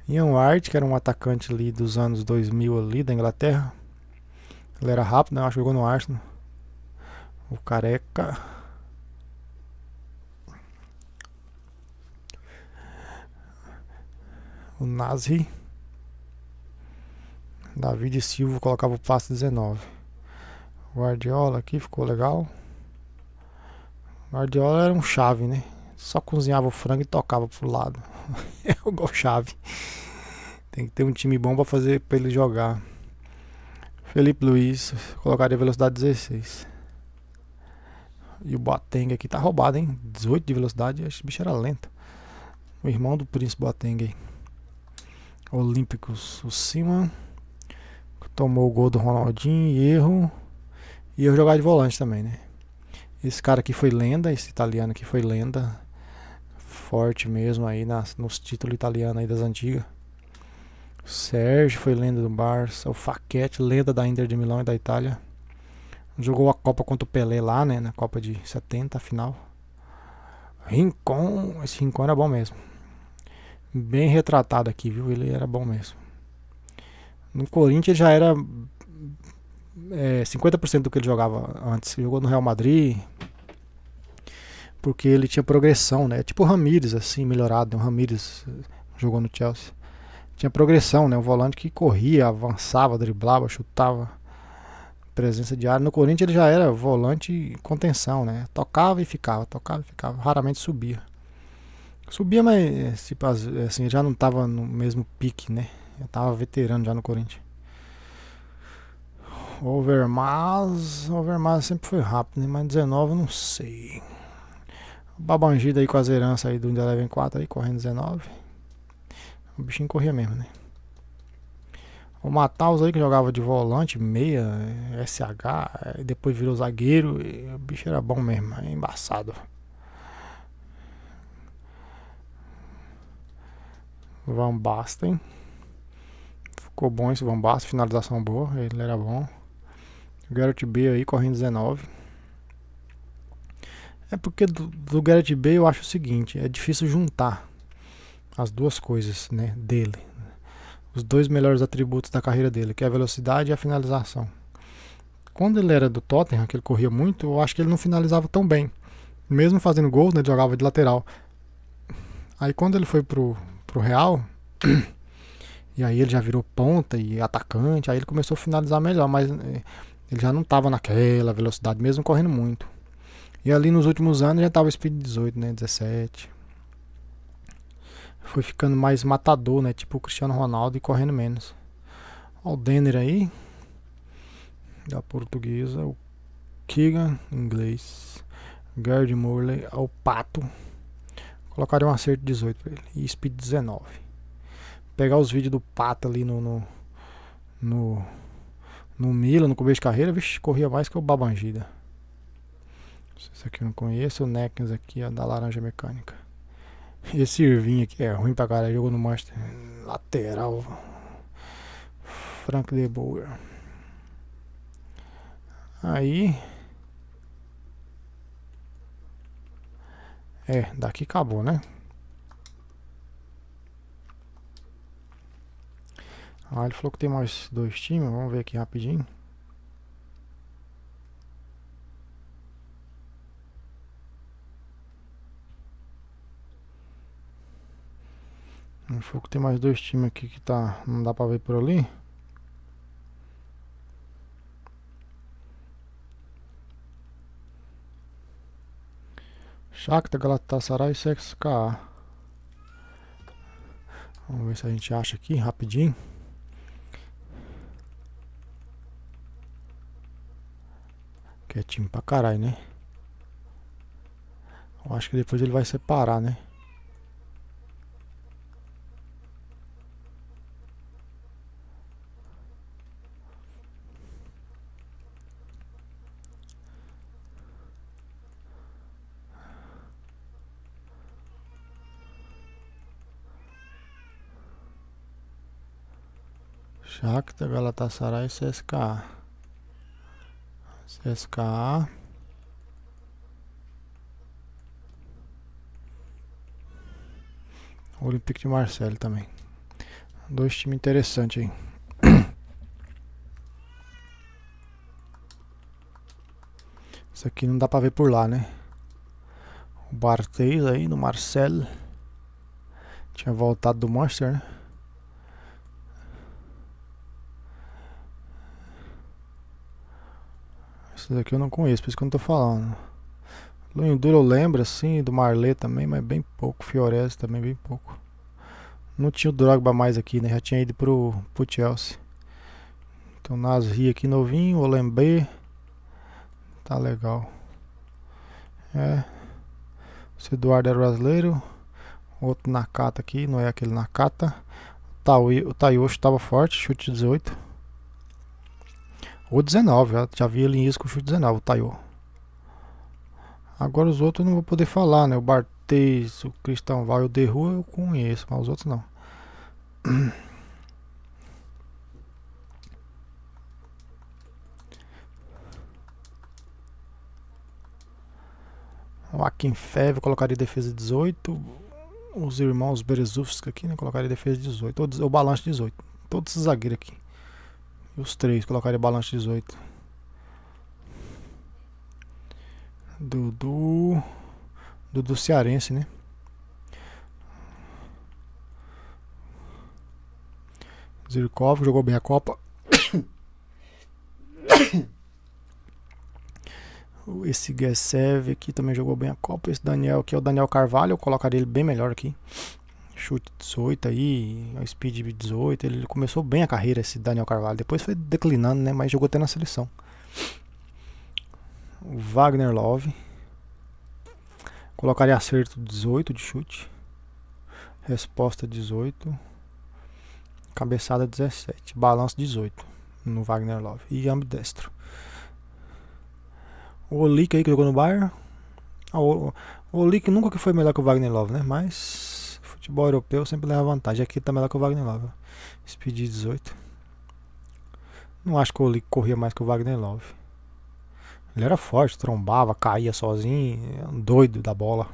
Ian Wright, que era um atacante ali dos anos 2000 ali da Inglaterra. Ele era rápido, né? Eu acho que jogou no Arsenal. O Careca. O Nasri. David Silva colocava o passe 19. Guardiola aqui ficou legal. Guardiola era um chave, né? Só cozinhava o frango e tocava pro lado. [laughs] é igual chave. Tem que ter um time bom para fazer para ele jogar. Felipe Luiz colocaria velocidade 16. E o Boateng aqui tá roubado, hein? 18 de velocidade, esse bicho era lento. O irmão do Príncipe Boateng Olímpicos, o Cima. Tomou o gol do Ronaldinho, erro. E eu jogar de volante também, né? Esse cara aqui foi lenda, esse italiano aqui foi lenda. Forte mesmo aí nas, nos títulos italianos aí das antigas. O Sérgio foi lenda do Barça. O Faquete, lenda da Inter de Milão e da Itália. Jogou a Copa contra o Pelé lá, né? Na Copa de 70, final. Rincon, esse Rincon era bom mesmo. Bem retratado aqui, viu? Ele era bom mesmo. No Corinthians já era é, 50% do que ele jogava antes. jogou no Real Madrid porque ele tinha progressão, né? Tipo o Ramires, assim, melhorado. Né? O Ramires eh, jogou no Chelsea. Tinha progressão, né? Um volante que corria, avançava, driblava, chutava. Presença de área. No Corinthians ele já era volante contenção, né? Tocava e ficava, tocava e ficava. Raramente subia. Subia, mas eh, tipo, eh, assim, já não estava no mesmo pique, né? Eu tava veterano já no Corinthians. Overmars. Overmars sempre foi rápido, né? Mas 19 eu não sei. Babangida aí com as heranças aí do Eleven 4 aí, correndo 19. O bichinho corria mesmo, né? O Mataus aí que jogava de volante, meia, SH, eh, eh, depois virou zagueiro. o bicho era bom mesmo, é embaçado. Van Basten. Ficou bom esse bombaço, finalização boa, ele era bom. O Garrett B aí correndo 19. É porque do, do Garrett B eu acho o seguinte, é difícil juntar as duas coisas, né, dele. Os dois melhores atributos da carreira dele, que é a velocidade e a finalização. Quando ele era do Tottenham, que ele corria muito, eu acho que ele não finalizava tão bem. Mesmo fazendo gols, né, ele jogava de lateral. Aí quando ele foi pro, pro Real, [clears throat] E aí ele já virou ponta e atacante, aí ele começou a finalizar melhor, mas eh, ele já não estava naquela velocidade, mesmo correndo muito. E ali nos últimos anos já estava speed 18, né, 17. Foi ficando mais matador, né, tipo o Cristiano Ronaldo e correndo menos. Olha o Denner aí, da portuguesa, o Keegan, inglês, Gerd Morley, o Pato. Colocaram um acerto 18 para ele e speed 19 pegar os vídeos do Pata ali no, no, no, no no começo de carreira, vixe, corria mais que o Babangida. se aqui eu não conheço, o Neckens aqui, ó, da Laranja Mecânica. Esse Irvinho aqui é ruim pra caralho, jogou no master Lateral. Frank De Boer. Aí. É, daqui acabou, né? Ah, ele falou que tem mais dois times, vamos ver aqui rapidinho. Ele falou que tem mais dois times aqui que tá, não dá pra ver por ali. Shakhtar, Galatasaray e Vamos ver se a gente acha aqui rapidinho. ne? eu acho que depois ele vai separar, né? Shakhtar Galatasaray CSKA SK Olympique de Marcelo também. Dois times interessantes aí. [coughs] Isso aqui não dá pra ver por lá, né? O Barthez aí no Marcelo. Tinha voltado do Monster, né? Esse daqui eu não conheço, por isso que eu não tô falando. Lunho duro eu lembro, assim, do Marley também, mas bem pouco. Fiorez também, bem pouco. Não tinha o Drogba mais aqui, né? Já tinha ido pro, pro Chelsea. Então, Nasri aqui novinho, Olembe. Tá legal. É. Esse Eduardo era é brasileiro. Outro Nakata aqui, não é aquele Nakata. o Taiyoshi estava forte, chute 18. Ou 19, já, já vi ele em isco chute 19, o Taiô. Agora os outros eu não vou poder falar, né? O Bartês, o Cristão Val e o Derru eu conheço, mas os outros não. O [clears throat] Akin Feve colocaria defesa 18. Os irmãos Berezufsky aqui, né? Colocaria defesa 18. O balanço 18. Todos esses zagueiros aqui. E os três, colocaria balanço 18. Dudu. Dudu cearense, né? Zirkov jogou bem a Copa. [coughs] Esse Gessev aqui também jogou bem a Copa. Esse Daniel aqui é o Daniel Carvalho. Eu colocaria ele bem melhor aqui chute 18 aí, a speed 18. Ele começou bem a carreira esse Daniel Carvalho, depois foi declinando, né, mas jogou até na seleção. O Wagner Love colocaria acerto 18 de chute. Resposta 18. Cabeçada 17, balanço 18 no Wagner Love e ambidestro. O Olic aí que jogou no Bayern. Ah, o Olic nunca que foi melhor que o Wagner Love, né? Mas Futebol europeu sempre leva vantagem. Aqui também lá é com o Wagner Love. Speed 18. Não acho que eu corria mais que o Wagner Love. Ele era forte, trombava, caía sozinho, é doido da bola.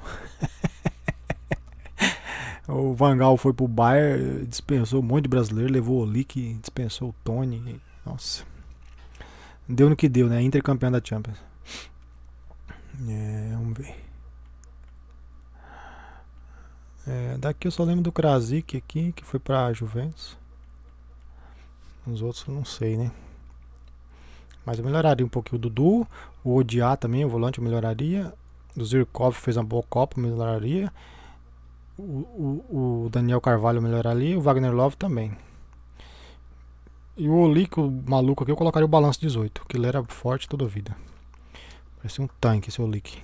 [laughs] o Vangal foi pro Bayern, dispensou um monte de brasileiro, levou o Lick dispensou o Tony. Nossa. Deu no que deu, né? Inter campeão da Champions. É, vamos ver. É, daqui eu só lembro do Krasik aqui, que foi para Juventus. Os outros eu não sei, né? Mas eu melhoraria um pouquinho o Dudu, o Odia também, o volante eu melhoraria. O Zirkov fez uma boa Copa, eu melhoraria. O, o, o Daniel Carvalho eu melhoraria, o Wagner Love também. E o Olic, o maluco aqui, eu colocaria o balanço 18, que ele era forte toda a vida. Parecia um tanque esse Olic.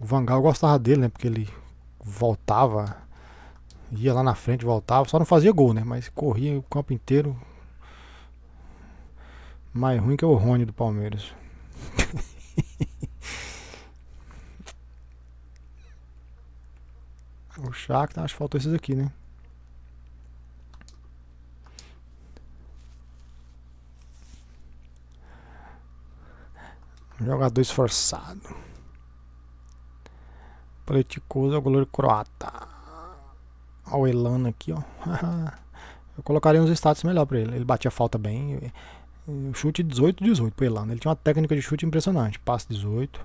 O Vangal eu gostava dele, né? Porque ele voltava, ia lá na frente, voltava, só não fazia gol, né? Mas corria o campo inteiro. Mais ruim que o Rony do Palmeiras. [laughs] o Shakhtar, acho que faltou esses aqui, né? Jogador esforçado. Politicoso é o goleiro croata. Olha o Elano aqui, ó. [laughs] Eu colocaria uns status melhor pra ele. Ele batia falta bem. O chute 18, 18 pro Elano. Ele tinha uma técnica de chute impressionante. Passe 18.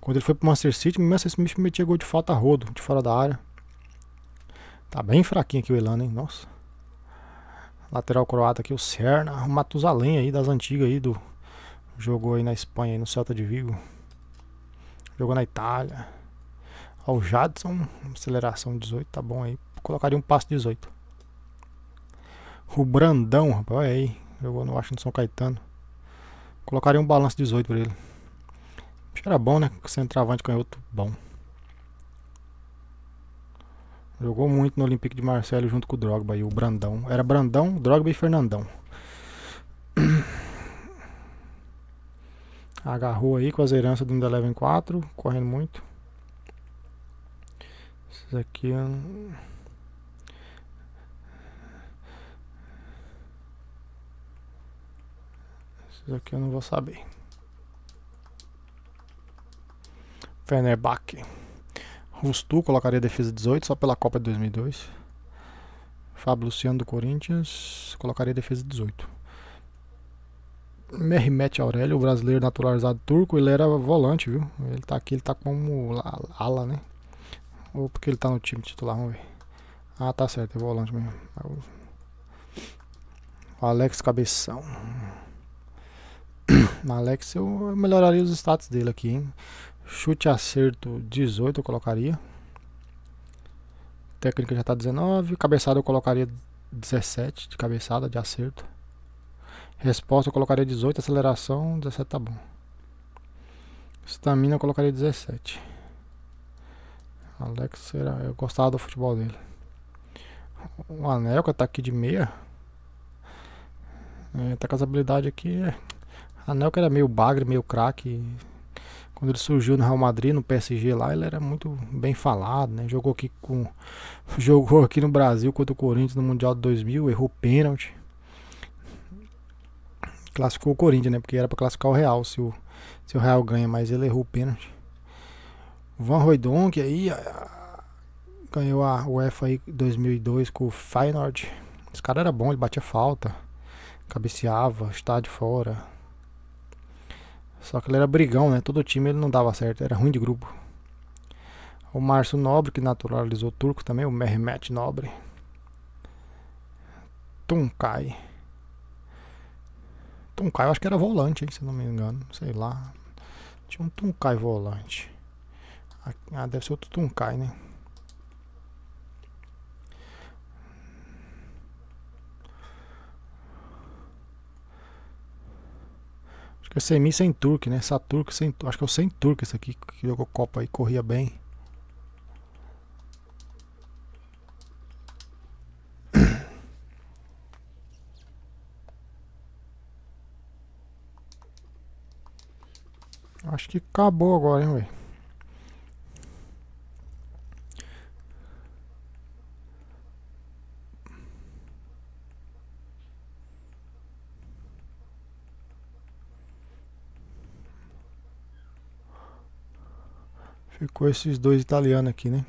Quando ele foi pro Manchester City, o Manchester City metia gol de falta rodo, de fora da área. Tá bem fraquinho aqui o Elano, hein? Nossa. Lateral croata aqui, o Serna. O Matusalém aí, das antigas aí, do... Jogou aí na Espanha, aí no Celta de Vigo. Jogou na Itália ao Jadson, aceleração 18, tá bom aí. Colocaria um passo 18. O Brandão, rapaz, olha aí. Jogou no Washington São Caetano. Colocaria um balanço 18 pra ele. Era bom, né? Centravante canhoto bom. Jogou muito no Olympique de Marcelo junto com o Drogba e o Brandão. Era Brandão, Drogba e Fernandão. [clears throat] Agarrou aí com as heranças do Inda 4, correndo muito. Esse aqui eu... Esses eu não vou saber. Fenerbahçe. Rustu colocaria defesa 18 só pela Copa de 2002. Fábio Luciano do Corinthians colocaria defesa 18. Merrimet Aurélio, brasileiro naturalizado turco, ele era volante, viu? Ele tá aqui, ele tá como ala, né? Ou porque ele tá no time titular, vamos ver. Ah, tá certo, é volante mesmo. O Alex Cabeção. [coughs] Alex, eu melhoraria os status dele aqui, hein? Chute acerto 18 eu colocaria. Técnica já tá 19. Cabeçada eu colocaria 17 de cabeçada, de acerto. Resposta eu colocaria 18. Aceleração, 17 tá bom. Estamina eu colocaria 17. Alex era. Eu gostava do futebol dele. O Anelka tá aqui de meia. É, tá com as habilidades aqui. É. Anelka era meio bagre, meio craque. Quando ele surgiu no Real Madrid, no PSG lá, ele era muito bem falado, né? Jogou aqui com [laughs] jogou aqui no Brasil contra o Corinthians no Mundial de 2000, errou pênalti. Classificou o Corinthians, né? Porque era para classificar o Real se o, se o Real ganha, mas ele errou o pênalti. Van Roydonk aí ganhou a UEFA aí 2002 com o Feyenoord. Esse cara era bom, ele batia falta, cabeceava, estava de fora. Só que ele era brigão, né? Todo time ele não dava certo, era ruim de grupo. O Márcio Nobre, que naturalizou o turco também, o Mehmet Nobre. Tunkai. Tunkai, eu acho que era volante, hein, se não me engano. Sei lá. Tinha um Tunkai volante. Ah, deve ser outro Tunkai, né? Acho que é Semi sem turque, né? Saturk sem. Acho que é o sem turque esse aqui que jogou Copa e corria bem. [coughs] Acho que acabou agora, hein, velho. Ficou esses dois italianos aqui, né?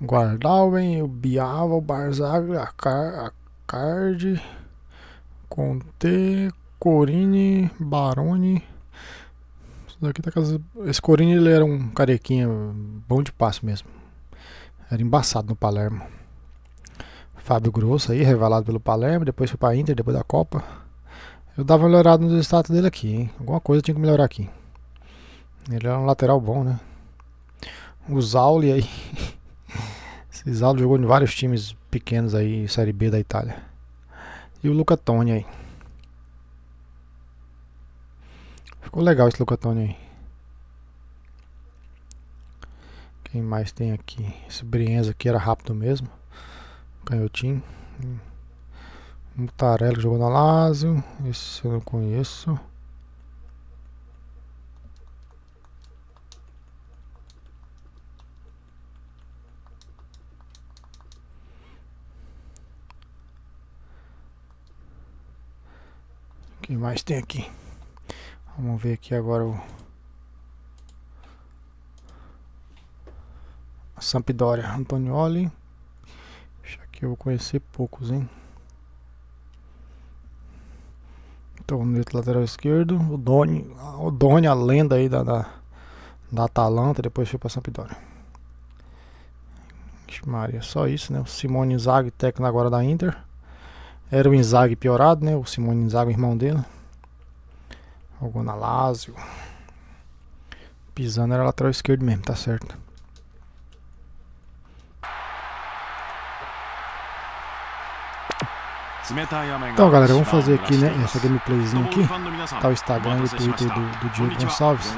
Guardalven, o Biava, o Barzaga, a, Car a Card, Conte, Corine, Barone. Esse daqui tá casa... Esse Corine ele era um carequinha bom de passe mesmo. Era embaçado no Palermo. Fábio Grosso aí, revelado pelo Palermo, depois foi para Inter, depois da Copa. Eu dava uma melhorada no status dele aqui, hein? Alguma coisa tinha que melhorar aqui. Ele era um lateral bom, né? O Zauli aí. [laughs] Esse Zauli jogou em vários times pequenos aí, Série B da Itália. E o Luca Toni aí. Ficou legal esse Luca Toni aí. Quem mais tem aqui? Esse Brienza aqui era rápido mesmo. Canhotinho. Mutarelo jogou na Lazio. Esse eu não conheço. O que mais tem aqui? Vamos ver aqui agora o Sampdoria Antonioli que eu vou conhecer poucos, hein? Então, neto lateral esquerdo, o Doni, o Doni, a lenda aí da, da, da Atalanta, depois foi para Sampdoria. Maria, só isso, né? O Simone Inzaghi, técnico agora da Inter. Era o Inzaghi piorado, né? O Simone Inzaghi, irmão dele. O Gonalásio. Pisano era lateral esquerdo mesmo, tá certo. Então galera, vamos fazer aqui né, essa gameplayzinha aqui, tá o Instagram e o Twitter do, do Diego Gonçalves,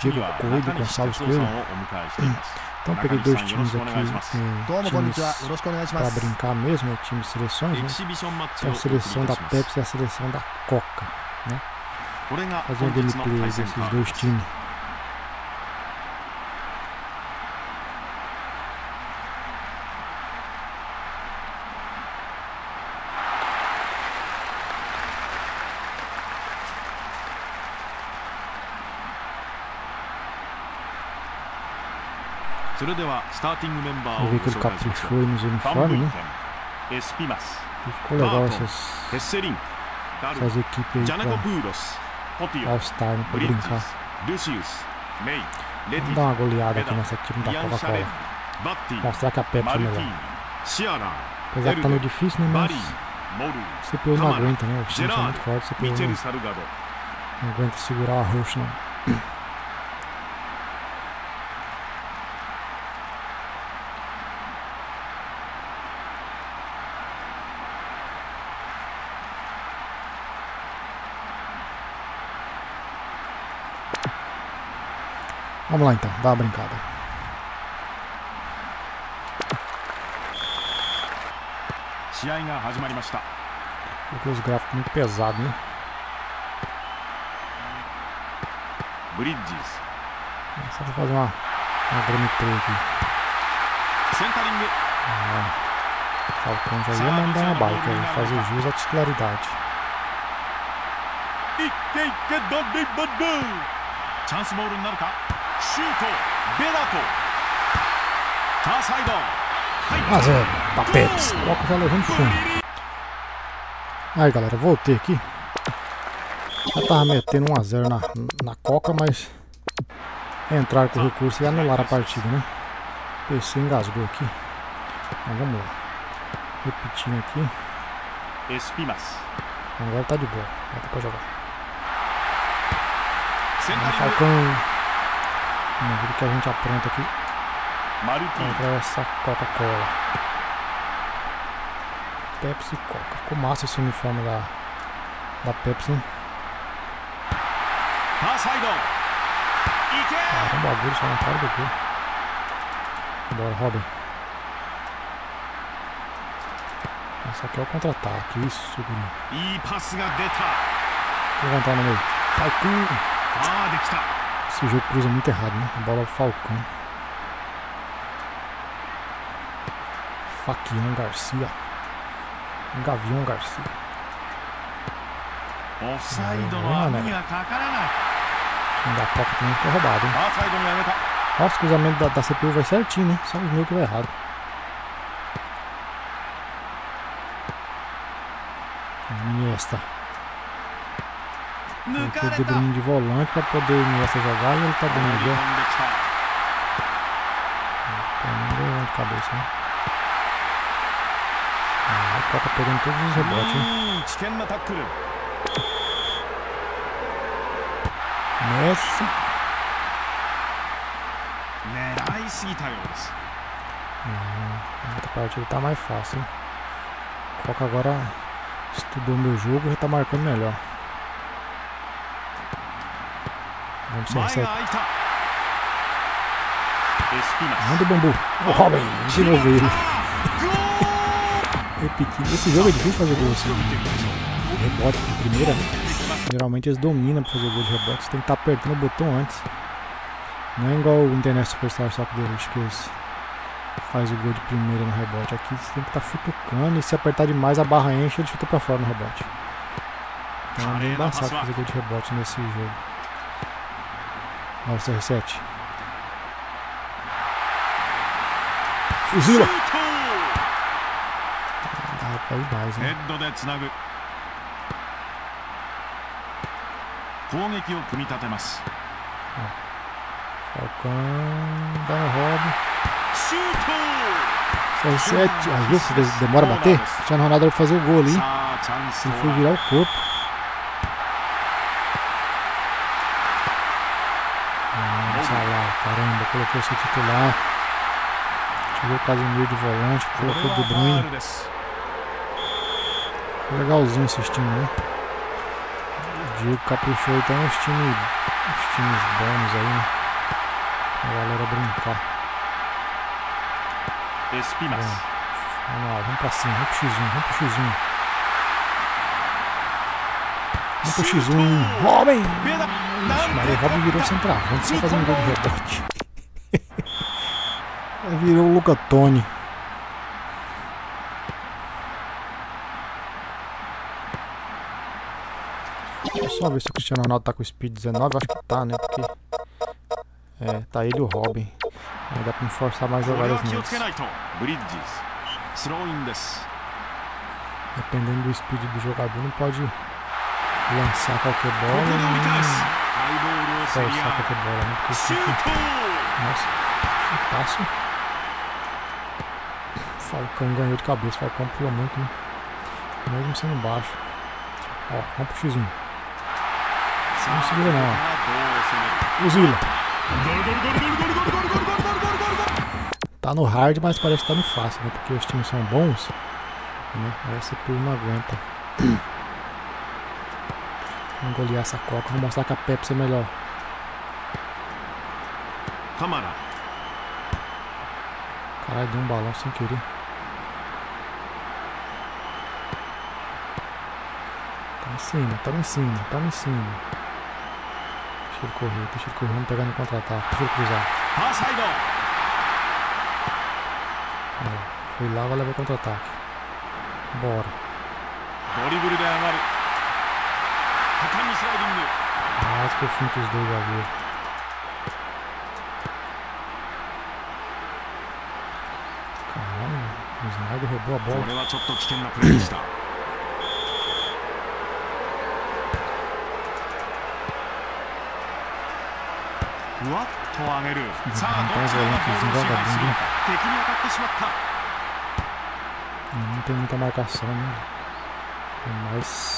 Diego Coelho Gonçalves Coelho. Então peguei dois times aqui, eh, para brincar mesmo, é né, time seleções, né? Então, a seleção da Pepsi e é a seleção da Coca, né? Fazer uma gameplay desses dois times. Vamos ver nos uniformes, né? ele ficou legal essas, essas equipes aí pra All-Star, né, pra brincar. Vamos dar uma goleada aqui nessa equipe da Coca-Cola. Mostrar que a Pepsi é melhor. Apesar que tá meio difícil, né, mas o CPU não aguenta, né, O times é muito forte, o CPU não, não aguenta segurar o arroxo, não. Vamos lá então, dá uma brincada. Coloquei os gráficos muito pesados, né? Bridges. Só vou fazer uma, uma grande play aqui. Sentaring. Ah, Falcão já ia mandar uma bike aí, é fazer jus à titularidade. E quem que dá de チャンスボールになるか mas é, papetes. Coloca já levando fundo. Aí galera, voltei aqui. Já tava metendo 1x0 na, na coca, mas entraram com o recurso e anularam a partida, né? O PC engasgou aqui. Mas vamos lá. Repetindo aqui. Espimas. Agora tá de boa. Dá pra jogar. Falcão. Vamos ver o que a gente apronta aqui. Maritim. essa Coca-Cola. Pepsi Coca. Ficou massa esse uniforme da, da Pepsi, hein? Caramba, bagulho só na cara do gol. Bora, Robin. isso aqui é o contra-ataque. Isso, Vou Levantar no meio. Vai, Ah, de esse jogo cruza muito errado, né? A bola do é Falcão. Faquião Garcia. Gavião Garcia. Offside ah, né? Não dá pouco também, foi roubado, hein? Nossa, tá. o cruzamento da, da CPU vai certinho, né? Só os meus que vai errado. De Bruyne de volante para poder unir essa jogada. Ele está dando já. Não deu um de cabeça, né? Ah, o Copa tá pegando todos os rebotes, hein? Messi. Uhum. Outra partida tá mais fácil, hein? Coca agora estudou meu jogo e já tá marcando melhor. Vamos então. Manda o bambu. O Robin, de novo ele. [laughs] é pequeno. Esse jogo é difícil fazer gol assim. Né? Rebote de primeira. Né? Geralmente eles dominam pra fazer gol de rebote. Você tem que estar tá apertando o botão antes. Não é igual o Internet Superstar só que acho que eles faz o gol de primeira no rebote. Aqui você tem que estar tá futucando e se apertar demais a barra enche ele chuta pra fora no rebote. Então é bem embaçado fazer gol de rebote nesse jogo. Nossa, cr 7 Fuzila! Dá pra ir mais, né? Falcão. dá um robo. cr 7. Aí, demora a bater. Cristiano Ronaldo vai fazer o gol ali. Ele foi virar o corpo. Caramba, colocou seu titular. Tirou o Casemiro de volante, colocou o De Bruyne. Legalzinho esses times, né? O Diego caprichou então os times, os times bônus aí, né? A galera brincar. Espinas. vamos lá, vamos pra cima, vamos pro X1, vamos pro X1. Vamos pro X1, Robin! Nossa, Maria Robin virou centroavante, só fazer um gol de rebote. [laughs] É, virou o Luca Toni. só ver se o Cristiano Ronaldo tá com o Speed 19, acho que tá, né? Porque. É, tá ele e o Robin. Aí dá pra me forçar mais jogadas neles. Dependendo do speed do jogador, não pode lançar qualquer bola. Não forçar qualquer né? bola, né? Porque fica... Nossa, Falcão ganhou de cabeça. Falcão pulou muito, né? Mesmo sendo baixo. Ó, vamos pro X1. Não segura não, ó. Uzila. Assim, né? Tá no hard, mas parece que tá no fácil, né? Porque os times são bons. Né? Parece que o não aguenta. Vamos golear essa Coca. Vou mostrar que a Pepsi é melhor. Camara. Caralho, deu um balão sem querer. Tá em cima, tá em cima, tá em cima. Deixa ele correr, deixa ele correr. Vamos pegar no contra-ataque. Deixa ele cruzar. foi lá, vai levar o contra-ataque. Bora. ドリブルで上がる acho que eu sinto os dois ali. Caralho, o Snyder roubou a bola. Não tem muita marcação, né? Tem mais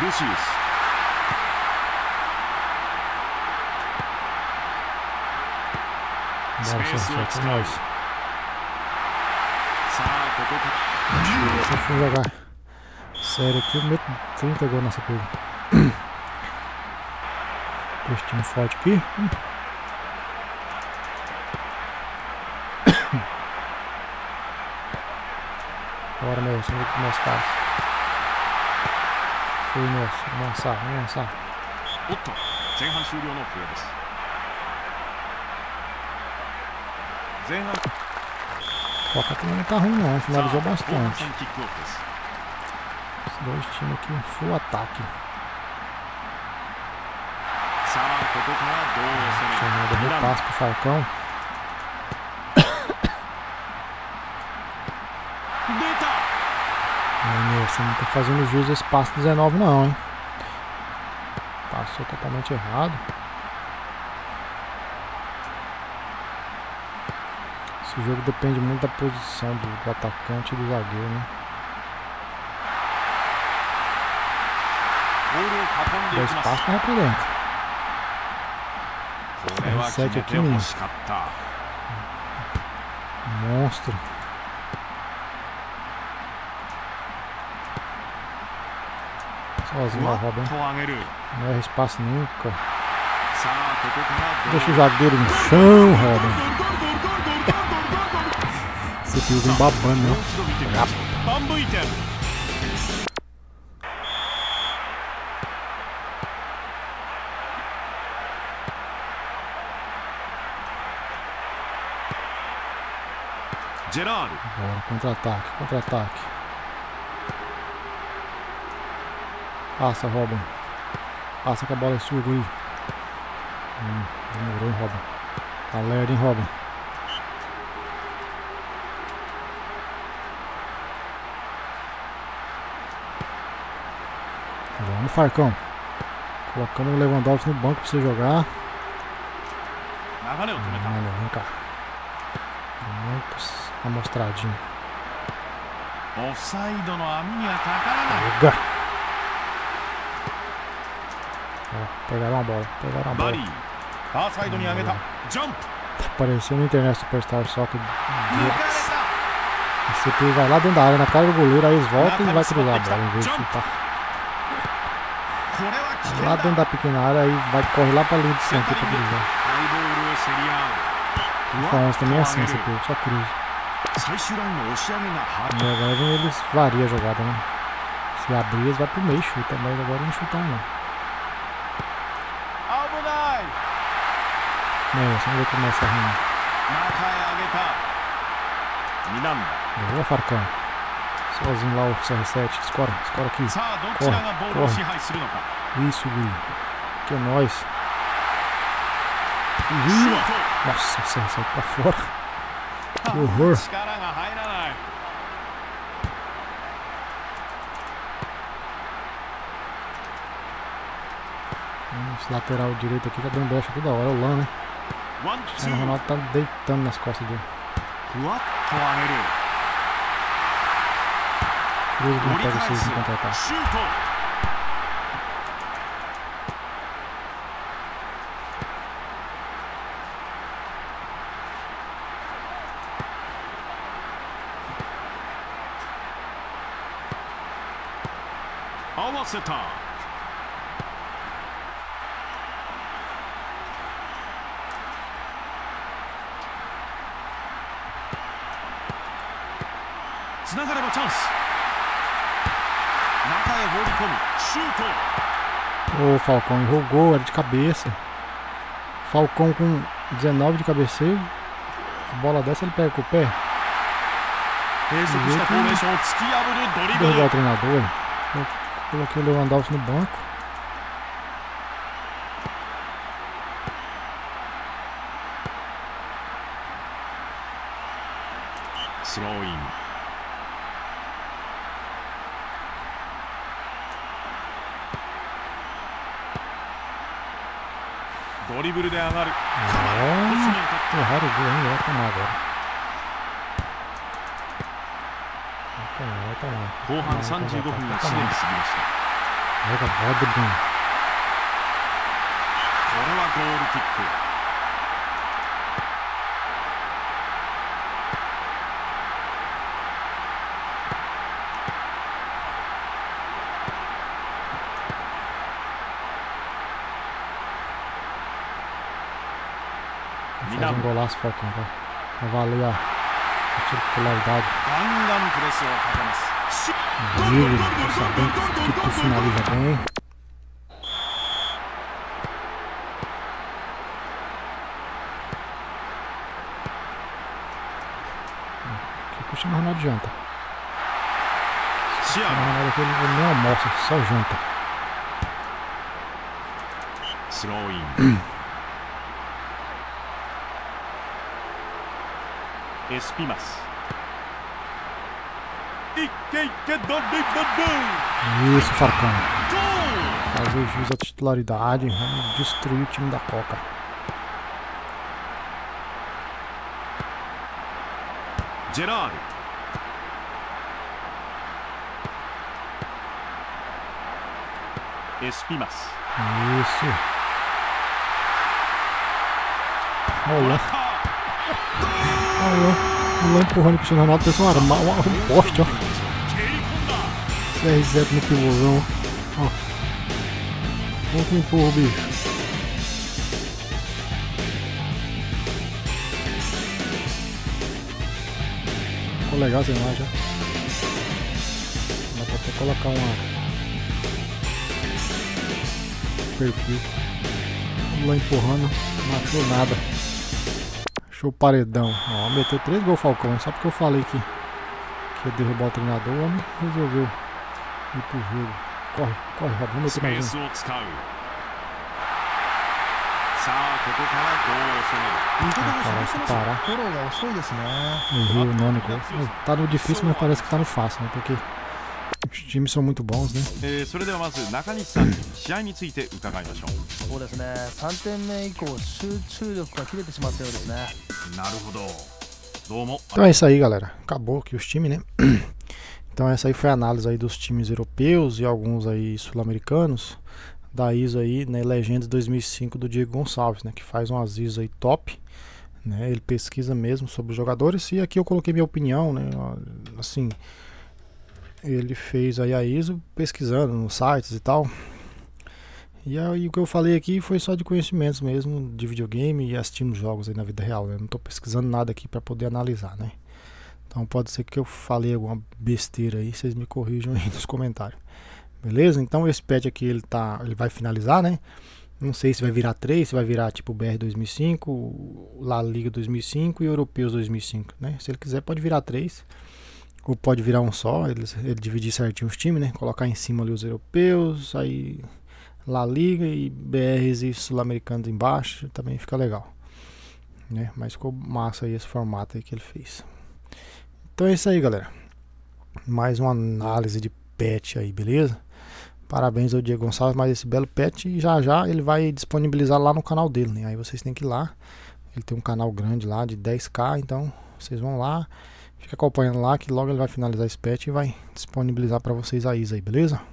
Nossa, Vinícius. スペースを使うさあここから jogar sério aqui eu meto 30 gols nessa coisa [coughs] dois times forte aqui agora meu, muito mais fácil 冬のモンスターモンスターおっと前半終了の笛です前半 Copa também não tá ruim não, finalizou bastante. Os dois times aqui em full ataque. Chamada repasse pro Falcão. Você não está fazendo jus esse espaço 19 não, hein? Passou totalmente errado. Esse jogo depende muito da posição do, do atacante e do zagueiro, né? espaço não é por dentro. 7 aqui mesmo. Monstro. Sozinho lá, Robin. Não erra espaço nunca. Deixa o zagueiro no chão, Robin. [laughs] Esse filho vem babando, né? Geraldo. Agora contra-ataque, contra-ataque. Passa, Robin. Passa que a bola é sua, Guri. Hum, demorou, hein, Robin. Tá lerdo, hein, Robin. Vamos, Farcão. Colocando o Lewandowski no banco pra você jogar. Ah, valeu, também hum, tá. Valeu, vem cá. Muitos amostradinho. Pega! Pegaram a bola, pegaram a bola. apareceu no Internet Superstar que A CPU vai lá dentro da área, na cara do goleiro, aí eles voltam e vai cruzar a bola em vez de chutar. Lá dentro da pequena área, aí vai correr lá pra linha de centro pra tipo, cruzar. FIFA é 11 também é assim, CPU, só cruza. E agora eles varia a jogada, né? Se abrir, eles vai pro meio e chuta, mas agora não chutar não. 네, 상대 끝났어. Boa, Farcão. Sozinho lá o CR7. Escora, escora aqui. Corre, corre. Isso, Gui. Que é nóis. Uhum. Nossa, o CR7 pra tá fora. Ah, que horror. Esse lateral direito aqui tá dando brecha toda hora, é o Lan, né? O Ronaldo tá deitando nas costas dele. Cruz não pega vocês em contra-ataque. Alasatov. O Falcão enrugou, era de cabeça. Falcão com 19 de cabeceio. A bola dessa ele pega com o pé. Derrubar o tá é treinador. Eu coloquei o Lewandowski no banco. リブルで上がるルブったな後半35分がすでに過ぎましたこれはゴールキック golaço, Falcão. Vai avaliar a titularidade. Digo, sabendo que tu finaliza bem. Que puxa, mas não adianta. Não, não, nem almoça, só janta. Throw [clears throat] Espimas. E quem que mandou? Isso, Farcão. Fazer jus à titularidade. Vamos destruir o time da Coca. Gerard. Espimas. Isso. Olá. Lá empurrando o Cristiano Ronaldo, parece um, arma, um poste, ó. CR7 no pilosão, ó. Vamos que empurra, o bicho. Ficou legal essa imagem, ó. Dá pra até colocar uma... Perfil. Vamos lá empurrando, não achou nada. Fechou o paredão. Ó, meteu três gols Falcão. Só porque eu falei que, que ia derrubar o treinador, o homem resolveu ir pro jogo. Corre, corre, vamos meter mais um. Parar, parar. Errei o nono gol. Tá no difícil, mas parece que tá no fácil, né? Porque os times são muito bons, né? É, 3点目以降集中力が切れてしまったようですね então é isso aí, galera. Acabou aqui os times, né? [clears throat] Então essa aí foi a análise aí dos times europeus e alguns aí sul-americanos da ISO aí, né, Legendas 2005 do Diego Gonçalves, né, que faz umas ISO aí top, né? Ele pesquisa mesmo sobre os jogadores e aqui eu coloquei minha opinião, né? Assim, ele fez aí a ISO pesquisando nos sites e tal, e o que eu falei aqui foi só de conhecimentos mesmo, de videogame e assistindo jogos aí na vida real, né? Não estou pesquisando nada aqui para poder analisar, né? Então pode ser que eu falei alguma besteira aí, vocês me corrijam aí [laughs] nos comentários. Beleza? Então esse patch aqui ele tá, ele vai finalizar, né? Não sei se vai virar 3, se vai virar tipo BR 2005, La Liga 2005 e Europeus 2005, né? Se ele quiser pode virar 3 ou pode virar um só, ele, ele dividir certinho os times, né? Colocar em cima ali os europeus, aí La Liga e BRs e sul-americanos embaixo, também fica legal. Né? Mas ficou massa aí esse formato aí que ele fez. Então é isso aí, galera. Mais uma análise de patch aí, beleza? Parabéns ao Diego Gonçalves mais esse belo patch e já já ele vai disponibilizar lá no canal dele, né? Aí vocês têm que ir lá. Ele tem um canal grande lá de 10k, então vocês vão lá, fica acompanhando lá que logo ele vai finalizar esse patch e vai disponibilizar para vocês a ISA aí, beleza?